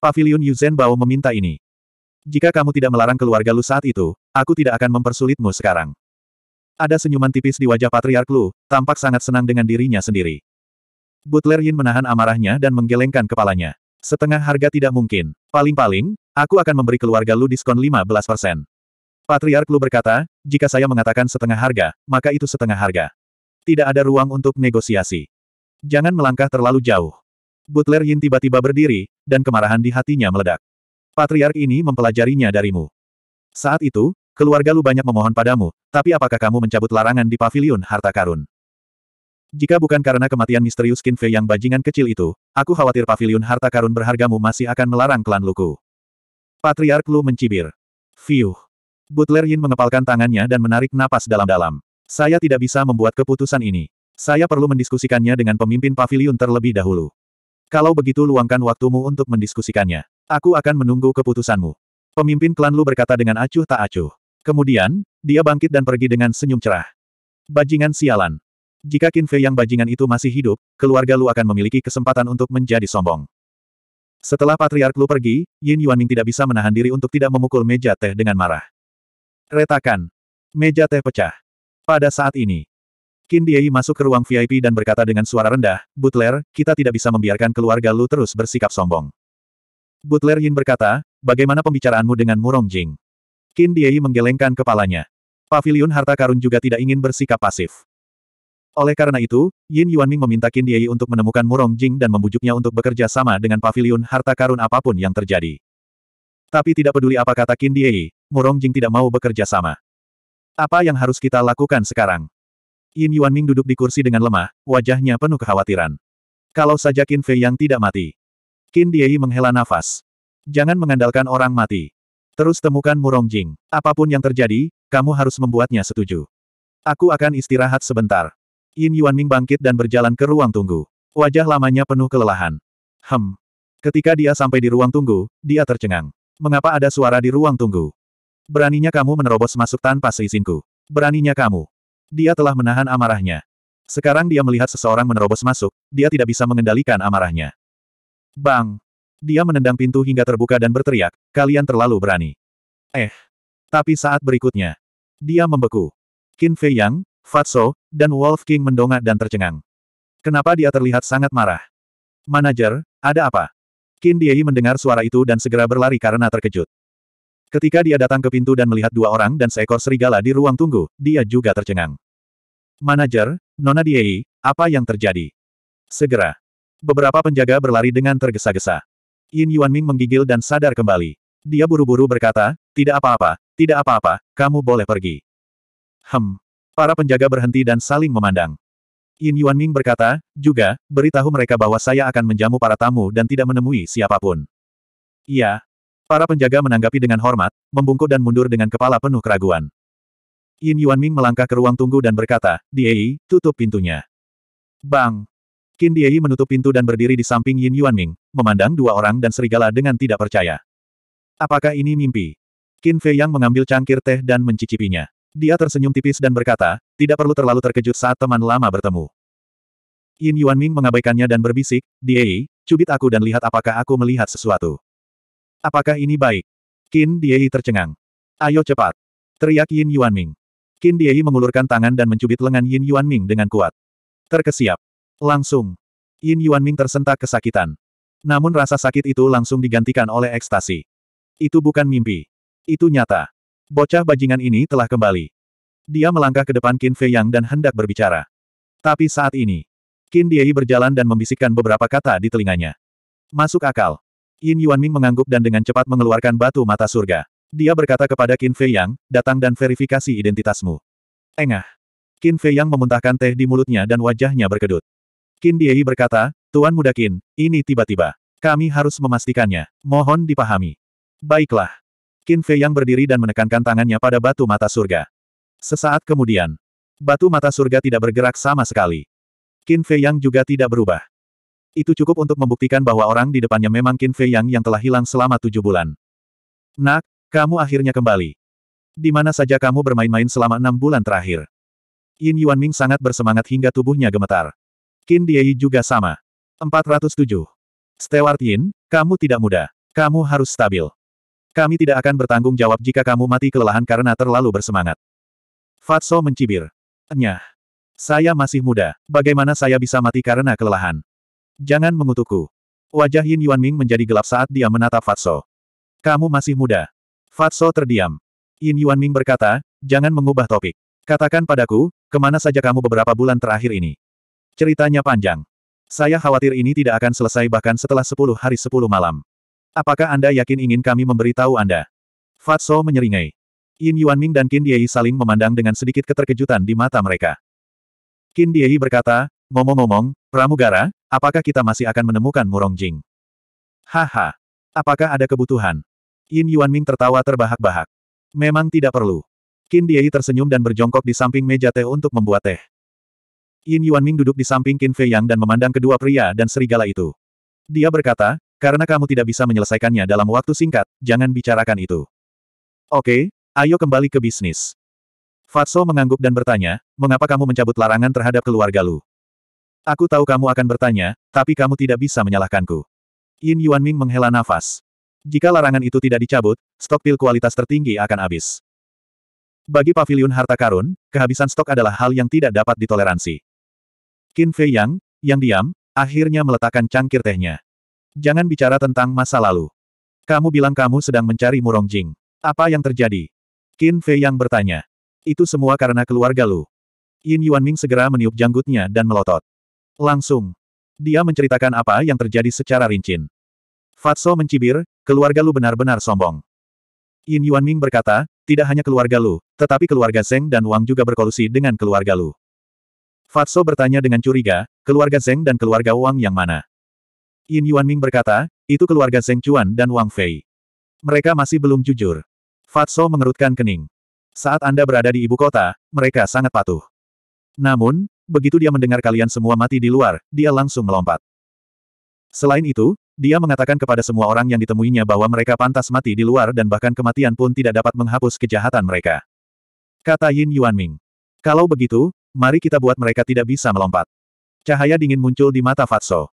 Pavilion Yuzen Bao meminta ini. Jika kamu tidak melarang keluarga Lu saat itu, aku tidak akan mempersulitmu sekarang. Ada senyuman tipis di wajah Patriark Lu, tampak sangat senang dengan dirinya sendiri. Butler Yin menahan amarahnya dan menggelengkan kepalanya. Setengah harga tidak mungkin. Paling-paling, aku akan memberi keluarga Lu diskon 15%. Patriark Lu berkata, jika saya mengatakan setengah harga, maka itu setengah harga. Tidak ada ruang untuk negosiasi. Jangan melangkah terlalu jauh. Butler Yin tiba-tiba berdiri, dan kemarahan di hatinya meledak. Patriark ini mempelajarinya darimu. Saat itu, keluarga Lu banyak memohon padamu, tapi apakah kamu mencabut larangan di pavilion harta karun? Jika bukan karena kematian misterius Qin yang bajingan kecil itu, aku khawatir pavilion harta karun berhargamu masih akan melarang klan Luku. Patriark Lu mencibir. Fiuh. Butler Yin mengepalkan tangannya dan menarik napas dalam-dalam. Saya tidak bisa membuat keputusan ini. Saya perlu mendiskusikannya dengan pemimpin pavilion terlebih dahulu. Kalau begitu luangkan waktumu untuk mendiskusikannya. Aku akan menunggu keputusanmu. Pemimpin klan Lu berkata dengan acuh tak acuh. Kemudian, dia bangkit dan pergi dengan senyum cerah. Bajingan sialan. Jika Qin Fei yang bajingan itu masih hidup, keluarga Lu akan memiliki kesempatan untuk menjadi sombong. Setelah Patriark Lu pergi, Yin Yuanming tidak bisa menahan diri untuk tidak memukul meja teh dengan marah. Retakan. Meja teh pecah. Pada saat ini, Qin Diei masuk ke ruang VIP dan berkata dengan suara rendah, Butler, kita tidak bisa membiarkan keluarga Lu terus bersikap sombong. Butler Yin berkata, bagaimana pembicaraanmu dengan Murong Jing? Qin Diei menggelengkan kepalanya. Pavilion harta karun juga tidak ingin bersikap pasif. Oleh karena itu, Yin Yuanming meminta Qin Diei untuk menemukan Murong Jing dan membujuknya untuk bekerja sama dengan Pavilion harta karun apapun yang terjadi. Tapi tidak peduli apa kata Qin Diei, Murong Jing tidak mau bekerja sama. Apa yang harus kita lakukan sekarang? Yin Yuanming duduk di kursi dengan lemah, wajahnya penuh kekhawatiran. Kalau saja Qin Fei yang tidak mati. Qin Diei menghela nafas. Jangan mengandalkan orang mati. Terus temukan Murong Jing. Apapun yang terjadi, kamu harus membuatnya setuju. Aku akan istirahat sebentar. Yin Yuanming bangkit dan berjalan ke ruang tunggu. Wajah lamanya penuh kelelahan. Hem. Ketika dia sampai di ruang tunggu, dia tercengang. Mengapa ada suara di ruang tunggu? Beraninya kamu menerobos masuk tanpa seizinku. Beraninya kamu. Dia telah menahan amarahnya. Sekarang dia melihat seseorang menerobos masuk, dia tidak bisa mengendalikan amarahnya. Bang! Dia menendang pintu hingga terbuka dan berteriak, kalian terlalu berani. Eh! Tapi saat berikutnya, dia membeku. Qin Fei Yang, Fatso, dan Wolf King mendongak dan tercengang. Kenapa dia terlihat sangat marah? Manajer, ada apa? Qin Diei mendengar suara itu dan segera berlari karena terkejut. Ketika dia datang ke pintu dan melihat dua orang dan seekor serigala di ruang tunggu, dia juga tercengang. Manajer, Nona Diei, apa yang terjadi? Segera. Beberapa penjaga berlari dengan tergesa-gesa. Yin Yuanming menggigil dan sadar kembali. Dia buru-buru berkata, tidak apa-apa, tidak apa-apa, kamu boleh pergi. Hem. Para penjaga berhenti dan saling memandang. Yin Yuanming berkata, juga, beritahu mereka bahwa saya akan menjamu para tamu dan tidak menemui siapapun. Iya, Para penjaga menanggapi dengan hormat, membungkuk dan mundur dengan kepala penuh keraguan. Yin Yuanming melangkah ke ruang tunggu dan berkata, Diei, tutup pintunya. Bang! Qin Diei menutup pintu dan berdiri di samping Yin Yuanming, memandang dua orang dan serigala dengan tidak percaya. Apakah ini mimpi? Qin Fei Yang mengambil cangkir teh dan mencicipinya. Dia tersenyum tipis dan berkata, tidak perlu terlalu terkejut saat teman lama bertemu. Yin Yuanming mengabaikannya dan berbisik, Diei, cubit aku dan lihat apakah aku melihat sesuatu. Apakah ini baik? Qin Diei tercengang. Ayo cepat. Teriak Yin Yuan Ming. Qin Diei mengulurkan tangan dan mencubit lengan Yin Yuan Ming dengan kuat. Terkesiap. Langsung. Yin Yuan Ming tersentak kesakitan. Namun rasa sakit itu langsung digantikan oleh ekstasi. Itu bukan mimpi. Itu nyata. Bocah bajingan ini telah kembali. Dia melangkah ke depan Qin Fei Yang dan hendak berbicara. Tapi saat ini, Qin Diei berjalan dan membisikkan beberapa kata di telinganya. Masuk akal. Yin Yuanming mengangguk dan dengan cepat mengeluarkan batu mata surga. Dia berkata kepada Qin Fei Yang, datang dan verifikasi identitasmu. Engah. Qin Fei Yang memuntahkan teh di mulutnya dan wajahnya berkedut. Qin Diei berkata, Tuan Muda Qin, ini tiba-tiba. Kami harus memastikannya. Mohon dipahami. Baiklah. Qin Fei Yang berdiri dan menekankan tangannya pada batu mata surga. Sesaat kemudian, batu mata surga tidak bergerak sama sekali. Qin Fei Yang juga tidak berubah. Itu cukup untuk membuktikan bahwa orang di depannya memang Qin Fei Yang yang telah hilang selama tujuh bulan. Nak, kamu akhirnya kembali. Di mana saja kamu bermain-main selama enam bulan terakhir. Yin Yuanming sangat bersemangat hingga tubuhnya gemetar. Qin Diei juga sama. 407. Stewart Yin, kamu tidak muda. Kamu harus stabil. Kami tidak akan bertanggung jawab jika kamu mati kelelahan karena terlalu bersemangat. Fatso mencibir. Enyah. Saya masih muda. Bagaimana saya bisa mati karena kelelahan? Jangan mengutukku. Wajah Yin Yuanming menjadi gelap saat dia menatap Fatso. Kamu masih muda. Fatso terdiam. Yin Yuanming berkata, jangan mengubah topik. Katakan padaku, kemana saja kamu beberapa bulan terakhir ini. Ceritanya panjang. Saya khawatir ini tidak akan selesai bahkan setelah 10 hari 10 malam. Apakah Anda yakin ingin kami memberitahu Anda? Fatso menyeringai. Yin Yuanming dan Qin Diei saling memandang dengan sedikit keterkejutan di mata mereka. Qin Diei berkata, ngomong-ngomong, pramugara, Apakah kita masih akan menemukan Murong Jing? Haha. Apakah ada kebutuhan? Yin Yuan Ming tertawa terbahak-bahak. Memang tidak perlu. Qin Diei tersenyum dan berjongkok di samping meja teh untuk membuat teh. Yin Yuanming duduk di samping Qin Fei Yang dan memandang kedua pria dan serigala itu. Dia berkata, karena kamu tidak bisa menyelesaikannya dalam waktu singkat, jangan bicarakan itu. Oke, ayo kembali ke bisnis. Fatso mengangguk dan bertanya, mengapa kamu mencabut larangan terhadap keluarga Lu? Aku tahu kamu akan bertanya, tapi kamu tidak bisa menyalahkanku. Yin Yuan Ming menghela nafas. Jika larangan itu tidak dicabut, stok pil kualitas tertinggi akan habis. Bagi pavilion harta karun, kehabisan stok adalah hal yang tidak dapat ditoleransi. Qin Fei Yang, yang diam, akhirnya meletakkan cangkir tehnya. Jangan bicara tentang masa lalu. Kamu bilang kamu sedang mencari Murong Jing. Apa yang terjadi? Qin Fei Yang bertanya. Itu semua karena keluarga Lu. Yin Yuan Ming segera meniup janggutnya dan melotot. Langsung. Dia menceritakan apa yang terjadi secara rincin. Fatso mencibir, keluarga lu benar-benar sombong. Yin Yuanming berkata, tidak hanya keluarga lu, tetapi keluarga Zeng dan Wang juga berkolusi dengan keluarga lu. Fatso bertanya dengan curiga, keluarga Zeng dan keluarga Wang yang mana? Yin Yuanming berkata, itu keluarga Zeng Chuan dan Wang Fei. Mereka masih belum jujur. Fatso mengerutkan kening. Saat Anda berada di ibu kota, mereka sangat patuh. Namun, begitu dia mendengar kalian semua mati di luar, dia langsung melompat. Selain itu, dia mengatakan kepada semua orang yang ditemuinya bahwa mereka pantas mati di luar dan bahkan kematian pun tidak dapat menghapus kejahatan mereka. Kata Yin Yuanming. Kalau begitu, mari kita buat mereka tidak bisa melompat. Cahaya dingin muncul di mata Fatso.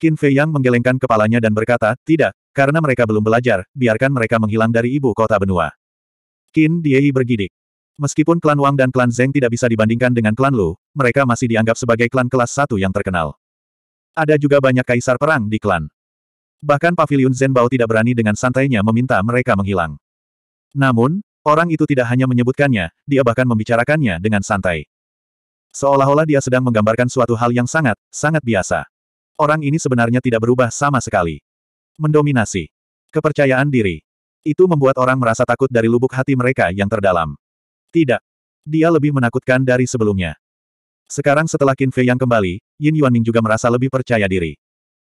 Qin Fei Yang menggelengkan kepalanya dan berkata, tidak, karena mereka belum belajar, biarkan mereka menghilang dari ibu kota benua. Qin Diei bergidik. Meskipun klan Wang dan klan Zeng tidak bisa dibandingkan dengan klan Lu, mereka masih dianggap sebagai klan kelas satu yang terkenal. Ada juga banyak kaisar perang di klan. Bahkan Paviliun Bao tidak berani dengan santainya meminta mereka menghilang. Namun, orang itu tidak hanya menyebutkannya, dia bahkan membicarakannya dengan santai. Seolah-olah dia sedang menggambarkan suatu hal yang sangat, sangat biasa. Orang ini sebenarnya tidak berubah sama sekali. Mendominasi. Kepercayaan diri. Itu membuat orang merasa takut dari lubuk hati mereka yang terdalam. Tidak. Dia lebih menakutkan dari sebelumnya. Sekarang setelah Qin Fei yang kembali, Yin Yuanming juga merasa lebih percaya diri.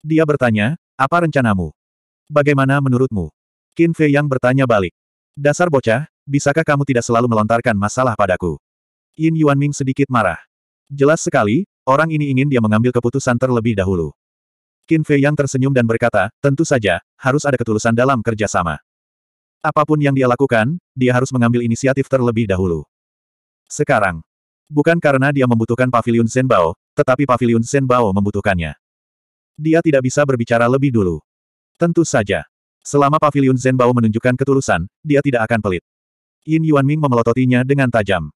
Dia bertanya, apa rencanamu? Bagaimana menurutmu? Qin Fei yang bertanya balik. Dasar bocah, bisakah kamu tidak selalu melontarkan masalah padaku? Yin Yuanming sedikit marah. Jelas sekali, orang ini ingin dia mengambil keputusan terlebih dahulu. Qin Fei yang tersenyum dan berkata, tentu saja, harus ada ketulusan dalam kerjasama. Apapun yang dia lakukan, dia harus mengambil inisiatif terlebih dahulu. Sekarang. Bukan karena dia membutuhkan pavilion Zenbao, tetapi pavilion Zenbao membutuhkannya. Dia tidak bisa berbicara lebih dulu. Tentu saja. Selama pavilion Zenbao menunjukkan ketulusan, dia tidak akan pelit. Yin Yuanming memelototinya dengan tajam.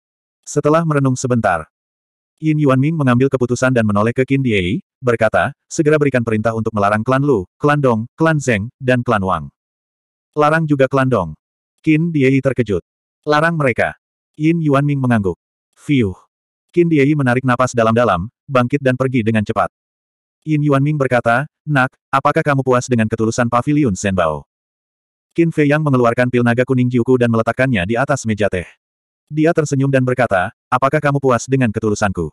Setelah merenung sebentar, Yin Yuanming mengambil keputusan dan menoleh ke Qin Diei, berkata, segera berikan perintah untuk melarang klan Lu, klan Dong, klan Zeng, dan klan Wang. Larang juga kelandong, Qin Diei terkejut. Larang mereka. Yin Yuan Ming mengangguk. Fiuh. Qin Diei menarik napas dalam-dalam, bangkit dan pergi dengan cepat. Yin Yuan Ming berkata, Nak, apakah kamu puas dengan ketulusan pavilion Senbao? Qin Fei Yang mengeluarkan pil naga kuning Jiuku dan meletakkannya di atas meja teh. Dia tersenyum dan berkata, apakah kamu puas dengan ketulusanku?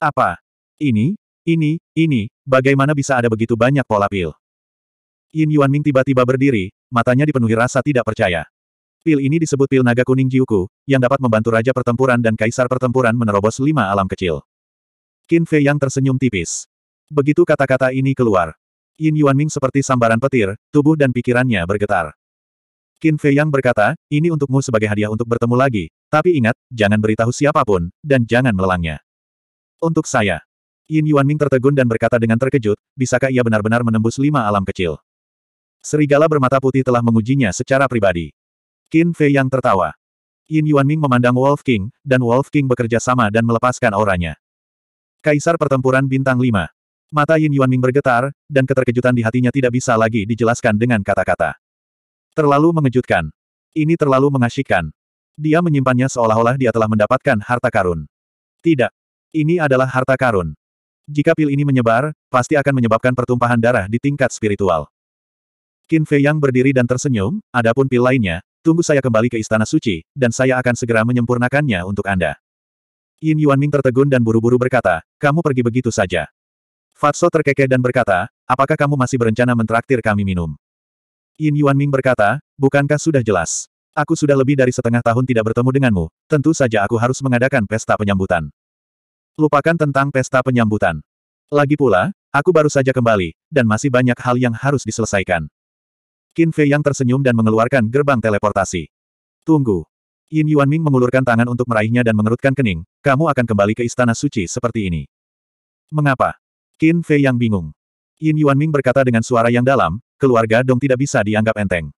Apa? Ini, ini, ini, bagaimana bisa ada begitu banyak pola pil? Yin Yuanming tiba-tiba berdiri, matanya dipenuhi rasa tidak percaya. Pil ini disebut pil naga kuning Jiuku, yang dapat membantu raja pertempuran dan kaisar pertempuran menerobos lima alam kecil. Qin Fei yang tersenyum tipis. Begitu kata-kata ini keluar. Yin Yuanming seperti sambaran petir, tubuh dan pikirannya bergetar. Qin Fei yang berkata, ini untukmu sebagai hadiah untuk bertemu lagi, tapi ingat, jangan beritahu siapapun, dan jangan melelangnya. Untuk saya, Yin Yuanming tertegun dan berkata dengan terkejut, bisakah ia benar-benar menembus lima alam kecil? Serigala bermata putih telah mengujinya secara pribadi. Qin Fei yang tertawa. Yin Yuanming memandang Wolf King, dan Wolf King bekerja sama dan melepaskan auranya. Kaisar Pertempuran Bintang 5. Mata Yin Yuanming bergetar, dan keterkejutan di hatinya tidak bisa lagi dijelaskan dengan kata-kata. Terlalu mengejutkan. Ini terlalu mengasyikkan. Dia menyimpannya seolah-olah dia telah mendapatkan harta karun. Tidak. Ini adalah harta karun. Jika pil ini menyebar, pasti akan menyebabkan pertumpahan darah di tingkat spiritual. Qin Fei Yang berdiri dan tersenyum, adapun pil lainnya, tunggu saya kembali ke Istana Suci, dan saya akan segera menyempurnakannya untuk Anda. Yin Yuan Ming tertegun dan buru-buru berkata, kamu pergi begitu saja. Fatso terkekeh dan berkata, apakah kamu masih berencana mentraktir kami minum? Yin Yuan Ming berkata, bukankah sudah jelas? Aku sudah lebih dari setengah tahun tidak bertemu denganmu, tentu saja aku harus mengadakan pesta penyambutan. Lupakan tentang pesta penyambutan. Lagi pula, aku baru saja kembali, dan masih banyak hal yang harus diselesaikan. Qin Fei yang tersenyum dan mengeluarkan gerbang teleportasi. Tunggu. Yin Yuan Ming mengulurkan tangan untuk meraihnya dan mengerutkan kening, kamu akan kembali ke istana suci seperti ini. Mengapa? Qin Fei yang bingung. Yin Yuan Ming berkata dengan suara yang dalam, keluarga Dong tidak bisa dianggap enteng.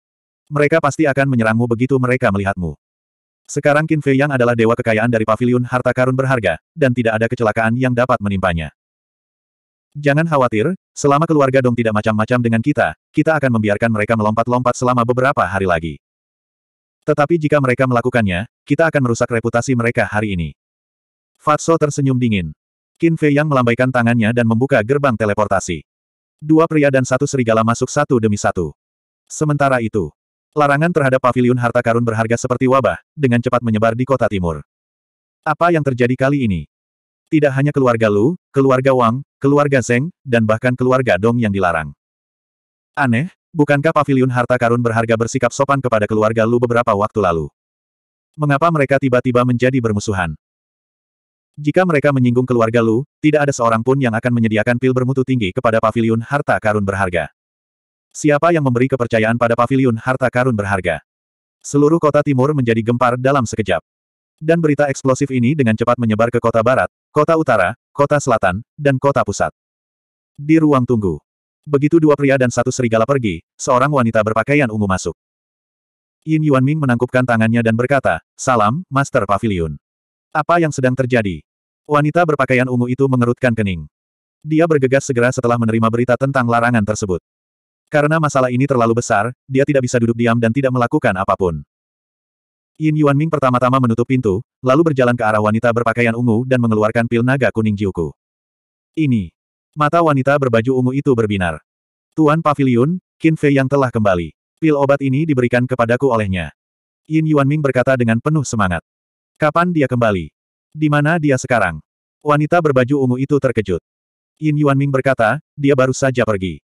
Mereka pasti akan menyerangmu begitu mereka melihatmu. Sekarang Qin Fei yang adalah dewa kekayaan dari pavilion harta karun berharga, dan tidak ada kecelakaan yang dapat menimpanya. Jangan khawatir, selama keluarga Dong tidak macam-macam dengan kita, kita akan membiarkan mereka melompat-lompat selama beberapa hari lagi. Tetapi jika mereka melakukannya, kita akan merusak reputasi mereka hari ini. Fatso tersenyum dingin. Qin Fei Yang melambaikan tangannya dan membuka gerbang teleportasi. Dua pria dan satu serigala masuk satu demi satu. Sementara itu, larangan terhadap pavilion harta karun berharga seperti wabah, dengan cepat menyebar di kota timur. Apa yang terjadi kali ini? Tidak hanya keluarga Lu, keluarga Wang, keluarga Zeng, dan bahkan keluarga Dong yang dilarang. Aneh, bukankah Pavilion harta karun berharga bersikap sopan kepada keluarga Lu beberapa waktu lalu? Mengapa mereka tiba-tiba menjadi bermusuhan? Jika mereka menyinggung keluarga Lu, tidak ada seorang pun yang akan menyediakan pil bermutu tinggi kepada Pavilion harta karun berharga. Siapa yang memberi kepercayaan pada Pavilion harta karun berharga? Seluruh kota timur menjadi gempar dalam sekejap. Dan berita eksplosif ini dengan cepat menyebar ke kota barat, kota utara, kota selatan, dan kota pusat. Di ruang tunggu. Begitu dua pria dan satu serigala pergi, seorang wanita berpakaian ungu masuk. Yin Yuan Ming menangkupkan tangannya dan berkata, Salam, Master Pavilion. Apa yang sedang terjadi? Wanita berpakaian ungu itu mengerutkan kening. Dia bergegas segera setelah menerima berita tentang larangan tersebut. Karena masalah ini terlalu besar, dia tidak bisa duduk diam dan tidak melakukan apapun. Yin Yuan Ming pertama-tama menutup pintu, lalu berjalan ke arah wanita berpakaian ungu dan mengeluarkan pil naga kuning Jiuku. Ini. Mata wanita berbaju ungu itu berbinar. Tuan Pavilion, Qin Fei yang telah kembali. Pil obat ini diberikan kepadaku olehnya. Yin Yuan Ming berkata dengan penuh semangat. Kapan dia kembali? Di mana dia sekarang? Wanita berbaju ungu itu terkejut. Yin Yuan Ming berkata, dia baru saja pergi.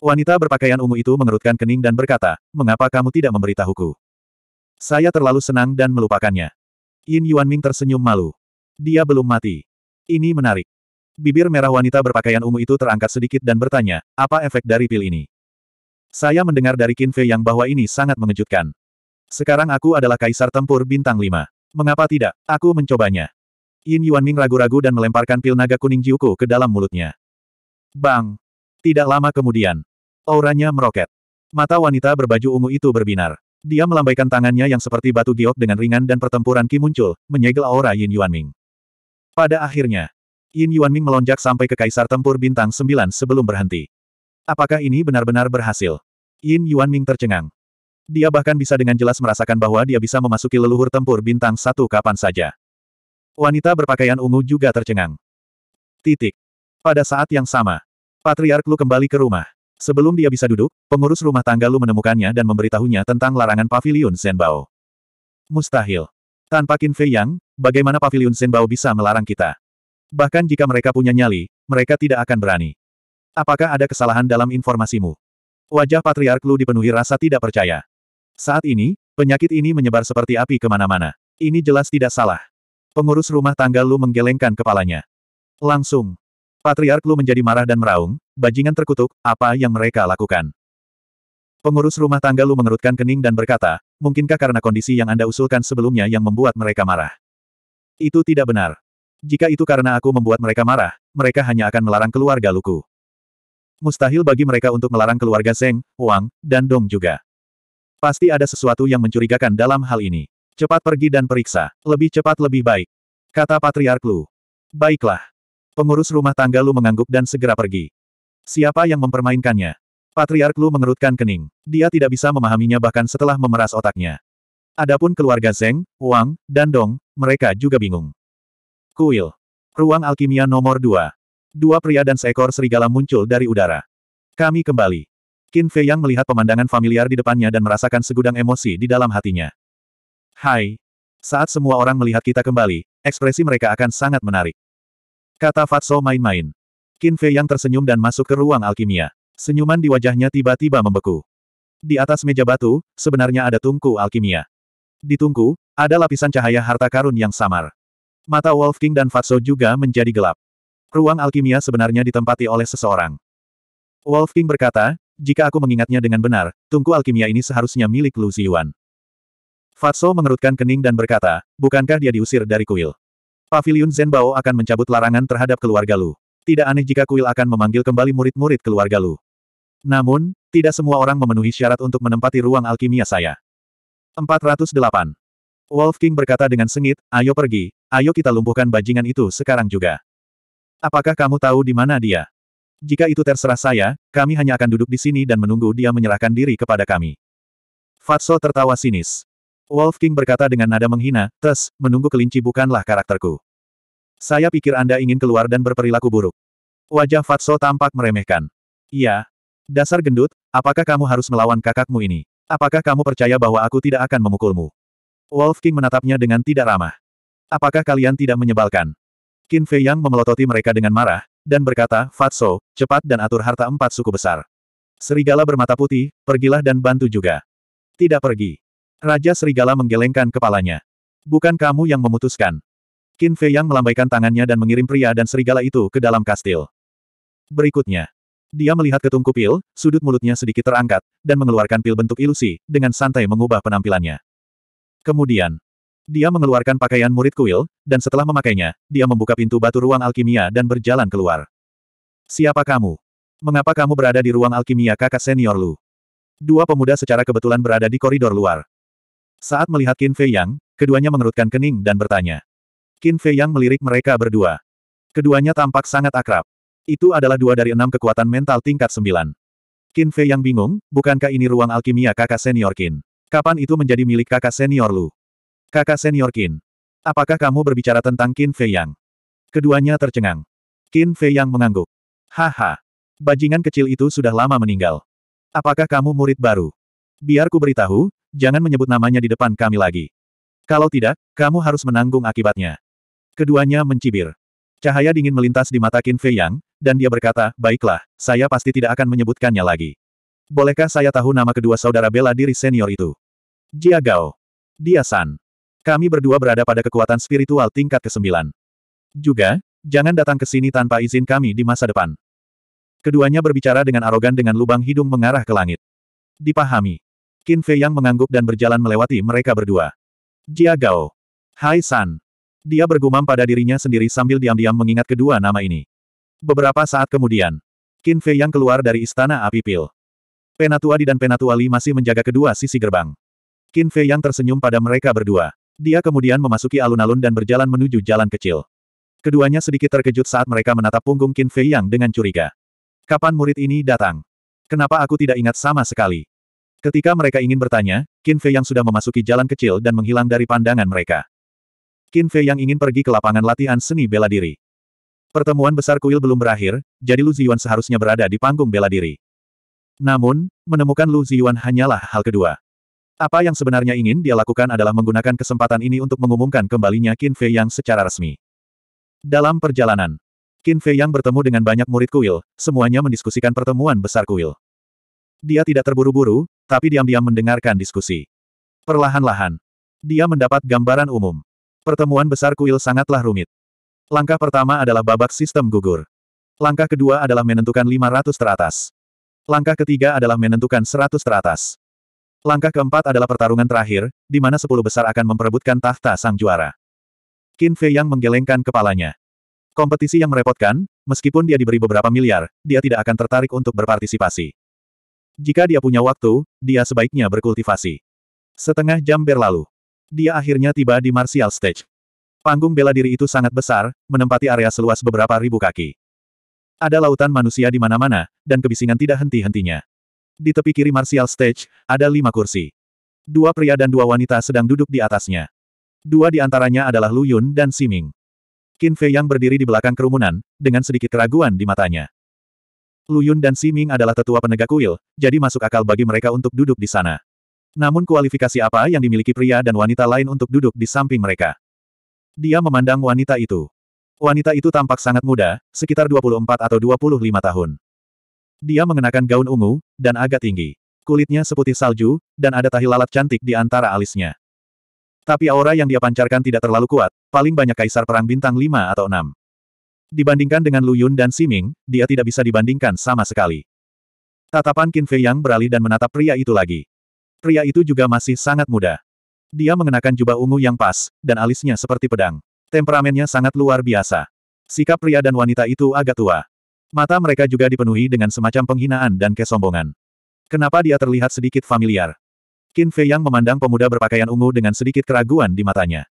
Wanita berpakaian ungu itu mengerutkan kening dan berkata, mengapa kamu tidak memberitahuku? Saya terlalu senang dan melupakannya. Yin Yuanming tersenyum malu. Dia belum mati. Ini menarik. Bibir merah wanita berpakaian ungu itu terangkat sedikit dan bertanya, apa efek dari pil ini? Saya mendengar dari Qin Fei yang bahwa ini sangat mengejutkan. Sekarang aku adalah kaisar tempur bintang Lima. Mengapa tidak? Aku mencobanya. Yin Yuanming ragu-ragu dan melemparkan pil naga kuning Jiuku ke dalam mulutnya. Bang! Tidak lama kemudian. Auranya meroket. Mata wanita berbaju ungu itu berbinar. Dia melambaikan tangannya yang seperti batu giok dengan ringan dan pertempuran Qi muncul, menyegel aura Yin Yuanming. Pada akhirnya, Yin Yuanming melonjak sampai ke Kaisar Tempur Bintang 9 sebelum berhenti. Apakah ini benar-benar berhasil? Yin Yuanming tercengang. Dia bahkan bisa dengan jelas merasakan bahwa dia bisa memasuki leluhur tempur bintang satu kapan saja. Wanita berpakaian ungu juga tercengang. Titik. Pada saat yang sama, Patriark Lu kembali ke rumah. Sebelum dia bisa duduk, pengurus rumah tangga Lu menemukannya dan memberitahunya tentang larangan pavilion Zenbao. Mustahil. Tanpa Qin Fei Yang, bagaimana pavilion Zenbao bisa melarang kita? Bahkan jika mereka punya nyali, mereka tidak akan berani. Apakah ada kesalahan dalam informasimu? Wajah Patriark Lu dipenuhi rasa tidak percaya. Saat ini, penyakit ini menyebar seperti api kemana-mana. Ini jelas tidak salah. Pengurus rumah tangga Lu menggelengkan kepalanya. Langsung, Patriark Lu menjadi marah dan meraung, bajingan terkutuk, apa yang mereka lakukan? Pengurus rumah tangga Lu mengerutkan kening dan berkata, mungkinkah karena kondisi yang Anda usulkan sebelumnya yang membuat mereka marah? Itu tidak benar. Jika itu karena aku membuat mereka marah, mereka hanya akan melarang keluarga Luku. Mustahil bagi mereka untuk melarang keluarga Zeng, Wang, dan Dong juga. Pasti ada sesuatu yang mencurigakan dalam hal ini. Cepat pergi dan periksa. Lebih cepat lebih baik. Kata Patriark Lu. Baiklah. Pengurus rumah tangga Lu mengangguk dan segera pergi. Siapa yang mempermainkannya? Patriark Lu mengerutkan kening. Dia tidak bisa memahaminya bahkan setelah memeras otaknya. Adapun keluarga Zeng, Wang, dan Dong, mereka juga bingung. Kuil. Ruang alkimia nomor dua. Dua pria dan seekor serigala muncul dari udara. Kami kembali. Qin Fei yang melihat pemandangan familiar di depannya dan merasakan segudang emosi di dalam hatinya. Hai. Saat semua orang melihat kita kembali, ekspresi mereka akan sangat menarik. Kata Fatso main-main. Qin Fei yang tersenyum dan masuk ke ruang alkimia. Senyuman di wajahnya tiba-tiba membeku. Di atas meja batu, sebenarnya ada tungku alkimia. Di tungku, ada lapisan cahaya harta karun yang samar. Mata Wolf King dan Fatso juga menjadi gelap. Ruang alkimia sebenarnya ditempati oleh seseorang. Wolf King berkata, jika aku mengingatnya dengan benar, tungku alkimia ini seharusnya milik Lu Ziyuan. Fatso mengerutkan kening dan berkata, bukankah dia diusir dari kuil? Pavilion Zenbao akan mencabut larangan terhadap keluarga Lu. Tidak aneh jika kuil akan memanggil kembali murid-murid keluarga Lu. Namun, tidak semua orang memenuhi syarat untuk menempati ruang alkimia saya. 408. Wolf King berkata dengan sengit, ayo pergi, ayo kita lumpuhkan bajingan itu sekarang juga. Apakah kamu tahu di mana dia? Jika itu terserah saya, kami hanya akan duduk di sini dan menunggu dia menyerahkan diri kepada kami. Fatso tertawa sinis. Wolf King berkata dengan nada menghina, Tes, menunggu kelinci bukanlah karakterku. Saya pikir Anda ingin keluar dan berperilaku buruk. Wajah Fatso tampak meremehkan. Iya. Dasar gendut, apakah kamu harus melawan kakakmu ini? Apakah kamu percaya bahwa aku tidak akan memukulmu? Wolf King menatapnya dengan tidak ramah. Apakah kalian tidak menyebalkan? Qin Fei Yang memelototi mereka dengan marah, dan berkata, Fatso, cepat dan atur harta empat suku besar. Serigala bermata putih, pergilah dan bantu juga. Tidak pergi. Raja Serigala menggelengkan kepalanya. Bukan kamu yang memutuskan. Qin Fei Yang melambaikan tangannya dan mengirim pria dan serigala itu ke dalam kastil. Berikutnya. Dia melihat ketungku pil. sudut mulutnya sedikit terangkat, dan mengeluarkan pil bentuk ilusi, dengan santai mengubah penampilannya. Kemudian, dia mengeluarkan pakaian murid kuil, dan setelah memakainya, dia membuka pintu batu ruang alkimia dan berjalan keluar. Siapa kamu? Mengapa kamu berada di ruang alkimia kakak senior Lu? Dua pemuda secara kebetulan berada di koridor luar. Saat melihat Qin Fei Yang, keduanya mengerutkan kening dan bertanya. Qin Fei Yang melirik mereka berdua. Keduanya tampak sangat akrab. Itu adalah dua dari enam kekuatan mental tingkat sembilan. Qin Fei Yang bingung, bukankah ini ruang alkimia kakak senior Qin? Kapan itu menjadi milik kakak senior Lu? Kakak senior Qin. Apakah kamu berbicara tentang Qin Fei Yang? Keduanya tercengang. Qin Fei Yang mengangguk. Haha. Bajingan kecil itu sudah lama meninggal. Apakah kamu murid baru? Biar ku beritahu, jangan menyebut namanya di depan kami lagi. Kalau tidak, kamu harus menanggung akibatnya. Keduanya mencibir. Cahaya dingin melintas di mata Qin Fei Yang, dan dia berkata, baiklah, saya pasti tidak akan menyebutkannya lagi. Bolehkah saya tahu nama kedua saudara bela diri senior itu? Jia Gao. Dia San. Kami berdua berada pada kekuatan spiritual tingkat ke-9. Juga, jangan datang ke sini tanpa izin kami di masa depan. Keduanya berbicara dengan arogan dengan lubang hidung mengarah ke langit. Dipahami. Qin Fei Yang mengangguk dan berjalan melewati mereka berdua. Jia Gao. Hai San. Dia bergumam pada dirinya sendiri sambil diam-diam mengingat kedua nama ini. Beberapa saat kemudian, Qin Fei Yang keluar dari istana api pil. Penatua Di dan Penatua Li masih menjaga kedua sisi gerbang. Qin Fei Yang tersenyum pada mereka berdua. Dia kemudian memasuki alun-alun dan berjalan menuju jalan kecil. Keduanya sedikit terkejut saat mereka menatap punggung Qin Fei Yang dengan curiga. Kapan murid ini datang? Kenapa aku tidak ingat sama sekali? Ketika mereka ingin bertanya, Qin Fei yang sudah memasuki jalan kecil dan menghilang dari pandangan mereka. Qin Fei yang ingin pergi ke lapangan latihan seni bela diri. Pertemuan besar kuil belum berakhir, jadi Lu Ziyuan seharusnya berada di panggung bela diri. Namun, menemukan Lu Ziyuan hanyalah hal kedua. Apa yang sebenarnya ingin dia lakukan adalah menggunakan kesempatan ini untuk mengumumkan kembalinya Qin Fei Yang secara resmi. Dalam perjalanan, Qin Fei Yang bertemu dengan banyak murid kuil, semuanya mendiskusikan pertemuan besar kuil. Dia tidak terburu-buru, tapi diam-diam mendengarkan diskusi. Perlahan-lahan, dia mendapat gambaran umum. Pertemuan besar kuil sangatlah rumit. Langkah pertama adalah babak sistem gugur. Langkah kedua adalah menentukan 500 teratas. Langkah ketiga adalah menentukan 100 teratas. Langkah keempat adalah pertarungan terakhir, di mana 10 besar akan memperebutkan tahta sang juara. Qin Fei yang menggelengkan kepalanya. Kompetisi yang merepotkan, meskipun dia diberi beberapa miliar, dia tidak akan tertarik untuk berpartisipasi. Jika dia punya waktu, dia sebaiknya berkultivasi. Setengah jam berlalu. Dia akhirnya tiba di martial stage. Panggung bela diri itu sangat besar, menempati area seluas beberapa ribu kaki. Ada lautan manusia di mana-mana, dan kebisingan tidak henti-hentinya. Di tepi kiri martial stage, ada lima kursi. Dua pria dan dua wanita sedang duduk di atasnya. Dua di antaranya adalah Lu Yun dan Siming. Qin Fei yang berdiri di belakang kerumunan, dengan sedikit keraguan di matanya. Luyun dan Siming adalah tetua penegak kuil, jadi masuk akal bagi mereka untuk duduk di sana. Namun kualifikasi apa yang dimiliki pria dan wanita lain untuk duduk di samping mereka? Dia memandang wanita itu. Wanita itu tampak sangat muda, sekitar 24 atau 25 tahun. Dia mengenakan gaun ungu, dan agak tinggi. Kulitnya seputih salju, dan ada tahi lalat cantik di antara alisnya. Tapi aura yang dia pancarkan tidak terlalu kuat, paling banyak kaisar perang bintang 5 atau 6. Dibandingkan dengan Lu Yun dan Siming, dia tidak bisa dibandingkan sama sekali. Tatapan Qin Fei Yang beralih dan menatap pria itu lagi. Pria itu juga masih sangat muda. Dia mengenakan jubah ungu yang pas, dan alisnya seperti pedang. Temperamennya sangat luar biasa. Sikap pria dan wanita itu agak tua. Mata mereka juga dipenuhi dengan semacam penghinaan dan kesombongan. Kenapa dia terlihat sedikit familiar? Qin Fei Yang memandang pemuda berpakaian ungu dengan sedikit keraguan di matanya.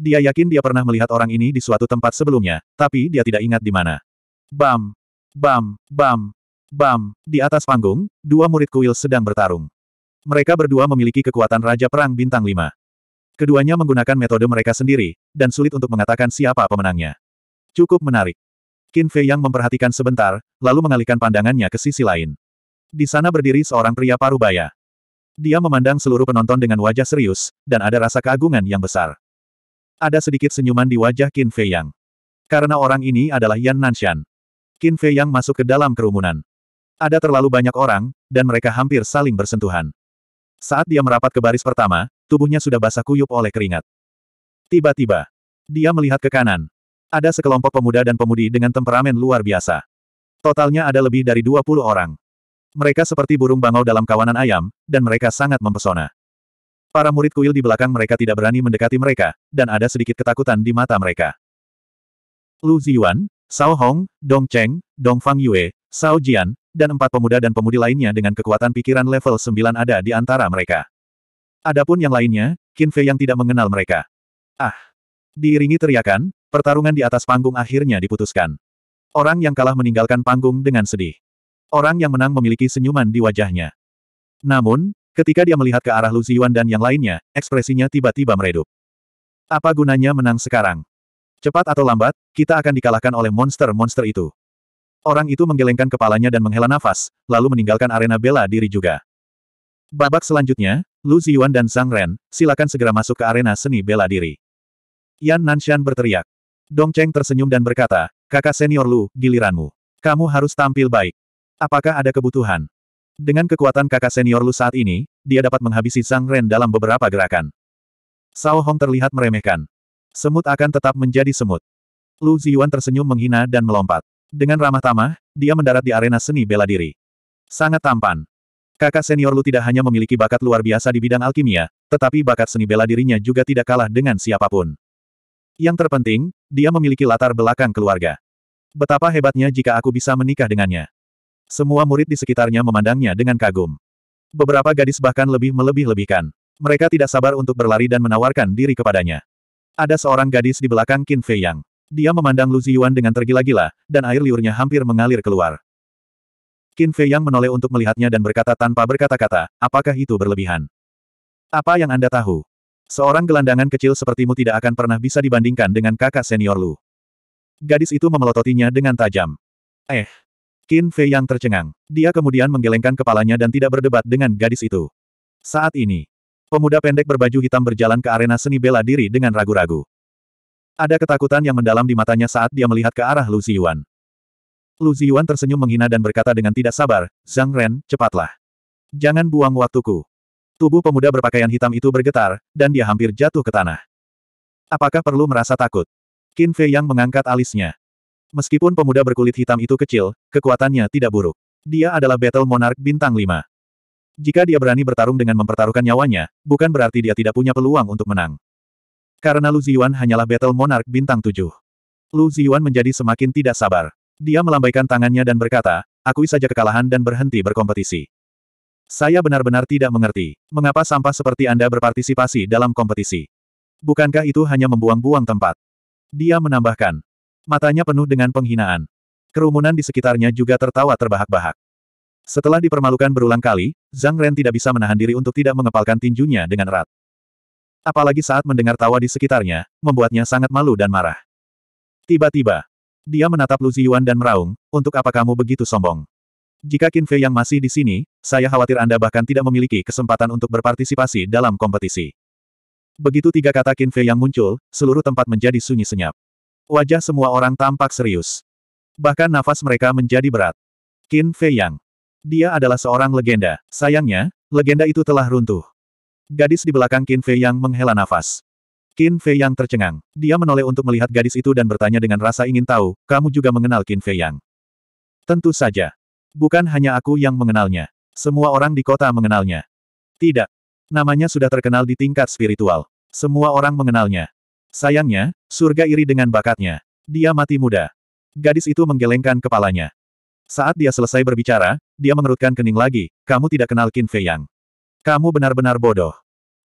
Dia yakin dia pernah melihat orang ini di suatu tempat sebelumnya, tapi dia tidak ingat di mana. Bam! Bam! Bam! Bam! Di atas panggung, dua murid kuil sedang bertarung. Mereka berdua memiliki kekuatan Raja Perang Bintang 5. Keduanya menggunakan metode mereka sendiri, dan sulit untuk mengatakan siapa pemenangnya. Cukup menarik. Qin Fei yang memperhatikan sebentar, lalu mengalihkan pandangannya ke sisi lain. Di sana berdiri seorang pria parubaya. Dia memandang seluruh penonton dengan wajah serius, dan ada rasa keagungan yang besar. Ada sedikit senyuman di wajah Qin Fei Yang. Karena orang ini adalah Yan Nanshan. Qin Fei Yang masuk ke dalam kerumunan. Ada terlalu banyak orang, dan mereka hampir saling bersentuhan. Saat dia merapat ke baris pertama, tubuhnya sudah basah kuyup oleh keringat. Tiba-tiba, dia melihat ke kanan. Ada sekelompok pemuda dan pemudi dengan temperamen luar biasa. Totalnya ada lebih dari 20 orang. Mereka seperti burung bangau dalam kawanan ayam, dan mereka sangat mempesona. Para murid kuil di belakang mereka tidak berani mendekati mereka, dan ada sedikit ketakutan di mata mereka. Lu Ziyuan, Sao Hong, Dong Cheng, Dong Fang Yue, Sao Jian, dan empat pemuda dan pemudi lainnya dengan kekuatan pikiran level 9 ada di antara mereka. Adapun yang lainnya, Qin Fei yang tidak mengenal mereka. Ah! Diiringi teriakan, pertarungan di atas panggung akhirnya diputuskan. Orang yang kalah meninggalkan panggung dengan sedih. Orang yang menang memiliki senyuman di wajahnya. Namun, Ketika dia melihat ke arah Lu Ziyuan dan yang lainnya, ekspresinya tiba-tiba meredup. Apa gunanya menang sekarang? Cepat atau lambat, kita akan dikalahkan oleh monster-monster itu. Orang itu menggelengkan kepalanya dan menghela nafas, lalu meninggalkan arena bela diri juga. Babak selanjutnya, Lu Ziyuan dan Zhang Ren, silakan segera masuk ke arena seni bela diri. Yan Nanshan berteriak. Dong Cheng tersenyum dan berkata, kakak senior Lu, giliranmu. Kamu harus tampil baik. Apakah ada kebutuhan? Dengan kekuatan kakak senior Lu saat ini, dia dapat menghabisi sang Ren dalam beberapa gerakan. Sao Hong terlihat meremehkan. Semut akan tetap menjadi semut. Lu Ziyuan tersenyum menghina dan melompat. Dengan ramah tamah, dia mendarat di arena seni bela diri. Sangat tampan. Kakak senior Lu tidak hanya memiliki bakat luar biasa di bidang alkimia, tetapi bakat seni bela dirinya juga tidak kalah dengan siapapun. Yang terpenting, dia memiliki latar belakang keluarga. Betapa hebatnya jika aku bisa menikah dengannya. Semua murid di sekitarnya memandangnya dengan kagum. Beberapa gadis bahkan lebih melebih-lebihkan. Mereka tidak sabar untuk berlari dan menawarkan diri kepadanya. Ada seorang gadis di belakang Qin Fei Yang. Dia memandang Lu Ziyuan dengan tergila-gila, dan air liurnya hampir mengalir keluar. Qin Fei Yang menoleh untuk melihatnya dan berkata tanpa berkata-kata, apakah itu berlebihan? Apa yang Anda tahu? Seorang gelandangan kecil sepertimu tidak akan pernah bisa dibandingkan dengan kakak senior Lu. Gadis itu memelototinya dengan tajam. Eh, Qin Fei yang tercengang. Dia kemudian menggelengkan kepalanya dan tidak berdebat dengan gadis itu. Saat ini, pemuda pendek berbaju hitam berjalan ke arena seni bela diri dengan ragu-ragu. Ada ketakutan yang mendalam di matanya saat dia melihat ke arah Lu Ziyuan. Lu Ziyuan tersenyum menghina dan berkata dengan tidak sabar, Zhang Ren, cepatlah. Jangan buang waktuku. Tubuh pemuda berpakaian hitam itu bergetar, dan dia hampir jatuh ke tanah. Apakah perlu merasa takut? Qin Fei Yang mengangkat alisnya. Meskipun pemuda berkulit hitam itu kecil, kekuatannya tidak buruk. Dia adalah Battle Monarch Bintang 5. Jika dia berani bertarung dengan mempertaruhkan nyawanya, bukan berarti dia tidak punya peluang untuk menang. Karena Lu Ziyuan hanyalah Battle Monarch Bintang 7. Lu Ziyuan menjadi semakin tidak sabar. Dia melambaikan tangannya dan berkata, akui saja kekalahan dan berhenti berkompetisi. Saya benar-benar tidak mengerti, mengapa sampah seperti Anda berpartisipasi dalam kompetisi. Bukankah itu hanya membuang-buang tempat? Dia menambahkan, Matanya penuh dengan penghinaan. Kerumunan di sekitarnya juga tertawa terbahak-bahak. Setelah dipermalukan berulang kali, Zhang Ren tidak bisa menahan diri untuk tidak mengepalkan tinjunya dengan erat. Apalagi saat mendengar tawa di sekitarnya, membuatnya sangat malu dan marah. Tiba-tiba, dia menatap Lu Ziyuan dan meraung, untuk apa kamu begitu sombong? Jika Qin Fei yang masih di sini, saya khawatir Anda bahkan tidak memiliki kesempatan untuk berpartisipasi dalam kompetisi. Begitu tiga kata Qin Fei yang muncul, seluruh tempat menjadi sunyi senyap. Wajah semua orang tampak serius. Bahkan nafas mereka menjadi berat. Qin Fei Yang. Dia adalah seorang legenda. Sayangnya, legenda itu telah runtuh. Gadis di belakang Qin Fei Yang menghela nafas. Qin Fei Yang tercengang. Dia menoleh untuk melihat gadis itu dan bertanya dengan rasa ingin tahu, kamu juga mengenal Qin Fei Yang. Tentu saja. Bukan hanya aku yang mengenalnya. Semua orang di kota mengenalnya. Tidak. Namanya sudah terkenal di tingkat spiritual. Semua orang mengenalnya. Sayangnya, surga iri dengan bakatnya. Dia mati muda. Gadis itu menggelengkan kepalanya. Saat dia selesai berbicara, dia mengerutkan kening lagi, kamu tidak kenal Qin Fei Yang. Kamu benar-benar bodoh.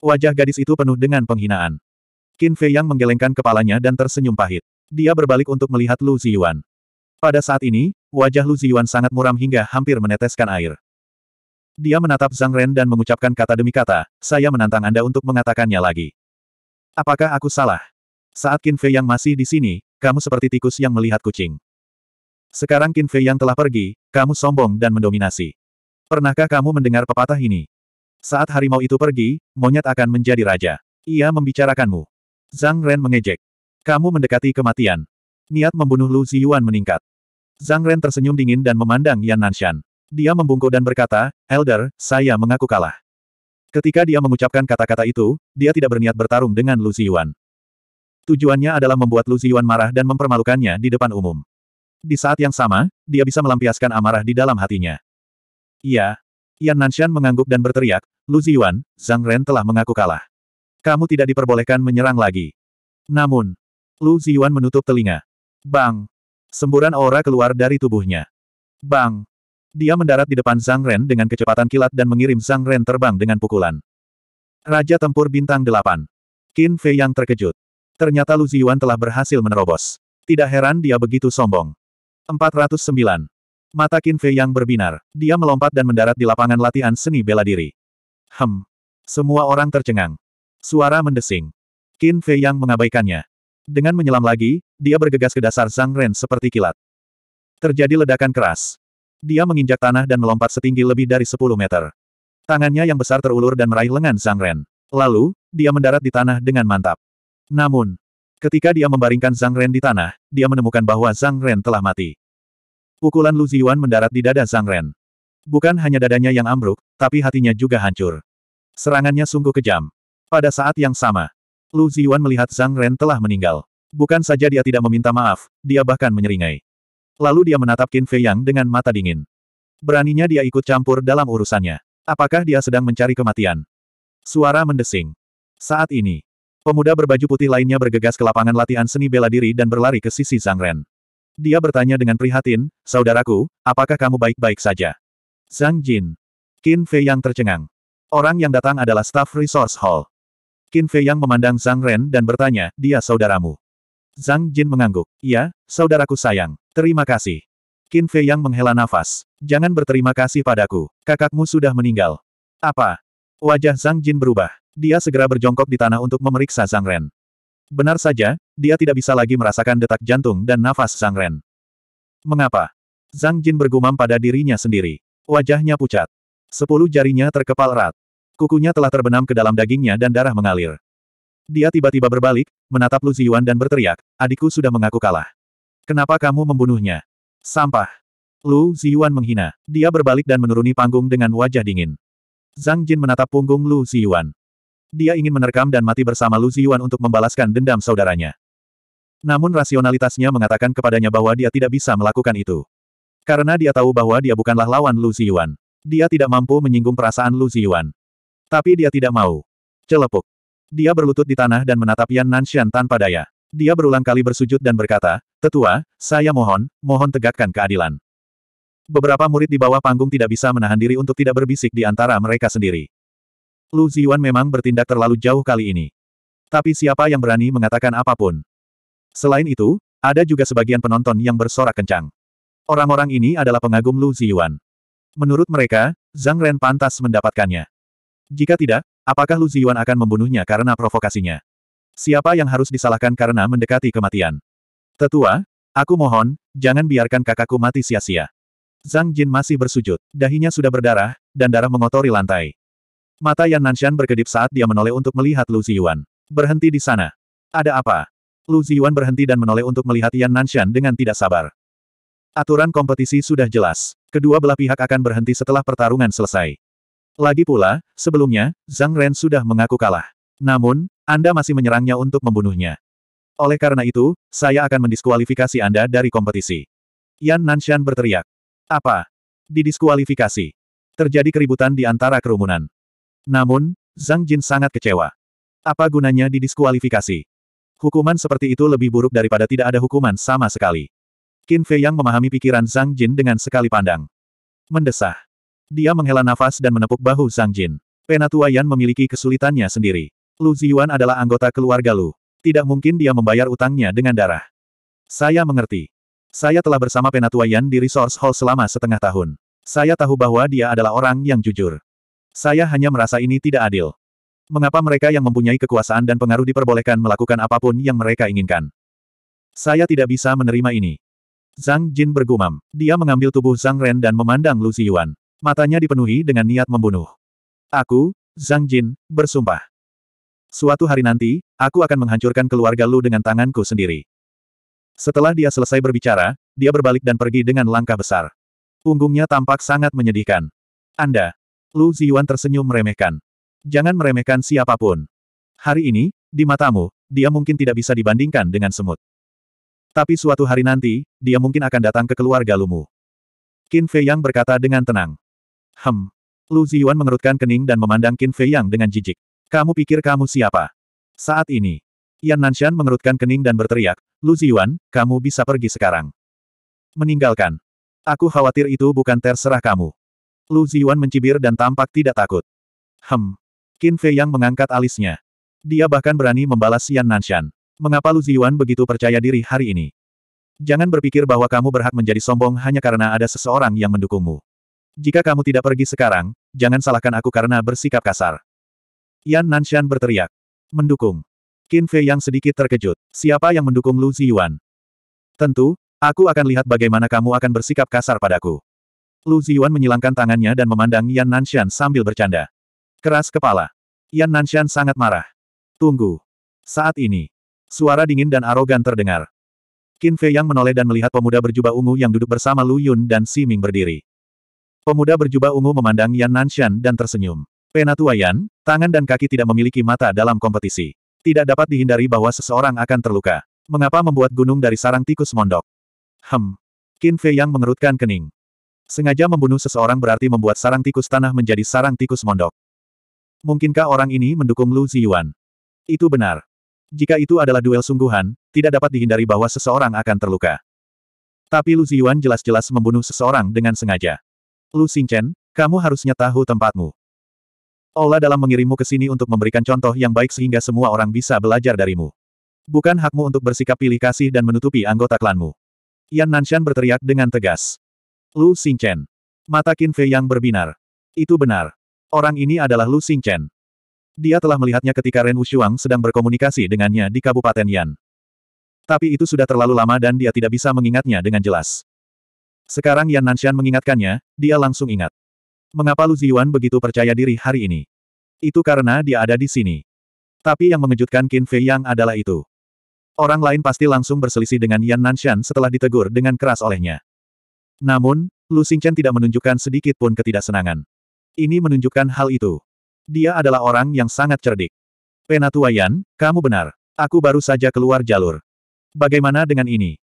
Wajah gadis itu penuh dengan penghinaan. Qin Fei Yang menggelengkan kepalanya dan tersenyum pahit. Dia berbalik untuk melihat Lu Ziyuan. Pada saat ini, wajah Lu Ziyuan sangat muram hingga hampir meneteskan air. Dia menatap Zhang Ren dan mengucapkan kata demi kata, saya menantang Anda untuk mengatakannya lagi. Apakah aku salah? Saat Qin Fei yang masih di sini, kamu seperti tikus yang melihat kucing. Sekarang Qin Fei yang telah pergi, kamu sombong dan mendominasi. Pernahkah kamu mendengar pepatah ini? Saat harimau itu pergi, monyet akan menjadi raja. Ia membicarakanmu. Zhang Ren mengejek. Kamu mendekati kematian. Niat membunuh Lu Ziyuan meningkat. Zhang Ren tersenyum dingin dan memandang Yan Nanshan. Dia membungkuk dan berkata, Elder, saya mengaku kalah. Ketika dia mengucapkan kata-kata itu, dia tidak berniat bertarung dengan Lu Ziyuan. Tujuannya adalah membuat Lu Ziyuan marah dan mempermalukannya di depan umum. Di saat yang sama, dia bisa melampiaskan amarah di dalam hatinya. Iya. Yan Nanshan mengangguk dan berteriak, Lu Ziyuan, Zhang Ren telah mengaku kalah. Kamu tidak diperbolehkan menyerang lagi. Namun, Lu Ziyuan menutup telinga. Bang! Semburan aura keluar dari tubuhnya. Bang! Dia mendarat di depan Zhang Ren dengan kecepatan kilat dan mengirim Zhang Ren terbang dengan pukulan. Raja Tempur Bintang Delapan, Qin Fei yang terkejut. Ternyata Lu Ziyuan telah berhasil menerobos. Tidak heran dia begitu sombong. 409. Mata Qin Fei yang berbinar. Dia melompat dan mendarat di lapangan latihan seni bela diri. Hem. Semua orang tercengang. Suara mendesing. Qin Fei yang mengabaikannya. Dengan menyelam lagi, dia bergegas ke dasar Zhang Ren seperti kilat. Terjadi ledakan keras. Dia menginjak tanah dan melompat setinggi lebih dari 10 meter. Tangannya yang besar terulur dan meraih lengan Zhang Ren. Lalu, dia mendarat di tanah dengan mantap. Namun, ketika dia membaringkan Zhang Ren di tanah, dia menemukan bahwa Zhang Ren telah mati. Pukulan Lu Ziyuan mendarat di dada Zhang Ren. Bukan hanya dadanya yang ambruk, tapi hatinya juga hancur. Serangannya sungguh kejam. Pada saat yang sama, Lu Ziyuan melihat Zhang Ren telah meninggal. Bukan saja dia tidak meminta maaf, dia bahkan menyeringai. Lalu dia menatap Qin Fei Yang dengan mata dingin. Beraninya dia ikut campur dalam urusannya. Apakah dia sedang mencari kematian? Suara mendesing. Saat ini, Pemuda berbaju putih lainnya bergegas ke lapangan latihan seni bela diri dan berlari ke sisi Zhang Ren. Dia bertanya dengan prihatin, Saudaraku, apakah kamu baik-baik saja? Zhang Jin. Qin Fei yang tercengang. Orang yang datang adalah staff resource hall. Qin Fei yang memandang Zhang Ren dan bertanya, dia saudaramu. Zhang Jin mengangguk. ya, saudaraku sayang. Terima kasih. Qin Fei yang menghela nafas. Jangan berterima kasih padaku. Kakakmu sudah meninggal. Apa? Wajah Zhang Jin berubah. Dia segera berjongkok di tanah untuk memeriksa Zhang Ren. Benar saja, dia tidak bisa lagi merasakan detak jantung dan nafas Zhang Ren. Mengapa? Zhang Jin bergumam pada dirinya sendiri. Wajahnya pucat. Sepuluh jarinya terkepal erat. Kukunya telah terbenam ke dalam dagingnya dan darah mengalir. Dia tiba-tiba berbalik, menatap Lu Ziyuan dan berteriak, adikku sudah mengaku kalah. Kenapa kamu membunuhnya? Sampah. Lu Ziyuan menghina. Dia berbalik dan menuruni panggung dengan wajah dingin. Zhang Jin menatap punggung Lu Ziyuan. Dia ingin menerkam dan mati bersama Lu Ziyuan untuk membalaskan dendam saudaranya. Namun rasionalitasnya mengatakan kepadanya bahwa dia tidak bisa melakukan itu. Karena dia tahu bahwa dia bukanlah lawan Lu Ziyuan. Dia tidak mampu menyinggung perasaan Lu Ziyuan. Tapi dia tidak mau. Celepuk. Dia berlutut di tanah dan menatap Yan Nanshan tanpa daya. Dia berulang kali bersujud dan berkata, Tetua, saya mohon, mohon tegakkan keadilan. Beberapa murid di bawah panggung tidak bisa menahan diri untuk tidak berbisik di antara mereka sendiri. Lu Ziyuan memang bertindak terlalu jauh kali ini. Tapi siapa yang berani mengatakan apapun? Selain itu, ada juga sebagian penonton yang bersorak kencang. Orang-orang ini adalah pengagum Lu Ziyuan. Menurut mereka, Zhang Ren pantas mendapatkannya. Jika tidak, apakah Lu Ziyuan akan membunuhnya karena provokasinya? Siapa yang harus disalahkan karena mendekati kematian? Tetua, aku mohon, jangan biarkan kakakku mati sia-sia. Zhang Jin masih bersujud, dahinya sudah berdarah, dan darah mengotori lantai. Mata Yan Nanshan berkedip saat dia menoleh untuk melihat Lu Ziyuan. Berhenti di sana. Ada apa? Lu Ziyuan berhenti dan menoleh untuk melihat Yan Nanshan dengan tidak sabar. Aturan kompetisi sudah jelas. Kedua belah pihak akan berhenti setelah pertarungan selesai. Lagi pula, sebelumnya, Zhang Ren sudah mengaku kalah. Namun, Anda masih menyerangnya untuk membunuhnya. Oleh karena itu, saya akan mendiskualifikasi Anda dari kompetisi. Yan Nanshan berteriak. Apa? Didiskualifikasi. Terjadi keributan di antara kerumunan. Namun, Zhang Jin sangat kecewa. Apa gunanya didiskualifikasi? Hukuman seperti itu lebih buruk daripada tidak ada hukuman sama sekali. Qin Fei yang memahami pikiran Zhang Jin dengan sekali pandang. Mendesah. Dia menghela nafas dan menepuk bahu Zhang Jin. Penatua Yan memiliki kesulitannya sendiri. Lu Ziyuan adalah anggota keluarga Lu. Tidak mungkin dia membayar utangnya dengan darah. Saya mengerti. Saya telah bersama Penatua Yan di Resource Hall selama setengah tahun. Saya tahu bahwa dia adalah orang yang jujur. Saya hanya merasa ini tidak adil. Mengapa mereka yang mempunyai kekuasaan dan pengaruh diperbolehkan melakukan apapun yang mereka inginkan? Saya tidak bisa menerima ini. Zhang Jin bergumam. Dia mengambil tubuh Zhang Ren dan memandang Lu Ziyuan. Matanya dipenuhi dengan niat membunuh. Aku, Zhang Jin, bersumpah. Suatu hari nanti, aku akan menghancurkan keluarga Lu dengan tanganku sendiri. Setelah dia selesai berbicara, dia berbalik dan pergi dengan langkah besar. Punggungnya tampak sangat menyedihkan. Anda, Lu Ziyuan tersenyum meremehkan. Jangan meremehkan siapapun. Hari ini, di matamu, dia mungkin tidak bisa dibandingkan dengan semut. Tapi suatu hari nanti, dia mungkin akan datang ke keluarga Lumu. Qin Fei Yang berkata dengan tenang. Hem. Lu Ziyuan mengerutkan kening dan memandang Qin Fei Yang dengan jijik. Kamu pikir kamu siapa? Saat ini. Yan Nanshan mengerutkan kening dan berteriak, Lu Ziyuan, kamu bisa pergi sekarang. Meninggalkan. Aku khawatir itu bukan terserah kamu. Lu Ziyuan mencibir dan tampak tidak takut. Hem. Qin Fei Yang mengangkat alisnya. Dia bahkan berani membalas Xian Nanshan. Mengapa Lu Ziyuan begitu percaya diri hari ini? Jangan berpikir bahwa kamu berhak menjadi sombong hanya karena ada seseorang yang mendukungmu. Jika kamu tidak pergi sekarang, jangan salahkan aku karena bersikap kasar. Yan Nanshan berteriak. Mendukung. Qin Fei yang sedikit terkejut. Siapa yang mendukung Lu Ziyuan? Tentu, aku akan lihat bagaimana kamu akan bersikap kasar padaku. Lu Ziyuan menyilangkan tangannya dan memandang Yan Nanshan sambil bercanda. Keras kepala. Yan Nanshan sangat marah. Tunggu. Saat ini. Suara dingin dan arogan terdengar. Qin Fei yang menoleh dan melihat pemuda berjubah ungu yang duduk bersama Lu Yun dan Si Ming berdiri. Pemuda berjubah ungu memandang Yan Nanshan dan tersenyum. Penatua Yan, tangan dan kaki tidak memiliki mata dalam kompetisi. Tidak dapat dihindari bahwa seseorang akan terluka. Mengapa membuat gunung dari sarang tikus mondok? Hem. Qin Fei yang mengerutkan kening. Sengaja membunuh seseorang berarti membuat sarang tikus tanah menjadi sarang tikus mondok. Mungkinkah orang ini mendukung Lu Ziyuan? Itu benar. Jika itu adalah duel sungguhan, tidak dapat dihindari bahwa seseorang akan terluka. Tapi Lu Ziyuan jelas-jelas membunuh seseorang dengan sengaja. Lu Xingchen, kamu harusnya tahu tempatmu. Allah dalam mengirimmu ke sini untuk memberikan contoh yang baik sehingga semua orang bisa belajar darimu. Bukan hakmu untuk bersikap pilih kasih dan menutupi anggota klanmu. Yan Nanshan berteriak dengan tegas. Lu Xingchen. Mata Qin Fei yang berbinar. Itu benar. Orang ini adalah Lu Xingchen. Dia telah melihatnya ketika Ren Wushuang sedang berkomunikasi dengannya di Kabupaten Yan. Tapi itu sudah terlalu lama dan dia tidak bisa mengingatnya dengan jelas. Sekarang Yan Nanshan mengingatkannya, dia langsung ingat. Mengapa Lu Ziyuan begitu percaya diri hari ini? Itu karena dia ada di sini. Tapi yang mengejutkan Qin Fei Yang adalah itu. Orang lain pasti langsung berselisih dengan Yan Nanshan setelah ditegur dengan keras olehnya. Namun, Lu Xingchen tidak menunjukkan sedikit pun ketidaksenangan. Ini menunjukkan hal itu. Dia adalah orang yang sangat cerdik. Penatuayan, kamu benar. Aku baru saja keluar jalur. Bagaimana dengan ini?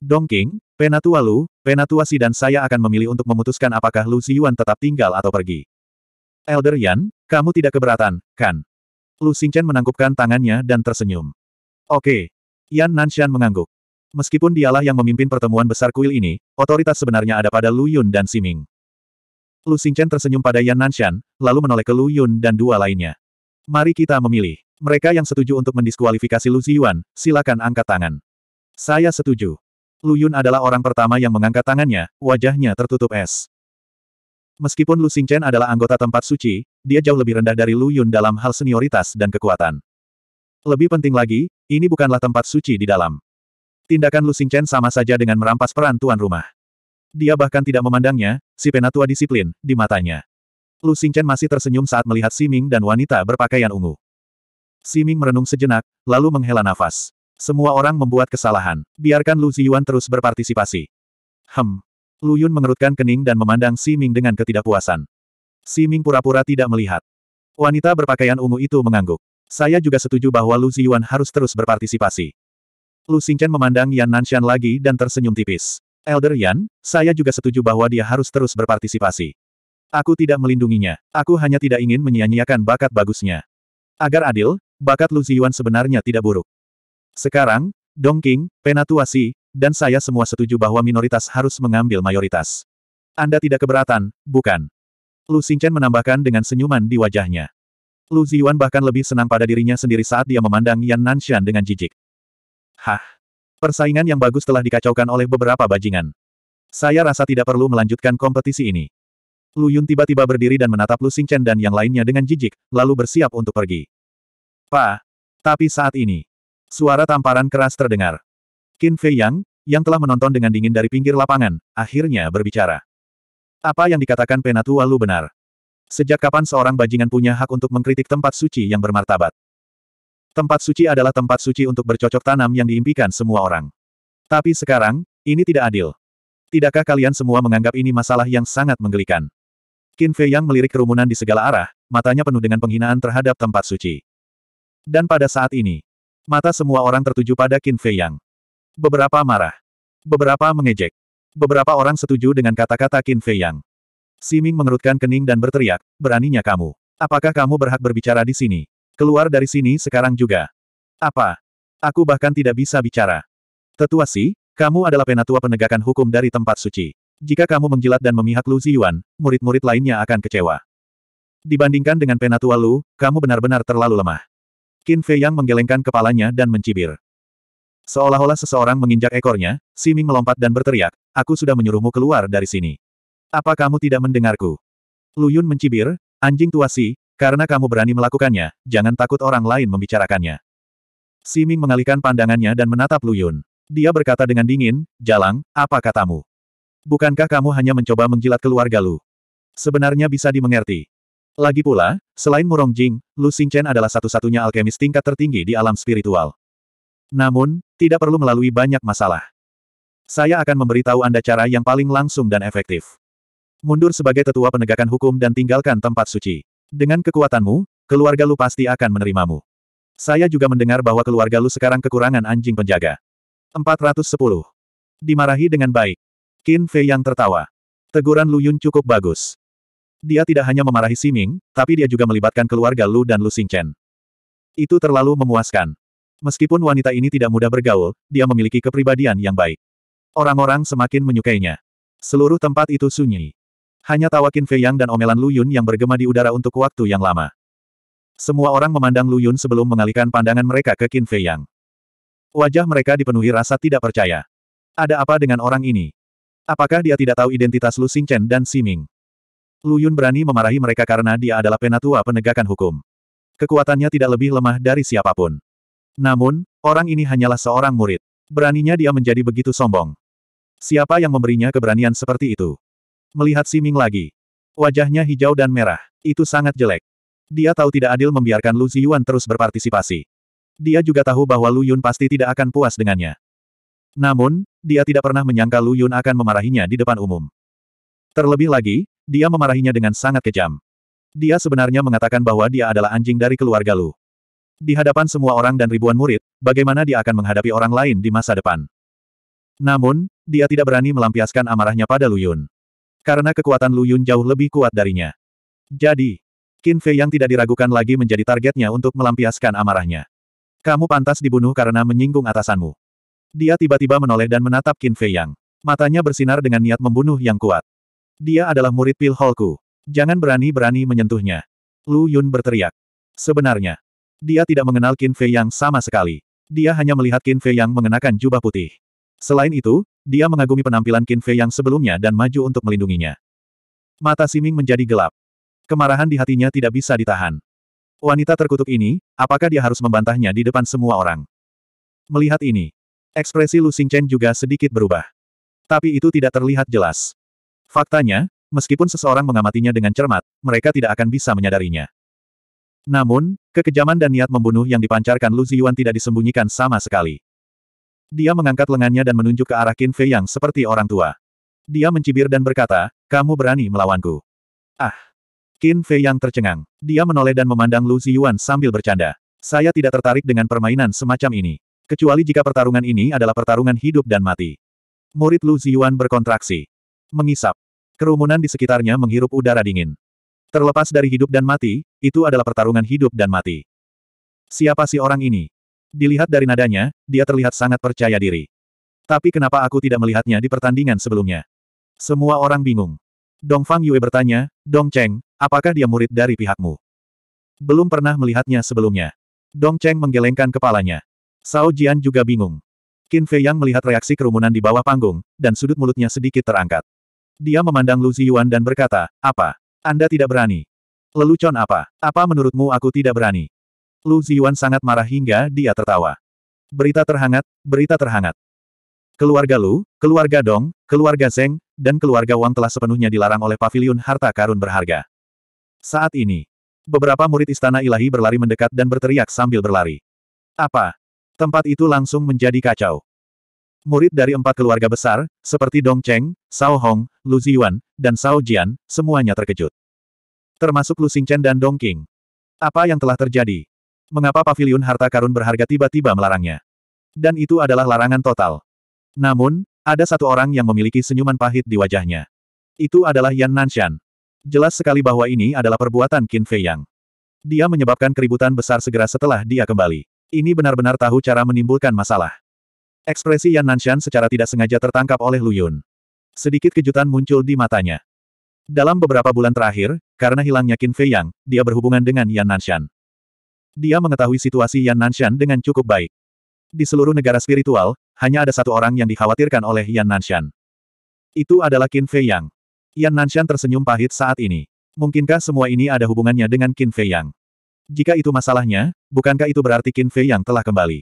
Dongking, Penatua Lu, Penatua Si dan saya akan memilih untuk memutuskan apakah Lu Ziyuan tetap tinggal atau pergi. Elder Yan, kamu tidak keberatan, kan? Lu Xingchen menangkupkan tangannya dan tersenyum. Oke. Yan Nanshan mengangguk. Meskipun dialah yang memimpin pertemuan besar kuil ini, otoritas sebenarnya ada pada Lu Yun dan Siming. Lu Xingchen tersenyum pada Yan Nanshan, lalu menoleh ke Lu Yun dan dua lainnya. Mari kita memilih. Mereka yang setuju untuk mendiskualifikasi Lu Ziyuan, silakan angkat tangan. Saya setuju. Lu Yun adalah orang pertama yang mengangkat tangannya, wajahnya tertutup es. Meskipun Lu Xingchen adalah anggota tempat suci, dia jauh lebih rendah dari Lu Yun dalam hal senioritas dan kekuatan. Lebih penting lagi, ini bukanlah tempat suci di dalam. Tindakan Lu Xingchen sama saja dengan merampas peran tuan rumah. Dia bahkan tidak memandangnya, si penatua disiplin, di matanya. Lu Xingchen masih tersenyum saat melihat Siming dan wanita berpakaian ungu. Siming merenung sejenak, lalu menghela nafas. Semua orang membuat kesalahan. Biarkan Lu Ziyuan terus berpartisipasi. Hem. Lu Yun mengerutkan kening dan memandang Siming dengan ketidakpuasan. Siming pura-pura tidak melihat. Wanita berpakaian ungu itu mengangguk. Saya juga setuju bahwa Lu Ziyuan harus terus berpartisipasi. Lu Xingchen memandang Yan Nanshan lagi dan tersenyum tipis. Elder Yan, saya juga setuju bahwa dia harus terus berpartisipasi. Aku tidak melindunginya. Aku hanya tidak ingin menyia-nyiakan bakat bagusnya. Agar adil, bakat Lu Ziyuan sebenarnya tidak buruk. Sekarang, Dong King, Penatuasi, dan saya semua setuju bahwa minoritas harus mengambil mayoritas. Anda tidak keberatan, bukan? Lu Xingchen menambahkan dengan senyuman di wajahnya. Lu Ziyuan bahkan lebih senang pada dirinya sendiri saat dia memandang Yan Nanshan dengan jijik. Hah. Persaingan yang bagus telah dikacaukan oleh beberapa bajingan. Saya rasa tidak perlu melanjutkan kompetisi ini. Lu Yun tiba-tiba berdiri dan menatap Lu Xingchen dan yang lainnya dengan jijik, lalu bersiap untuk pergi. Pa. Tapi saat ini. Suara tamparan keras terdengar. Qin Fei Yang, yang telah menonton dengan dingin dari pinggir lapangan, akhirnya berbicara. Apa yang dikatakan Penatua Lu benar. Sejak kapan seorang bajingan punya hak untuk mengkritik tempat suci yang bermartabat? Tempat suci adalah tempat suci untuk bercocok tanam yang diimpikan semua orang. Tapi sekarang, ini tidak adil. Tidakkah kalian semua menganggap ini masalah yang sangat menggelikan? Qin Fei Yang melirik kerumunan di segala arah, matanya penuh dengan penghinaan terhadap tempat suci. Dan pada saat ini, mata semua orang tertuju pada Qin Fei Yang. Beberapa marah. Beberapa mengejek. Beberapa orang setuju dengan kata-kata Qin Fei Yang. Siming mengerutkan kening dan berteriak, beraninya kamu. Apakah kamu berhak berbicara di sini? Keluar dari sini sekarang juga. Apa? Aku bahkan tidak bisa bicara. Tetua Si, kamu adalah penatua penegakan hukum dari tempat suci. Jika kamu menjilat dan memihak Lu Ziyuan, murid-murid lainnya akan kecewa. Dibandingkan dengan penatua Lu, kamu benar-benar terlalu lemah. Qin Fei Yang menggelengkan kepalanya dan mencibir. Seolah-olah seseorang menginjak ekornya, Si Ming melompat dan berteriak, aku sudah menyuruhmu keluar dari sini. Apa kamu tidak mendengarku? Lu Yun mencibir, anjing tua Si, karena kamu berani melakukannya, jangan takut orang lain membicarakannya. Siming mengalihkan pandangannya dan menatap Lu Yun. Dia berkata dengan dingin, Jalang, apa katamu? Bukankah kamu hanya mencoba menjilat keluarga Lu? Sebenarnya bisa dimengerti. Lagi pula, selain Murong Jing, Lu Xingchen adalah satu-satunya alkemis tingkat tertinggi di alam spiritual. Namun, tidak perlu melalui banyak masalah. Saya akan memberitahu Anda cara yang paling langsung dan efektif. Mundur sebagai tetua penegakan hukum dan tinggalkan tempat suci. Dengan kekuatanmu, keluarga lu pasti akan menerimamu. Saya juga mendengar bahwa keluarga lu sekarang kekurangan anjing penjaga. 410. Dimarahi dengan baik. Qin Fei yang tertawa. Teguran Lu Yun cukup bagus. Dia tidak hanya memarahi Siming, tapi dia juga melibatkan keluarga Lu dan Lu Chen. Itu terlalu memuaskan. Meskipun wanita ini tidak mudah bergaul, dia memiliki kepribadian yang baik. Orang-orang semakin menyukainya. Seluruh tempat itu sunyi. Hanya tawa Qin Fei Yang dan omelan Lu Yun yang bergema di udara untuk waktu yang lama. Semua orang memandang Lu Yun sebelum mengalihkan pandangan mereka ke Qin Fei Yang. Wajah mereka dipenuhi rasa tidak percaya. Ada apa dengan orang ini? Apakah dia tidak tahu identitas Lu Chen dan Siming? Lu Yun berani memarahi mereka karena dia adalah penatua penegakan hukum. Kekuatannya tidak lebih lemah dari siapapun. Namun, orang ini hanyalah seorang murid. Beraninya dia menjadi begitu sombong. Siapa yang memberinya keberanian seperti itu? Melihat Si Ming lagi. Wajahnya hijau dan merah. Itu sangat jelek. Dia tahu tidak adil membiarkan Lu Ziyuan terus berpartisipasi. Dia juga tahu bahwa Lu Yun pasti tidak akan puas dengannya. Namun, dia tidak pernah menyangka Lu Yun akan memarahinya di depan umum. Terlebih lagi, dia memarahinya dengan sangat kejam. Dia sebenarnya mengatakan bahwa dia adalah anjing dari keluarga Lu. Di hadapan semua orang dan ribuan murid, bagaimana dia akan menghadapi orang lain di masa depan. Namun, dia tidak berani melampiaskan amarahnya pada Lu Yun. Karena kekuatan Lu Yun jauh lebih kuat darinya. Jadi, Qin Fei yang tidak diragukan lagi menjadi targetnya untuk melampiaskan amarahnya. Kamu pantas dibunuh karena menyinggung atasanmu. Dia tiba-tiba menoleh dan menatap Qin Fei Yang. Matanya bersinar dengan niat membunuh yang kuat. Dia adalah murid Pil Holku. Jangan berani-berani menyentuhnya. Lu Yun berteriak. Sebenarnya, dia tidak mengenal Qin Fei Yang sama sekali. Dia hanya melihat Qin Fei Yang mengenakan jubah putih. Selain itu, dia mengagumi penampilan Qin Fei yang sebelumnya dan maju untuk melindunginya. Mata Siming menjadi gelap. Kemarahan di hatinya tidak bisa ditahan. Wanita terkutuk ini, apakah dia harus membantahnya di depan semua orang? Melihat ini, ekspresi Lu Xingchen juga sedikit berubah. Tapi itu tidak terlihat jelas. Faktanya, meskipun seseorang mengamatinya dengan cermat, mereka tidak akan bisa menyadarinya. Namun, kekejaman dan niat membunuh yang dipancarkan Lu Ziyuan tidak disembunyikan sama sekali. Dia mengangkat lengannya dan menunjuk ke arah Qin Fei yang seperti orang tua. Dia mencibir dan berkata, kamu berani melawanku. Ah! Qin Fei yang tercengang. Dia menoleh dan memandang Lu Ziyuan sambil bercanda. Saya tidak tertarik dengan permainan semacam ini. Kecuali jika pertarungan ini adalah pertarungan hidup dan mati. Murid Lu Ziyuan berkontraksi. Mengisap. Kerumunan di sekitarnya menghirup udara dingin. Terlepas dari hidup dan mati, itu adalah pertarungan hidup dan mati. Siapa si orang ini? Dilihat dari nadanya, dia terlihat sangat percaya diri. Tapi kenapa aku tidak melihatnya di pertandingan sebelumnya? Semua orang bingung. Dong Fang Yue bertanya, Dong Cheng, apakah dia murid dari pihakmu? Belum pernah melihatnya sebelumnya. Dong Cheng menggelengkan kepalanya. Sao Jian juga bingung. Qin Fei Yang melihat reaksi kerumunan di bawah panggung, dan sudut mulutnya sedikit terangkat. Dia memandang Lu Ziyuan dan berkata, apa? Anda tidak berani. Lelucon apa? Apa menurutmu aku tidak berani? Lu Ziyuan sangat marah hingga dia tertawa. Berita terhangat, berita terhangat. Keluarga Lu, keluarga Dong, keluarga Zeng, dan keluarga Wang telah sepenuhnya dilarang oleh pavilion harta karun berharga. Saat ini, beberapa murid istana ilahi berlari mendekat dan berteriak sambil berlari. Apa? Tempat itu langsung menjadi kacau. Murid dari empat keluarga besar, seperti Dong Cheng, Sao Hong, Lu Ziyuan, dan Sao Jian, semuanya terkejut. Termasuk Lu Xingchen dan Dong King. Apa yang telah terjadi? Mengapa pavilion harta karun berharga tiba-tiba melarangnya? Dan itu adalah larangan total. Namun, ada satu orang yang memiliki senyuman pahit di wajahnya. Itu adalah Yan Nanshan. Jelas sekali bahwa ini adalah perbuatan Qin Fei Yang. Dia menyebabkan keributan besar segera setelah dia kembali. Ini benar-benar tahu cara menimbulkan masalah. Ekspresi Yan Nanshan secara tidak sengaja tertangkap oleh Lu Yun. Sedikit kejutan muncul di matanya. Dalam beberapa bulan terakhir, karena hilangnya Qin Fei Yang, dia berhubungan dengan Yan Nanshan. Dia mengetahui situasi Yan Nanshan dengan cukup baik. Di seluruh negara spiritual, hanya ada satu orang yang dikhawatirkan oleh Yan Nanshan. Itu adalah Qin Fei Yang. Yan Nanshan tersenyum pahit saat ini. Mungkinkah semua ini ada hubungannya dengan Qin Fei Yang? Jika itu masalahnya, bukankah itu berarti Qin Fei Yang telah kembali?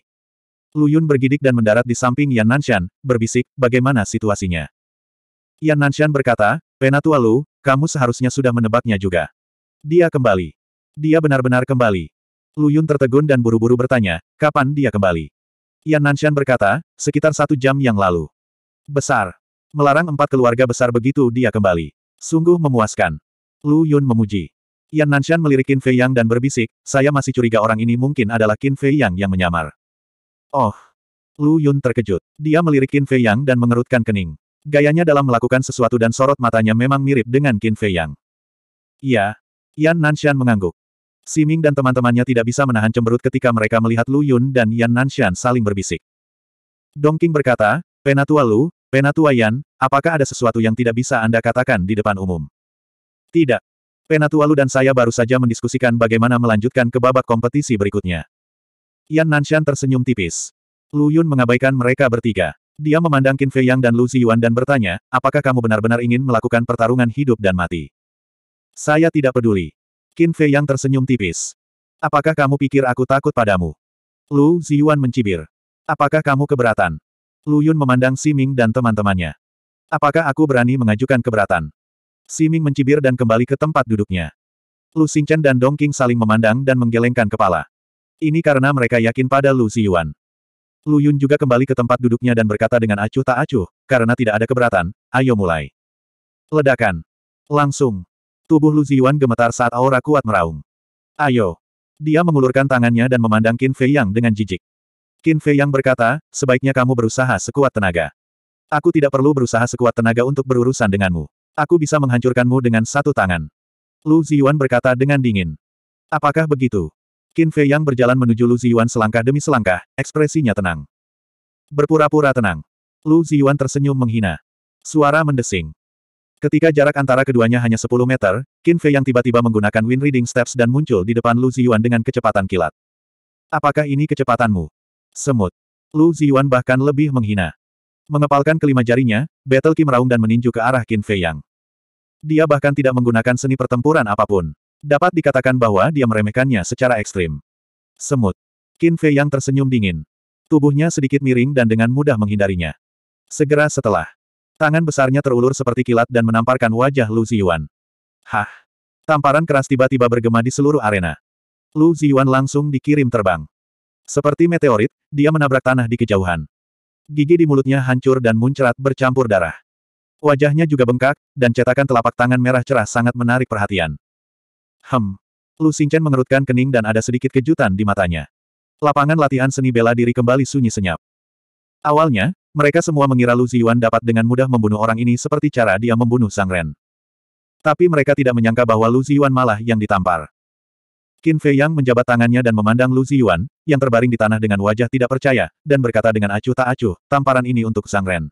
Lu Yun bergidik dan mendarat di samping Yan Nanshan, berbisik, bagaimana situasinya? Yan Nanshan berkata, Penatua Lu, kamu seharusnya sudah menebaknya juga. Dia kembali. Dia benar-benar kembali. Lu Yun tertegun dan buru-buru bertanya, kapan dia kembali? Yan Nanshan berkata, sekitar satu jam yang lalu. Besar. Melarang empat keluarga besar begitu dia kembali. Sungguh memuaskan. Lu Yun memuji. Yan Nanshan melirik Qin Fei Yang dan berbisik, saya masih curiga orang ini mungkin adalah Qin Fei Yang yang menyamar. Oh. Lu Yun terkejut. Dia melirik Qin Fei Yang dan mengerutkan kening. Gayanya dalam melakukan sesuatu dan sorot matanya memang mirip dengan Qin Fei Yang. Iya. Yan Nanshan mengangguk. Siming dan teman-temannya tidak bisa menahan cemberut ketika mereka melihat Lu Yun dan Yan Nanshan saling berbisik. Dong Dongking berkata, Penatua Lu, Penatua Yan, apakah ada sesuatu yang tidak bisa Anda katakan di depan umum? Tidak. Penatua Lu dan saya baru saja mendiskusikan bagaimana melanjutkan ke babak kompetisi berikutnya. Yan Nanshan tersenyum tipis. Lu Yun mengabaikan mereka bertiga. Dia memandang Qin Fei Yang dan Lu Ziyuan dan bertanya, apakah kamu benar-benar ingin melakukan pertarungan hidup dan mati? Saya tidak peduli. Qin Fei yang tersenyum tipis. Apakah kamu pikir aku takut padamu? Lu Ziyuan mencibir. Apakah kamu keberatan? Lu Yun memandang Siming dan teman-temannya. Apakah aku berani mengajukan keberatan? Siming mencibir dan kembali ke tempat duduknya. Lu Xingchen dan Dong Qing saling memandang dan menggelengkan kepala. Ini karena mereka yakin pada Lu Ziyuan. Lu Yun juga kembali ke tempat duduknya dan berkata dengan acuh tak acuh, karena tidak ada keberatan, ayo mulai. Ledakan. Langsung. Tubuh Lu Ziyuan gemetar saat aura kuat meraung. Ayo. Dia mengulurkan tangannya dan memandang Qin Fei Yang dengan jijik. Qin Fei Yang berkata, sebaiknya kamu berusaha sekuat tenaga. Aku tidak perlu berusaha sekuat tenaga untuk berurusan denganmu. Aku bisa menghancurkanmu dengan satu tangan. Lu Ziyuan berkata dengan dingin. Apakah begitu? Qin Fei Yang berjalan menuju Lu Ziyuan selangkah demi selangkah, ekspresinya tenang. Berpura-pura tenang. Lu Ziyuan tersenyum menghina. Suara mendesing. Ketika jarak antara keduanya hanya 10 meter, Qin Fei yang tiba-tiba menggunakan Wind Reading Steps dan muncul di depan Lu Ziyuan dengan kecepatan kilat. Apakah ini kecepatanmu? Semut. Lu Ziyuan bahkan lebih menghina. Mengepalkan kelima jarinya, Battle Kim meraung dan meninju ke arah Qin Fei Yang. Dia bahkan tidak menggunakan seni pertempuran apapun. Dapat dikatakan bahwa dia meremehkannya secara ekstrim. Semut. Qin Fei Yang tersenyum dingin. Tubuhnya sedikit miring dan dengan mudah menghindarinya. Segera setelah, Tangan besarnya terulur seperti kilat dan menamparkan wajah Lu Ziyuan. Hah! Tamparan keras tiba-tiba bergema di seluruh arena. Lu Ziyuan langsung dikirim terbang. Seperti meteorit, dia menabrak tanah di kejauhan. Gigi di mulutnya hancur dan muncrat bercampur darah. Wajahnya juga bengkak, dan cetakan telapak tangan merah cerah sangat menarik perhatian. Hem. Lu Xingchen mengerutkan kening dan ada sedikit kejutan di matanya. Lapangan latihan seni bela diri kembali sunyi senyap. Awalnya, mereka semua mengira Lu Ziyuan dapat dengan mudah membunuh orang ini seperti cara dia membunuh Sang Ren. Tapi mereka tidak menyangka bahwa Lu Ziyuan malah yang ditampar. Qin Fei Yang menjabat tangannya dan memandang Lu Ziyuan, yang terbaring di tanah dengan wajah tidak percaya, dan berkata dengan acuh tak acuh, tamparan ini untuk Sang Ren.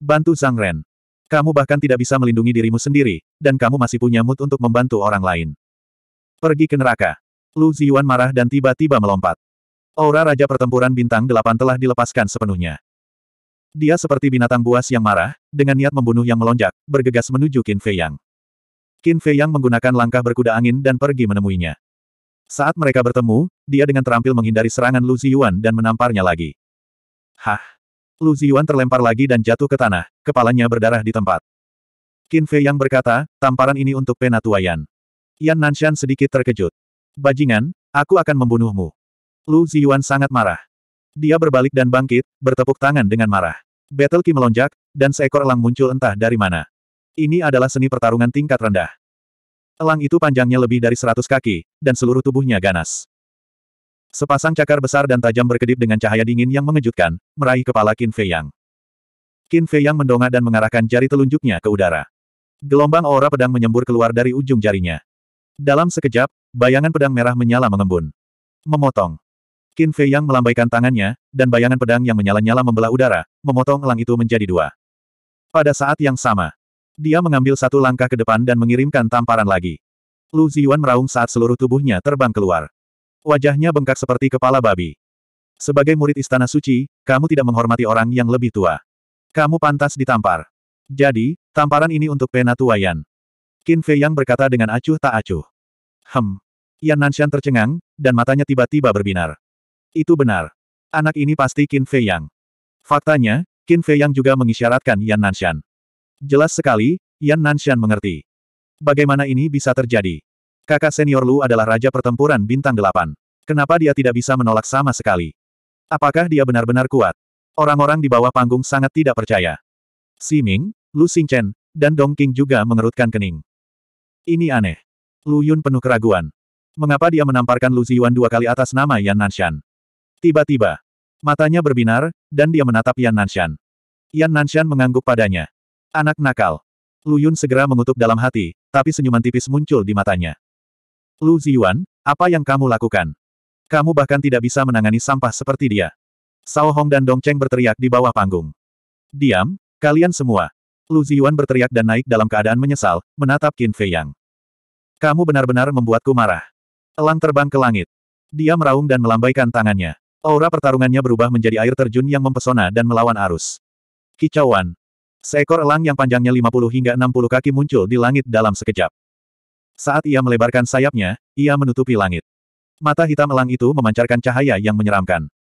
Bantu Sang Ren. Kamu bahkan tidak bisa melindungi dirimu sendiri, dan kamu masih punya mood untuk membantu orang lain. Pergi ke neraka. Lu Ziyuan marah dan tiba-tiba melompat. Aura Raja Pertempuran Bintang Delapan telah dilepaskan sepenuhnya. Dia seperti binatang buas yang marah, dengan niat membunuh yang melonjak, bergegas menuju Qin Fei Yang. Qin Fei Yang menggunakan langkah berkuda angin dan pergi menemuinya. Saat mereka bertemu, dia dengan terampil menghindari serangan Lu Ziyuan dan menamparnya lagi. Hah! Lu Ziyuan terlempar lagi dan jatuh ke tanah, kepalanya berdarah di tempat. Qin Fei Yang berkata, tamparan ini untuk penatuayan." Yan Nanshan sedikit terkejut. Bajingan, aku akan membunuhmu. Lu Ziyuan sangat marah. Dia berbalik dan bangkit, bertepuk tangan dengan marah. Battle Ki melonjak, dan seekor elang muncul entah dari mana. Ini adalah seni pertarungan tingkat rendah. Elang itu panjangnya lebih dari seratus kaki, dan seluruh tubuhnya ganas. Sepasang cakar besar dan tajam berkedip dengan cahaya dingin yang mengejutkan, meraih kepala Qin Fei Yang. Qin Fei Yang mendongak dan mengarahkan jari telunjuknya ke udara. Gelombang aura pedang menyembur keluar dari ujung jarinya. Dalam sekejap, bayangan pedang merah menyala mengembun. Memotong. Qin Fei Yang melambaikan tangannya, dan bayangan pedang yang menyala-nyala membelah udara, memotong elang itu menjadi dua. Pada saat yang sama, dia mengambil satu langkah ke depan dan mengirimkan tamparan lagi. Lu Ziyuan meraung saat seluruh tubuhnya terbang keluar. Wajahnya bengkak seperti kepala babi. Sebagai murid istana suci, kamu tidak menghormati orang yang lebih tua. Kamu pantas ditampar. Jadi, tamparan ini untuk Penatuayan. Qin Fei Yang berkata dengan acuh tak acuh. Hem. Yan Nanshan tercengang, dan matanya tiba-tiba berbinar. Itu benar. Anak ini pasti Qin Fei Yang. Faktanya, Qin Fei Yang juga mengisyaratkan Yan Nanshan. Jelas sekali, Yan Nanshan mengerti. Bagaimana ini bisa terjadi? Kakak senior Lu adalah raja pertempuran bintang delapan. Kenapa dia tidak bisa menolak sama sekali? Apakah dia benar-benar kuat? Orang-orang di bawah panggung sangat tidak percaya. Si Ming, Lu Xingchen, dan Dong King juga mengerutkan kening. Ini aneh. Lu Yun penuh keraguan. Mengapa dia menamparkan Lu Ziyuan dua kali atas nama Yan Nanshan? Tiba-tiba, matanya berbinar, dan dia menatap Yan Nanshan. Yan Nanshan mengangguk padanya. Anak nakal. Lu Yun segera mengutuk dalam hati, tapi senyuman tipis muncul di matanya. Lu Ziyuan, apa yang kamu lakukan? Kamu bahkan tidak bisa menangani sampah seperti dia. Sao Hong dan Dong Cheng berteriak di bawah panggung. Diam, kalian semua. Lu Ziyuan berteriak dan naik dalam keadaan menyesal, menatap Qin Fei Yang. Kamu benar-benar membuatku marah. Elang terbang ke langit. Dia meraung dan melambaikan tangannya. Aura pertarungannya berubah menjadi air terjun yang mempesona dan melawan arus. Kicauan. Seekor elang yang panjangnya 50 hingga 60 kaki muncul di langit dalam sekejap. Saat ia melebarkan sayapnya, ia menutupi langit. Mata hitam elang itu memancarkan cahaya yang menyeramkan.